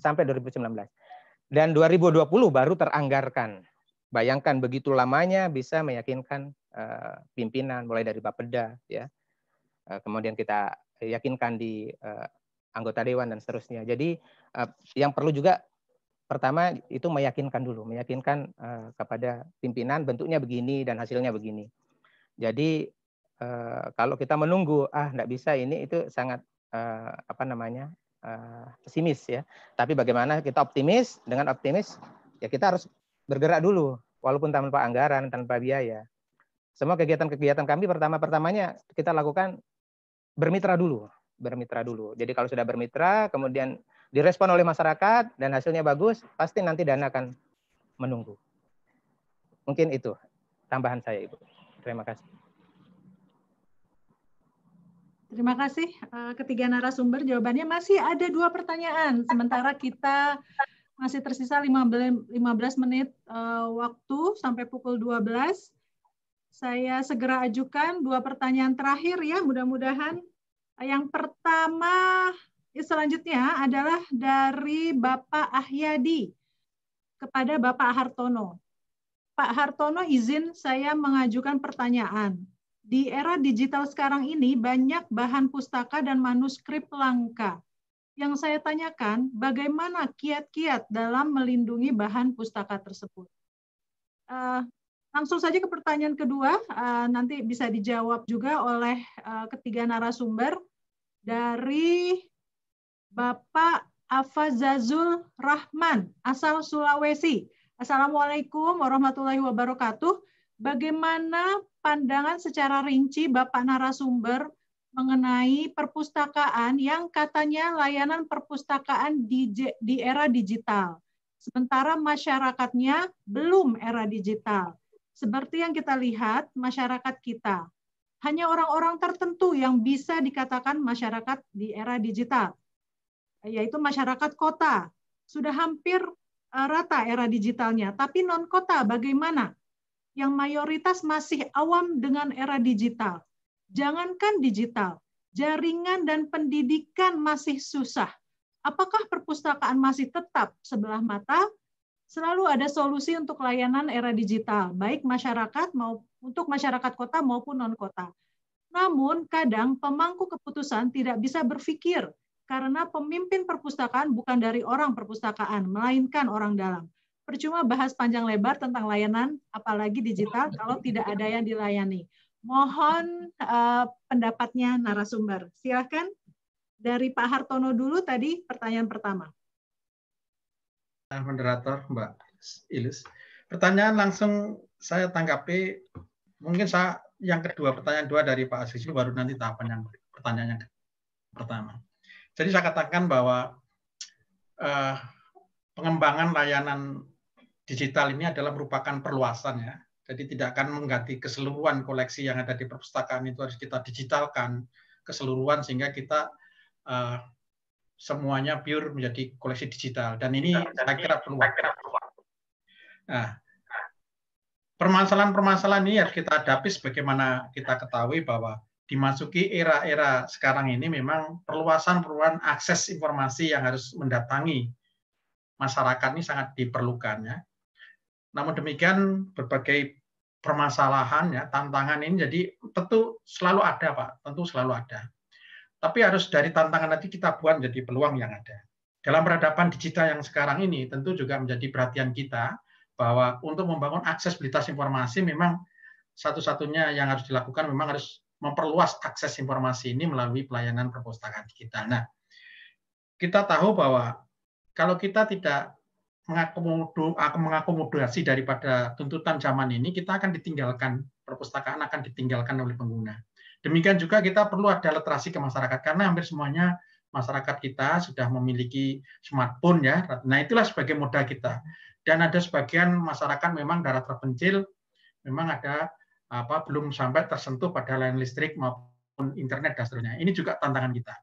sampai 2019 dan 2020 baru teranggarkan. Bayangkan begitu lamanya bisa meyakinkan eh, pimpinan mulai dari Bapeda ya. Eh, kemudian kita yakinkan di anggota dewan dan seterusnya. Jadi yang perlu juga pertama itu meyakinkan dulu, meyakinkan uh, kepada pimpinan bentuknya begini dan hasilnya begini. Jadi uh, kalau kita menunggu ah tidak bisa ini itu sangat uh, apa namanya uh, pesimis ya. Tapi bagaimana kita optimis dengan optimis ya kita harus bergerak dulu walaupun tanpa anggaran tanpa biaya. Semua kegiatan-kegiatan kami pertama-pertamanya kita lakukan bermitra dulu, bermitra dulu. Jadi kalau sudah bermitra kemudian direspon oleh masyarakat dan hasilnya bagus, pasti nanti dana akan menunggu. Mungkin itu tambahan saya, Ibu. Terima kasih. Terima kasih eh, ketiga narasumber. Jawabannya masih ada dua pertanyaan. Sementara kita masih tersisa 15 menit eh, waktu sampai pukul 12. Saya segera ajukan dua pertanyaan terakhir ya mudah-mudahan. Yang pertama Selanjutnya adalah dari Bapak Ahyadi kepada Bapak Hartono. Pak Hartono izin saya mengajukan pertanyaan. Di era digital sekarang ini banyak bahan pustaka dan manuskrip langka. Yang saya tanyakan, bagaimana kiat-kiat dalam melindungi bahan pustaka tersebut? Uh, langsung saja ke pertanyaan kedua, uh, nanti bisa dijawab juga oleh uh, ketiga narasumber dari Bapak Afazazul Rahman, asal Sulawesi. Assalamualaikum warahmatullahi wabarakatuh. Bagaimana pandangan secara rinci Bapak narasumber mengenai perpustakaan yang katanya layanan perpustakaan di, di era digital. Sementara masyarakatnya belum era digital. Seperti yang kita lihat, masyarakat kita. Hanya orang-orang tertentu yang bisa dikatakan masyarakat di era digital yaitu masyarakat kota. Sudah hampir eh, rata era digitalnya, tapi non kota bagaimana? Yang mayoritas masih awam dengan era digital. Jangankan digital, jaringan dan pendidikan masih susah. Apakah perpustakaan masih tetap sebelah mata? Selalu ada solusi untuk layanan era digital, baik masyarakat mau untuk masyarakat kota maupun non kota. Namun kadang pemangku keputusan tidak bisa berpikir karena pemimpin perpustakaan bukan dari orang perpustakaan, melainkan orang dalam. Percuma bahas panjang lebar tentang layanan, apalagi digital, kalau tidak ada yang dilayani. Mohon uh, pendapatnya narasumber. Silahkan dari Pak Hartono dulu tadi pertanyaan pertama. Moderator Mbak Ilis. Pertanyaan langsung saya tanggapi, mungkin saya yang kedua, pertanyaan dua dari Pak Asisi, baru nanti tahapan yang pertanyaan yang pertama. Jadi saya katakan bahwa eh, pengembangan layanan digital ini adalah merupakan perluasan ya. Jadi tidak akan mengganti keseluruhan koleksi yang ada di perpustakaan itu harus kita digitalkan keseluruhan sehingga kita eh, semuanya pure menjadi koleksi digital. Dan ini dan saya kira peluang. Nah, permasalahan-permasalahan ini harus kita hadapi sebagaimana kita ketahui bahwa dimasuki era-era sekarang ini memang perluasan perluan akses informasi yang harus mendatangi masyarakat ini sangat diperlukan ya. Namun demikian berbagai permasalahan ya, tantangan ini jadi tentu selalu ada Pak, tentu selalu ada. Tapi harus dari tantangan nanti kita buat menjadi peluang yang ada. Dalam peradaban digital yang sekarang ini tentu juga menjadi perhatian kita bahwa untuk membangun aksesibilitas informasi memang satu-satunya yang harus dilakukan memang harus memperluas akses informasi ini melalui pelayanan perpustakaan digital. Nah, kita tahu bahwa kalau kita tidak mengakomodasi daripada tuntutan zaman ini, kita akan ditinggalkan, perpustakaan akan ditinggalkan oleh pengguna. Demikian juga kita perlu ada literasi ke masyarakat, karena hampir semuanya masyarakat kita sudah memiliki smartphone ya. Nah, itulah sebagai modal kita. Dan ada sebagian masyarakat memang daerah terpencil memang ada apa belum sampai tersentuh pada layanan listrik maupun internet dan seterusnya. Ini juga tantangan kita.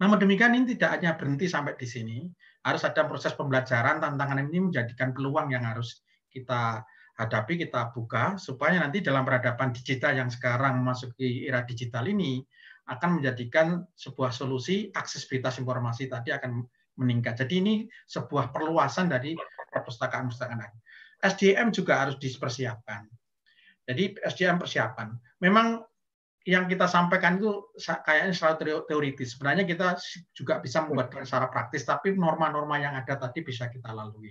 Namun demikian ini tidak hanya berhenti sampai di sini, harus ada proses pembelajaran, tantangan ini menjadikan peluang yang harus kita hadapi, kita buka, supaya nanti dalam peradaban digital yang sekarang memasuki era digital ini, akan menjadikan sebuah solusi aksesibilitas informasi tadi akan meningkat. Jadi ini sebuah perluasan dari perpustakaan-perpustakaan. SDM juga harus dipersiapkan. Jadi SDM persiapan. Memang yang kita sampaikan itu kayaknya selalu teoritis. Sebenarnya kita juga bisa membuat secara praktis, tapi norma-norma yang ada tadi bisa kita lalui.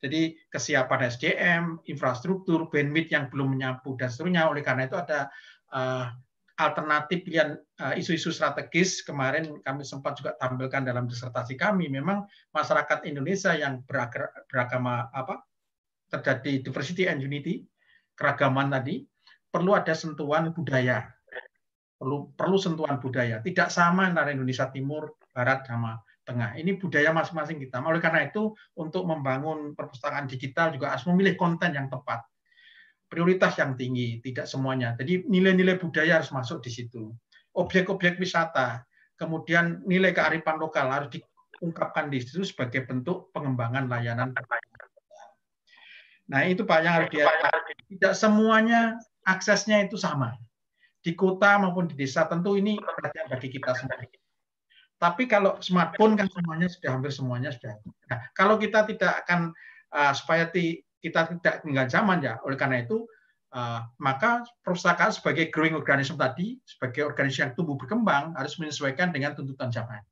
Jadi kesiapan SDM, infrastruktur, bandwidth yang belum menyapu dan seterusnya. Oleh karena itu ada uh, alternatif yang eh, isu-isu uh, strategis kemarin kami sempat juga tampilkan dalam disertasi kami memang masyarakat Indonesia yang beragama apa terjadi diversity and unity keragaman tadi, perlu ada sentuhan budaya. Perlu perlu sentuhan budaya. Tidak sama antara Indonesia Timur, Barat sama Tengah. Ini budaya masing-masing kita. Oleh karena itu, untuk membangun perpustakaan digital juga harus memilih konten yang tepat. Prioritas yang tinggi, tidak semuanya. Jadi nilai-nilai budaya harus masuk di situ. Objek-objek wisata, kemudian nilai kearifan lokal harus diungkapkan di situ sebagai bentuk pengembangan layanan terbaik Nah, itu Pak yang harus dia Tidak semuanya aksesnya itu sama. Di kota maupun di desa tentu ini perhatian bagi kita semua. Tapi kalau smartphone kan semuanya sudah hampir semuanya sudah. Nah, kalau kita tidak akan uh, supaya ti, kita tidak tinggal zaman ya, oleh karena itu uh, maka perpustakaan sebagai growing organism tadi, sebagai organisasi yang tumbuh berkembang harus menyesuaikan dengan tuntutan zaman.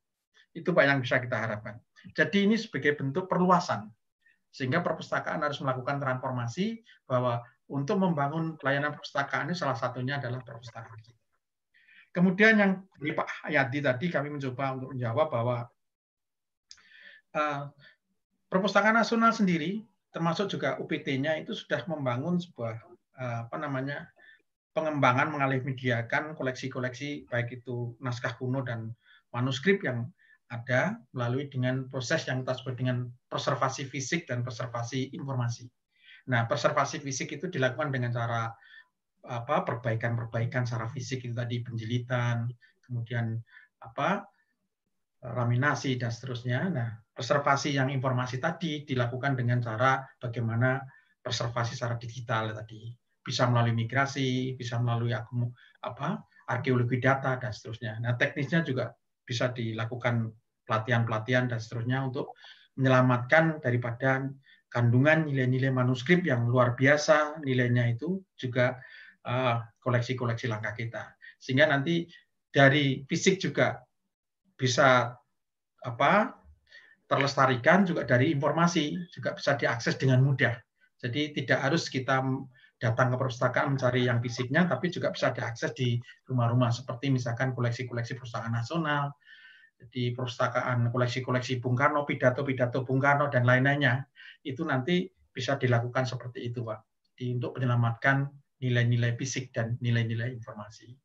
Itu Pak yang bisa kita harapkan. Jadi ini sebagai bentuk perluasan sehingga perpustakaan harus melakukan transformasi bahwa untuk membangun layanan perpustakaan ini salah satunya adalah perpustakaan digital. Kemudian yang dari Pak Hayati tadi kami mencoba untuk menjawab bahwa uh, perpustakaan nasional sendiri termasuk juga UPT-nya itu sudah membangun sebuah uh, apa namanya pengembangan mengalih mediakan koleksi-koleksi baik itu naskah kuno dan manuskrip yang ada melalui dengan proses yang kita sebut dengan preservasi fisik dan preservasi informasi. Nah, preservasi fisik itu dilakukan dengan cara apa perbaikan-perbaikan secara fisik itu tadi penjilitan, kemudian apa raminasi dan seterusnya. Nah, preservasi yang informasi tadi dilakukan dengan cara bagaimana preservasi secara digital tadi bisa melalui migrasi, bisa melalui apa arkeologi data dan seterusnya. Nah, teknisnya juga bisa dilakukan pelatihan-pelatihan dan seterusnya untuk menyelamatkan daripada kandungan nilai-nilai manuskrip yang luar biasa nilainya itu juga eh, koleksi-koleksi uh, langka kita sehingga nanti dari fisik juga bisa apa terlestarikan juga dari informasi juga bisa diakses dengan mudah jadi tidak harus kita datang ke perpustakaan mencari yang fisiknya, tapi juga bisa diakses di rumah-rumah seperti misalkan koleksi-koleksi perpustakaan nasional, di perpustakaan koleksi-koleksi Bung Karno, pidato-pidato Bung Karno dan lain-lainnya itu nanti bisa dilakukan seperti itu, Pak, di, untuk menyelamatkan nilai-nilai fisik dan nilai-nilai informasi.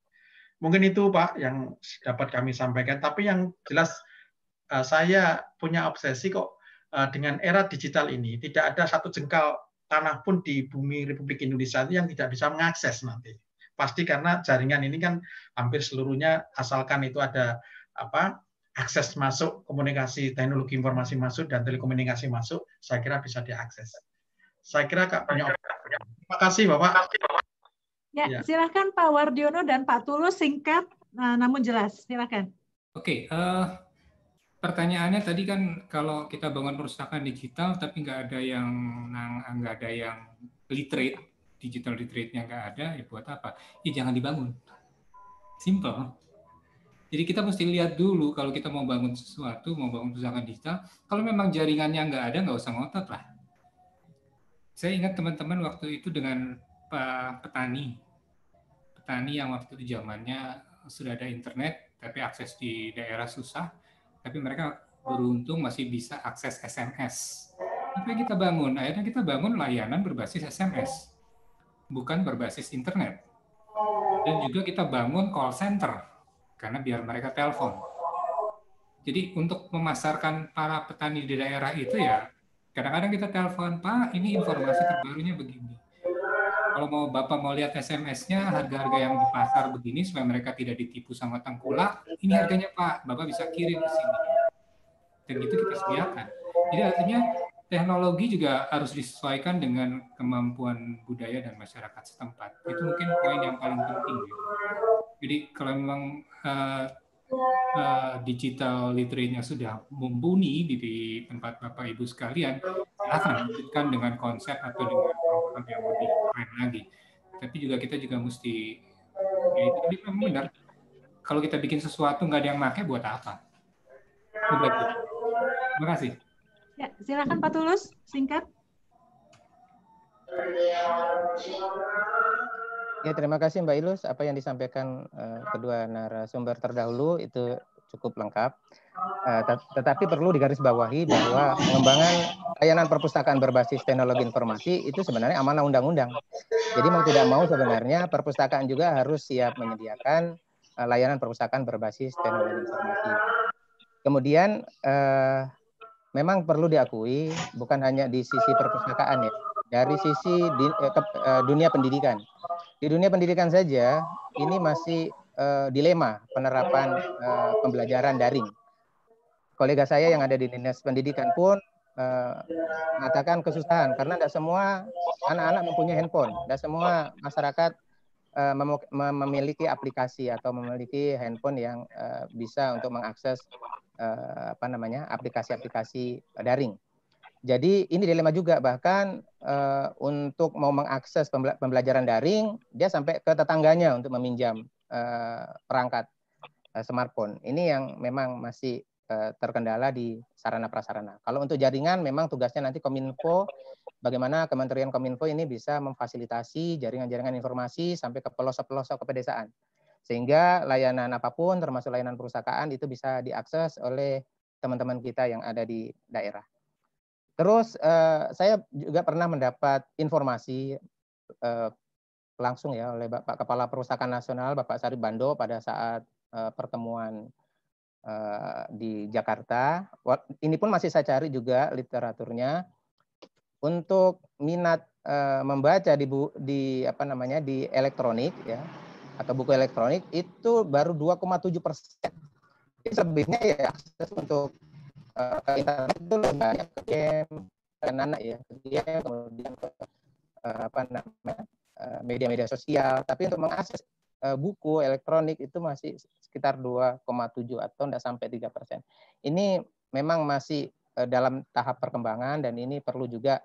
Mungkin itu Pak yang dapat kami sampaikan. Tapi yang jelas eh, saya punya obsesi kok eh, dengan era digital ini tidak ada satu jengkal tanah pun di bumi Republik Indonesia itu yang tidak bisa mengakses nanti. Pasti karena jaringan ini kan hampir seluruhnya asalkan itu ada apa akses masuk komunikasi teknologi informasi masuk dan telekomunikasi masuk, saya kira bisa diakses. Saya kira Kak banyak Terima kasih Bapak. Ya, iya. silakan Pak Wardiono dan Pak Tulus singkat nah, namun jelas. Silakan. Oke, okay, uh, eh, pertanyaannya tadi kan kalau kita bangun perusahaan digital tapi nggak ada yang nggak ada yang literate digital literate-nya nggak ada ya buat apa ya jangan dibangun simple jadi kita mesti lihat dulu kalau kita mau bangun sesuatu mau bangun perusahaan digital kalau memang jaringannya nggak ada nggak usah ngotot lah saya ingat teman-teman waktu itu dengan Pak petani petani yang waktu itu zamannya sudah ada internet tapi akses di daerah susah tapi mereka beruntung masih bisa akses SMS. Apa kita bangun? Akhirnya kita bangun layanan berbasis SMS, bukan berbasis internet. Dan juga kita bangun call center, karena biar mereka telepon. Jadi untuk memasarkan para petani di daerah itu ya, kadang-kadang kita telepon, Pak, ini informasi terbarunya begini kalau mau Bapak mau lihat SMS-nya harga-harga yang di pasar begini supaya mereka tidak ditipu sama tengkulak, ini harganya Pak, Bapak bisa kirim ke sini. Dan itu kita sediakan. Jadi artinya teknologi juga harus disesuaikan dengan kemampuan budaya dan masyarakat setempat. Itu mungkin poin yang paling penting. Ya. Jadi kalau memang uh, uh, digital literate sudah mumpuni di, di tempat Bapak Ibu sekalian, akan lanjutkan dengan konsep atau dengan program yang lebih keren lagi. Tapi juga kita juga mesti, ya itu tadi memang benar, kalau kita bikin sesuatu nggak ada yang pakai buat apa? Terima kasih. Ya, silakan Pak Tulus, singkat. Iya. Ya, terima kasih Mbak Ilus. Apa yang disampaikan uh, kedua narasumber terdahulu itu cukup lengkap. Uh, tet tetapi perlu digarisbawahi bahwa pengembangan layanan perpustakaan berbasis teknologi informasi itu sebenarnya amanah undang-undang. Jadi mau tidak mau sebenarnya perpustakaan juga harus siap menyediakan uh, layanan perpustakaan berbasis teknologi informasi. Kemudian uh, memang perlu diakui bukan hanya di sisi perpustakaan ya, dari sisi di, eh, ke, eh, dunia pendidikan di dunia pendidikan saja, ini masih uh, dilema penerapan uh, pembelajaran daring. Kolega saya yang ada di dinas pendidikan pun uh, mengatakan kesusahan karena tidak semua anak-anak mempunyai handphone, tidak semua masyarakat memiliki aplikasi atau memiliki handphone yang bisa untuk mengakses apa namanya aplikasi-aplikasi daring. Jadi ini dilema juga bahkan uh, untuk mau mengakses pembelajaran daring dia sampai ke tetangganya untuk meminjam uh, perangkat uh, smartphone. Ini yang memang masih uh, terkendala di sarana prasarana. Kalau untuk jaringan memang tugasnya nanti Kominfo bagaimana Kementerian Kominfo ini bisa memfasilitasi jaringan-jaringan informasi sampai ke pelosok-pelosok kepedesaan, Sehingga layanan apapun termasuk layanan perusahaan itu bisa diakses oleh teman-teman kita yang ada di daerah. Terus eh, saya juga pernah mendapat informasi eh, langsung ya oleh Bapak Kepala Perusahaan Nasional Bapak Sari Bando pada saat eh, pertemuan eh, di Jakarta. Ini pun masih saya cari juga literaturnya untuk minat eh, membaca di di apa namanya di elektronik ya atau buku elektronik itu baru 2,7 persen. Sebenarnya selebihnya ya akses untuk uh, ke internet itu lebih banyak ke game ke anak ya ke game kemudian ke eh, apa namanya eh, media-media sosial tapi untuk mengakses eh, buku elektronik itu masih sekitar 2,7 atau tidak sampai 3 persen ini memang masih dalam tahap perkembangan dan ini perlu juga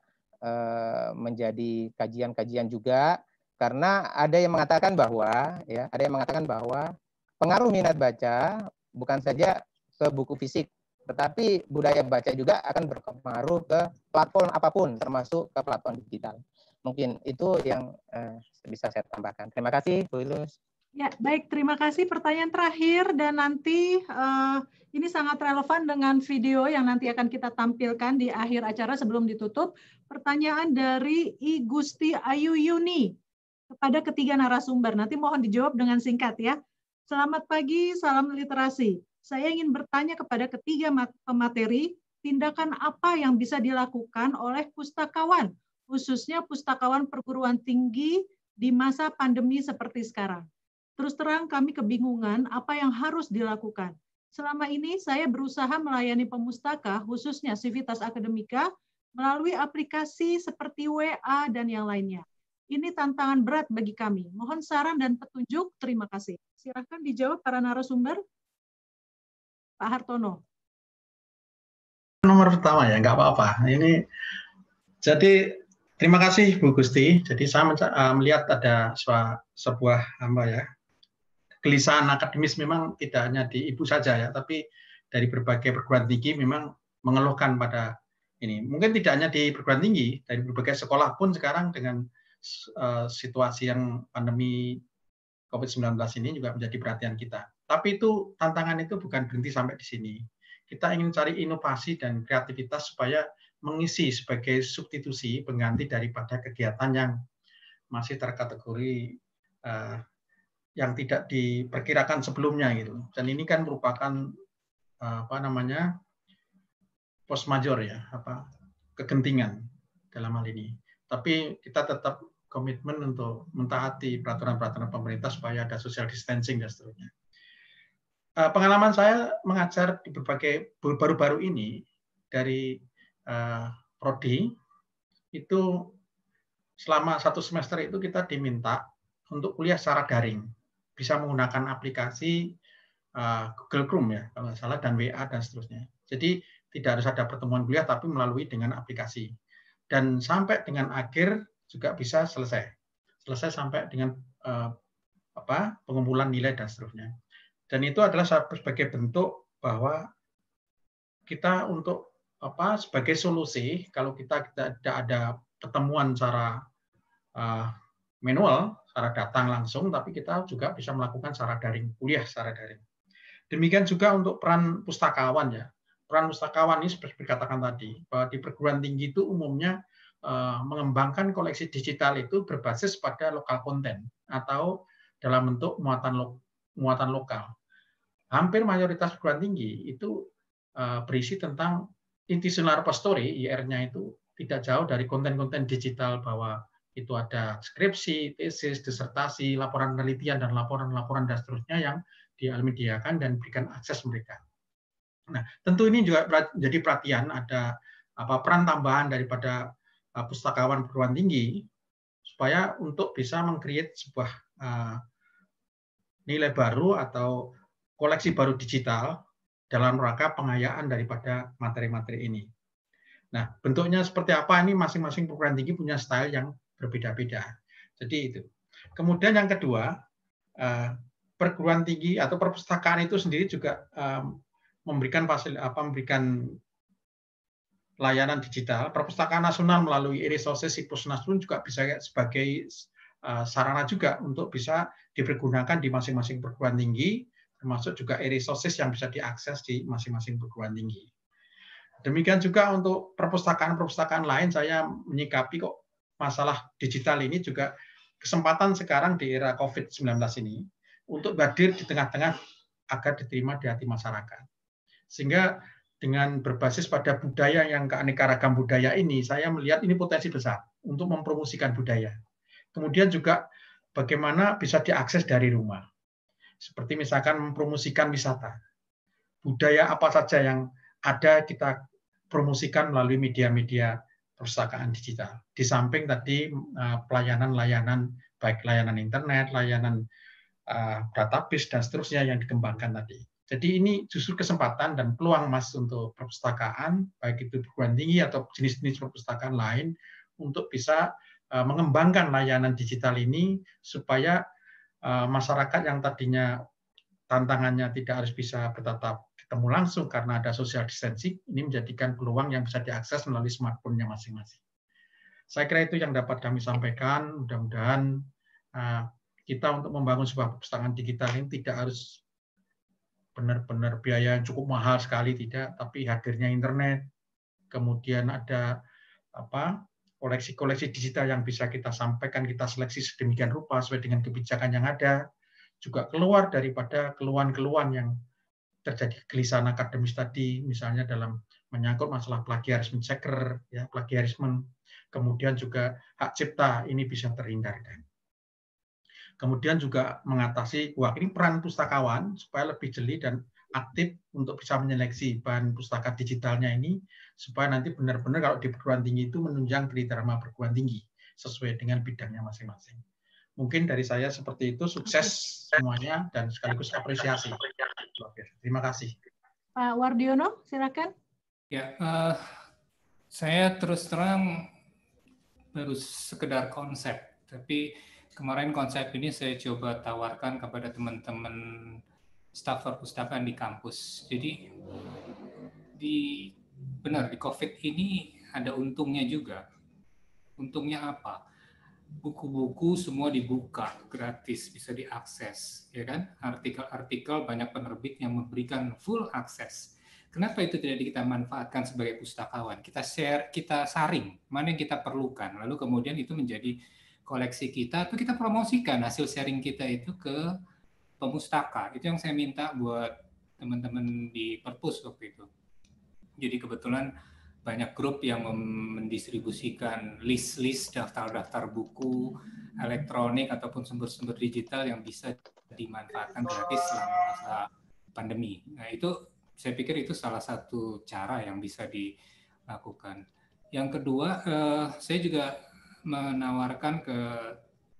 menjadi kajian-kajian juga karena ada yang mengatakan bahwa ya ada yang mengatakan bahwa pengaruh minat baca bukan saja ke buku fisik tetapi budaya baca juga akan berpengaruh ke platform apapun, termasuk ke platform digital. Mungkin itu yang uh, bisa saya tambahkan. Terima kasih, Bu Ilus. Ya, baik. Terima kasih. Pertanyaan terakhir dan nanti uh, ini sangat relevan dengan video yang nanti akan kita tampilkan di akhir acara sebelum ditutup. Pertanyaan dari I Gusti Ayu Yuni kepada ketiga narasumber. Nanti mohon dijawab dengan singkat ya. Selamat pagi, salam literasi saya ingin bertanya kepada ketiga pemateri, tindakan apa yang bisa dilakukan oleh pustakawan, khususnya pustakawan perguruan tinggi di masa pandemi seperti sekarang. Terus terang kami kebingungan apa yang harus dilakukan. Selama ini saya berusaha melayani pemustaka, khususnya Civitas Akademika, melalui aplikasi seperti WA dan yang lainnya. Ini tantangan berat bagi kami. Mohon saran dan petunjuk. Terima kasih. Silahkan dijawab para narasumber. Pak Hartono. Nomor pertama ya, nggak apa-apa. Ini jadi terima kasih Bu Gusti. Jadi saya eh, melihat ada sebuah apa ya kelisahan akademis memang tidak hanya di ibu saja ya, tapi dari berbagai perguruan tinggi memang mengeluhkan pada ini. Mungkin tidak hanya di perguruan tinggi, dari berbagai sekolah pun sekarang dengan uh, situasi yang pandemi COVID-19 ini juga menjadi perhatian kita. Tapi itu tantangan itu bukan berhenti sampai di sini. Kita ingin cari inovasi dan kreativitas supaya mengisi sebagai substitusi pengganti daripada kegiatan yang masih terkategori uh, yang tidak diperkirakan sebelumnya gitu. Dan ini kan merupakan uh, apa namanya post major ya, apa kegentingan dalam hal ini. Tapi kita tetap komitmen untuk mentaati peraturan-peraturan pemerintah supaya ada social distancing dan seterusnya. Eh, pengalaman saya mengajar di berbagai baru-baru ini dari eh, prodi itu selama satu semester itu kita diminta untuk kuliah secara daring bisa menggunakan aplikasi eh, Google Chrome ya kalau nggak salah dan WA dan seterusnya jadi tidak harus ada pertemuan kuliah tapi melalui dengan aplikasi dan sampai dengan akhir juga bisa selesai selesai sampai dengan apa pengumpulan nilai dan seterusnya dan itu adalah sebagai bentuk bahwa kita untuk apa sebagai solusi kalau kita tidak ada pertemuan secara eh, manual, secara datang langsung, tapi kita juga bisa melakukan secara daring, kuliah secara daring. Demikian juga untuk peran pustakawan ya. Peran pustakawan ini seperti dikatakan tadi bahwa di perguruan tinggi itu umumnya eh, mengembangkan koleksi digital itu berbasis pada lokal konten atau dalam bentuk muatan lo, muatan lokal hampir mayoritas perguruan tinggi itu eh, berisi tentang inti sinar IR-nya itu tidak jauh dari konten-konten digital bahwa itu ada skripsi, tesis, disertasi, laporan penelitian, dan laporan-laporan dan seterusnya yang dialmediakan dan berikan akses mereka. Nah, tentu ini juga jadi perhatian ada apa peran tambahan daripada eh, pustakawan perguruan tinggi supaya untuk bisa mengcreate sebuah eh, nilai baru atau koleksi baru digital dalam rangka pengayaan daripada materi-materi ini. Nah, bentuknya seperti apa ini masing-masing perguruan tinggi punya style yang berbeda-beda. Jadi itu. Kemudian yang kedua, eh, perguruan tinggi atau perpustakaan itu sendiri juga eh, memberikan fasil apa memberikan layanan digital. Perpustakaan nasional melalui e-resources sipusnas pun juga bisa sebagai eh, sarana juga untuk bisa dipergunakan di masing-masing perguruan tinggi termasuk juga e-resources yang bisa diakses di masing-masing perguruan tinggi. Demikian juga untuk perpustakaan-perpustakaan lain, saya menyikapi kok masalah digital ini juga kesempatan sekarang di era COVID-19 ini untuk hadir di tengah-tengah agar diterima di hati masyarakat. Sehingga dengan berbasis pada budaya yang keanekaragam budaya ini, saya melihat ini potensi besar untuk mempromosikan budaya. Kemudian juga bagaimana bisa diakses dari rumah seperti misalkan mempromosikan wisata. Budaya apa saja yang ada kita promosikan melalui media-media perpustakaan digital. Di samping tadi eh, pelayanan-layanan baik layanan internet, layanan eh, database dan seterusnya yang dikembangkan tadi. Jadi ini justru kesempatan dan peluang mas untuk perpustakaan, baik itu perguruan tinggi atau jenis-jenis perpustakaan lain, untuk bisa eh, mengembangkan layanan digital ini supaya Eh, masyarakat yang tadinya tantangannya tidak harus bisa bertatap ketemu langsung karena ada social distancing, ini menjadikan peluang yang bisa diakses melalui smartphone-nya masing-masing. Saya kira itu yang dapat kami sampaikan. Mudah-mudahan eh, kita untuk membangun sebuah perpustakaan digital ini tidak harus benar-benar biaya yang cukup mahal sekali tidak, tapi hadirnya internet, kemudian ada apa koleksi-koleksi digital yang bisa kita sampaikan, kita seleksi sedemikian rupa sesuai dengan kebijakan yang ada, juga keluar daripada keluhan-keluhan yang terjadi kegelisahan akademis tadi, misalnya dalam menyangkut masalah plagiarisme checker, ya, plagiarisme, kemudian juga hak cipta, ini bisa terhindarkan. Kemudian juga mengatasi wah ini peran pustakawan supaya lebih jeli dan aktif untuk bisa menyeleksi bahan pustaka digitalnya ini supaya nanti benar-benar kalau di perguruan tinggi itu menunjang tridharma perguruan tinggi sesuai dengan bidangnya masing-masing. Mungkin dari saya seperti itu sukses semuanya dan sekaligus apresiasi. Terima kasih. Pak Wardiono, silakan. Ya, uh, saya terus terang baru sekedar konsep, tapi kemarin konsep ini saya coba tawarkan kepada teman-teman staf perpustakaan di kampus. Jadi di benar di COVID ini ada untungnya juga. Untungnya apa? Buku-buku semua dibuka gratis, bisa diakses, ya kan? Artikel-artikel banyak penerbit yang memberikan full akses. Kenapa itu tidak kita manfaatkan sebagai pustakawan? Kita share, kita saring mana yang kita perlukan, lalu kemudian itu menjadi koleksi kita, atau kita promosikan hasil sharing kita itu ke pemustaka. Itu yang saya minta buat teman-teman di Perpus waktu itu. Jadi kebetulan banyak grup yang mendistribusikan list-list daftar-daftar buku elektronik ataupun sumber-sumber digital yang bisa dimanfaatkan gratis selama masa pandemi. Nah, itu saya pikir itu salah satu cara yang bisa dilakukan. Yang kedua, eh, saya juga menawarkan ke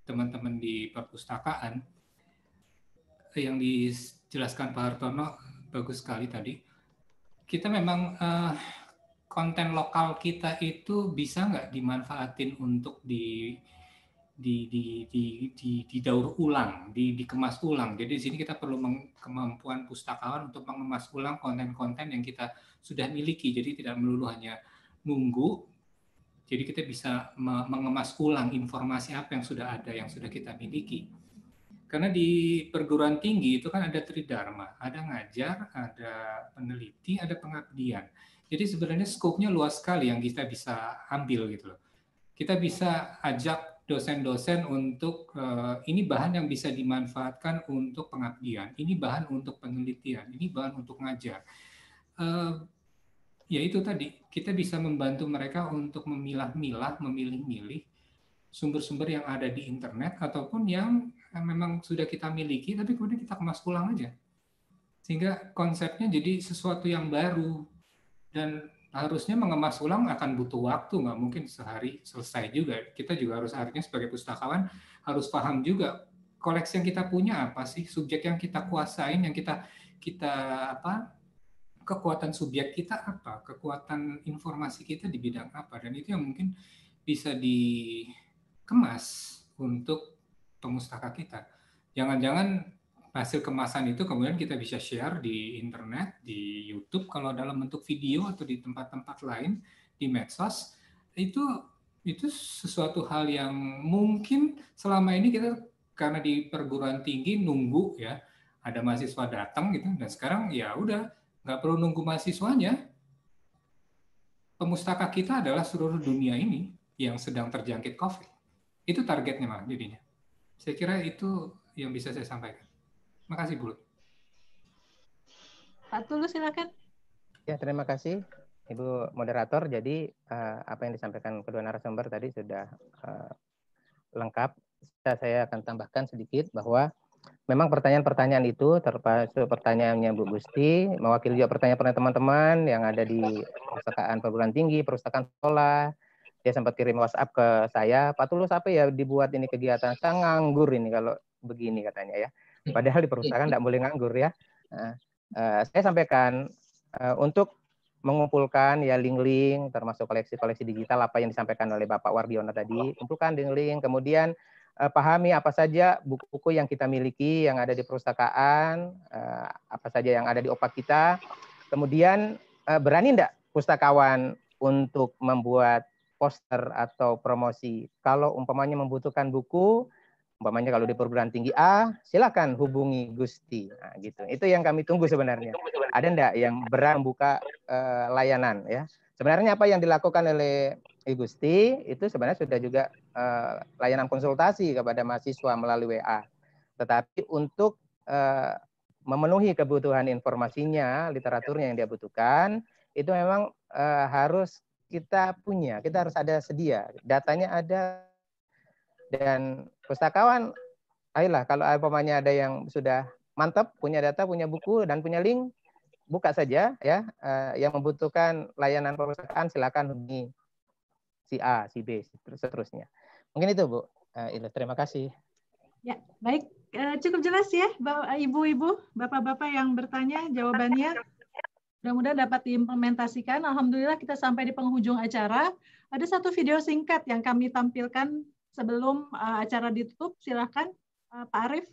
teman-teman di perpustakaan yang dijelaskan Pak Hartono bagus sekali tadi. Kita memang uh, konten lokal kita itu bisa nggak dimanfaatin untuk di di, di, di, di, didaur ulang, di, dikemas ulang. Jadi di sini kita perlu kemampuan pustakawan untuk mengemas ulang konten-konten yang kita sudah miliki. Jadi tidak melulu hanya nunggu. Jadi kita bisa mengemas ulang informasi apa yang sudah ada, yang sudah kita miliki. Karena di perguruan tinggi itu kan ada tridharma, ada ngajar, ada peneliti, ada pengabdian. Jadi sebenarnya skopnya luas sekali yang kita bisa ambil gitu loh. Kita bisa ajak dosen-dosen untuk eh, ini bahan yang bisa dimanfaatkan untuk pengabdian, ini bahan untuk penelitian, ini bahan untuk ngajar. Eh, ya itu tadi kita bisa membantu mereka untuk memilah-milah, memilih-milih sumber-sumber yang ada di internet ataupun yang yang memang sudah kita miliki, tapi kemudian kita kemas ulang aja. Sehingga konsepnya jadi sesuatu yang baru. Dan harusnya mengemas ulang akan butuh waktu, nggak mungkin sehari selesai juga. Kita juga harus artinya sebagai pustakawan harus paham juga koleksi yang kita punya apa sih, subjek yang kita kuasain, yang kita kita apa kekuatan subjek kita apa, kekuatan informasi kita di bidang apa, dan itu yang mungkin bisa dikemas untuk pemustaka kita. Jangan-jangan hasil kemasan itu kemudian kita bisa share di internet, di YouTube kalau dalam bentuk video atau di tempat-tempat lain di medsos itu itu sesuatu hal yang mungkin selama ini kita karena di perguruan tinggi nunggu ya ada mahasiswa datang gitu dan sekarang ya udah nggak perlu nunggu mahasiswanya pemustaka kita adalah seluruh dunia ini yang sedang terjangkit COVID itu targetnya mah jadinya saya kira itu yang bisa saya sampaikan. Makasih Bu. Pak Tulus silakan. Ya, terima kasih Ibu moderator. Jadi eh, apa yang disampaikan kedua narasumber tadi sudah eh, lengkap. Saya akan tambahkan sedikit bahwa memang pertanyaan-pertanyaan itu termasuk pertanyaannya Bu Gusti, mewakili juga pertanyaan-pertanyaan teman-teman yang ada di perpustakaan perguruan tinggi, perpustakaan sekolah, dia sempat kirim WhatsApp ke saya, Pak Tulus apa ya dibuat ini kegiatan? Saya nganggur ini kalau begini katanya ya. Hmm. Padahal di perpustakaan tidak boleh nganggur ya. Nah, eh, saya sampaikan eh, untuk mengumpulkan ya link-link termasuk koleksi-koleksi digital apa yang disampaikan oleh Bapak Wardiono tadi, kumpulkan link-link, kemudian eh, pahami apa saja buku-buku yang kita miliki yang ada di perpustakaan, eh, apa saja yang ada di opak kita. Kemudian eh, berani tidak pustakawan untuk membuat poster atau promosi. Kalau umpamanya membutuhkan buku, umpamanya kalau di perguruan tinggi A, silakan hubungi Gusti. Nah, gitu. Itu yang kami tunggu sebenarnya. Ada enggak yang berang buka uh, layanan ya? Sebenarnya apa yang dilakukan oleh I Gusti itu sebenarnya sudah juga uh, layanan konsultasi kepada mahasiswa melalui WA. Tetapi untuk uh, memenuhi kebutuhan informasinya, literaturnya yang dia butuhkan, itu memang uh, harus kita punya, kita harus ada sedia. Datanya ada dan pustakawan, ayolah kalau umpamanya ada yang sudah mantap punya data, punya buku dan punya link, buka saja ya. Eh, yang membutuhkan layanan perpustakaan silakan hubungi si A, si B, seterusnya. Mungkin itu Bu. Eh, Ila, terima kasih. Ya, baik. Eh, cukup jelas ya, ibu-ibu, bapak-bapak yang bertanya jawabannya. Mudah-mudahan dapat diimplementasikan. Alhamdulillah kita sampai di penghujung acara. Ada satu video singkat yang kami tampilkan sebelum uh, acara ditutup. Silakan uh, Pak Arief.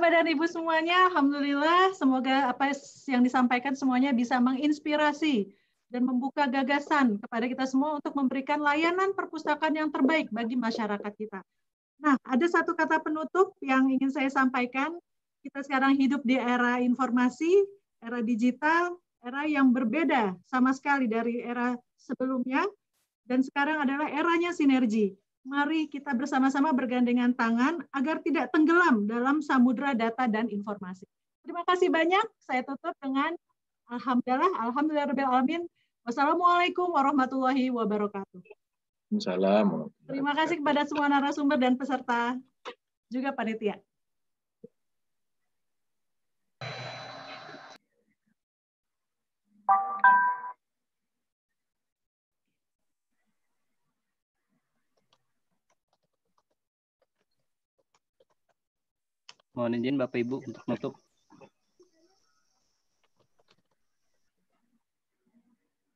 Bapak dan Ibu semuanya, Alhamdulillah semoga apa yang disampaikan semuanya bisa menginspirasi dan membuka gagasan kepada kita semua untuk memberikan layanan perpustakaan yang terbaik bagi masyarakat kita. Nah, ada satu kata penutup yang ingin saya sampaikan. Kita sekarang hidup di era informasi, era digital, era yang berbeda sama sekali dari era sebelumnya, dan sekarang adalah eranya sinergi mari kita bersama-sama bergandengan tangan agar tidak tenggelam dalam samudra data dan informasi. Terima kasih banyak. Saya tutup dengan Alhamdulillah, Alhamdulillah Rabbil Alamin. Wassalamualaikum warahmatullahi wabarakatuh. Assalamualaikum. Terima kasih kepada semua narasumber dan peserta juga panitia. Mohon izin Bapak Ibu untuk menutup.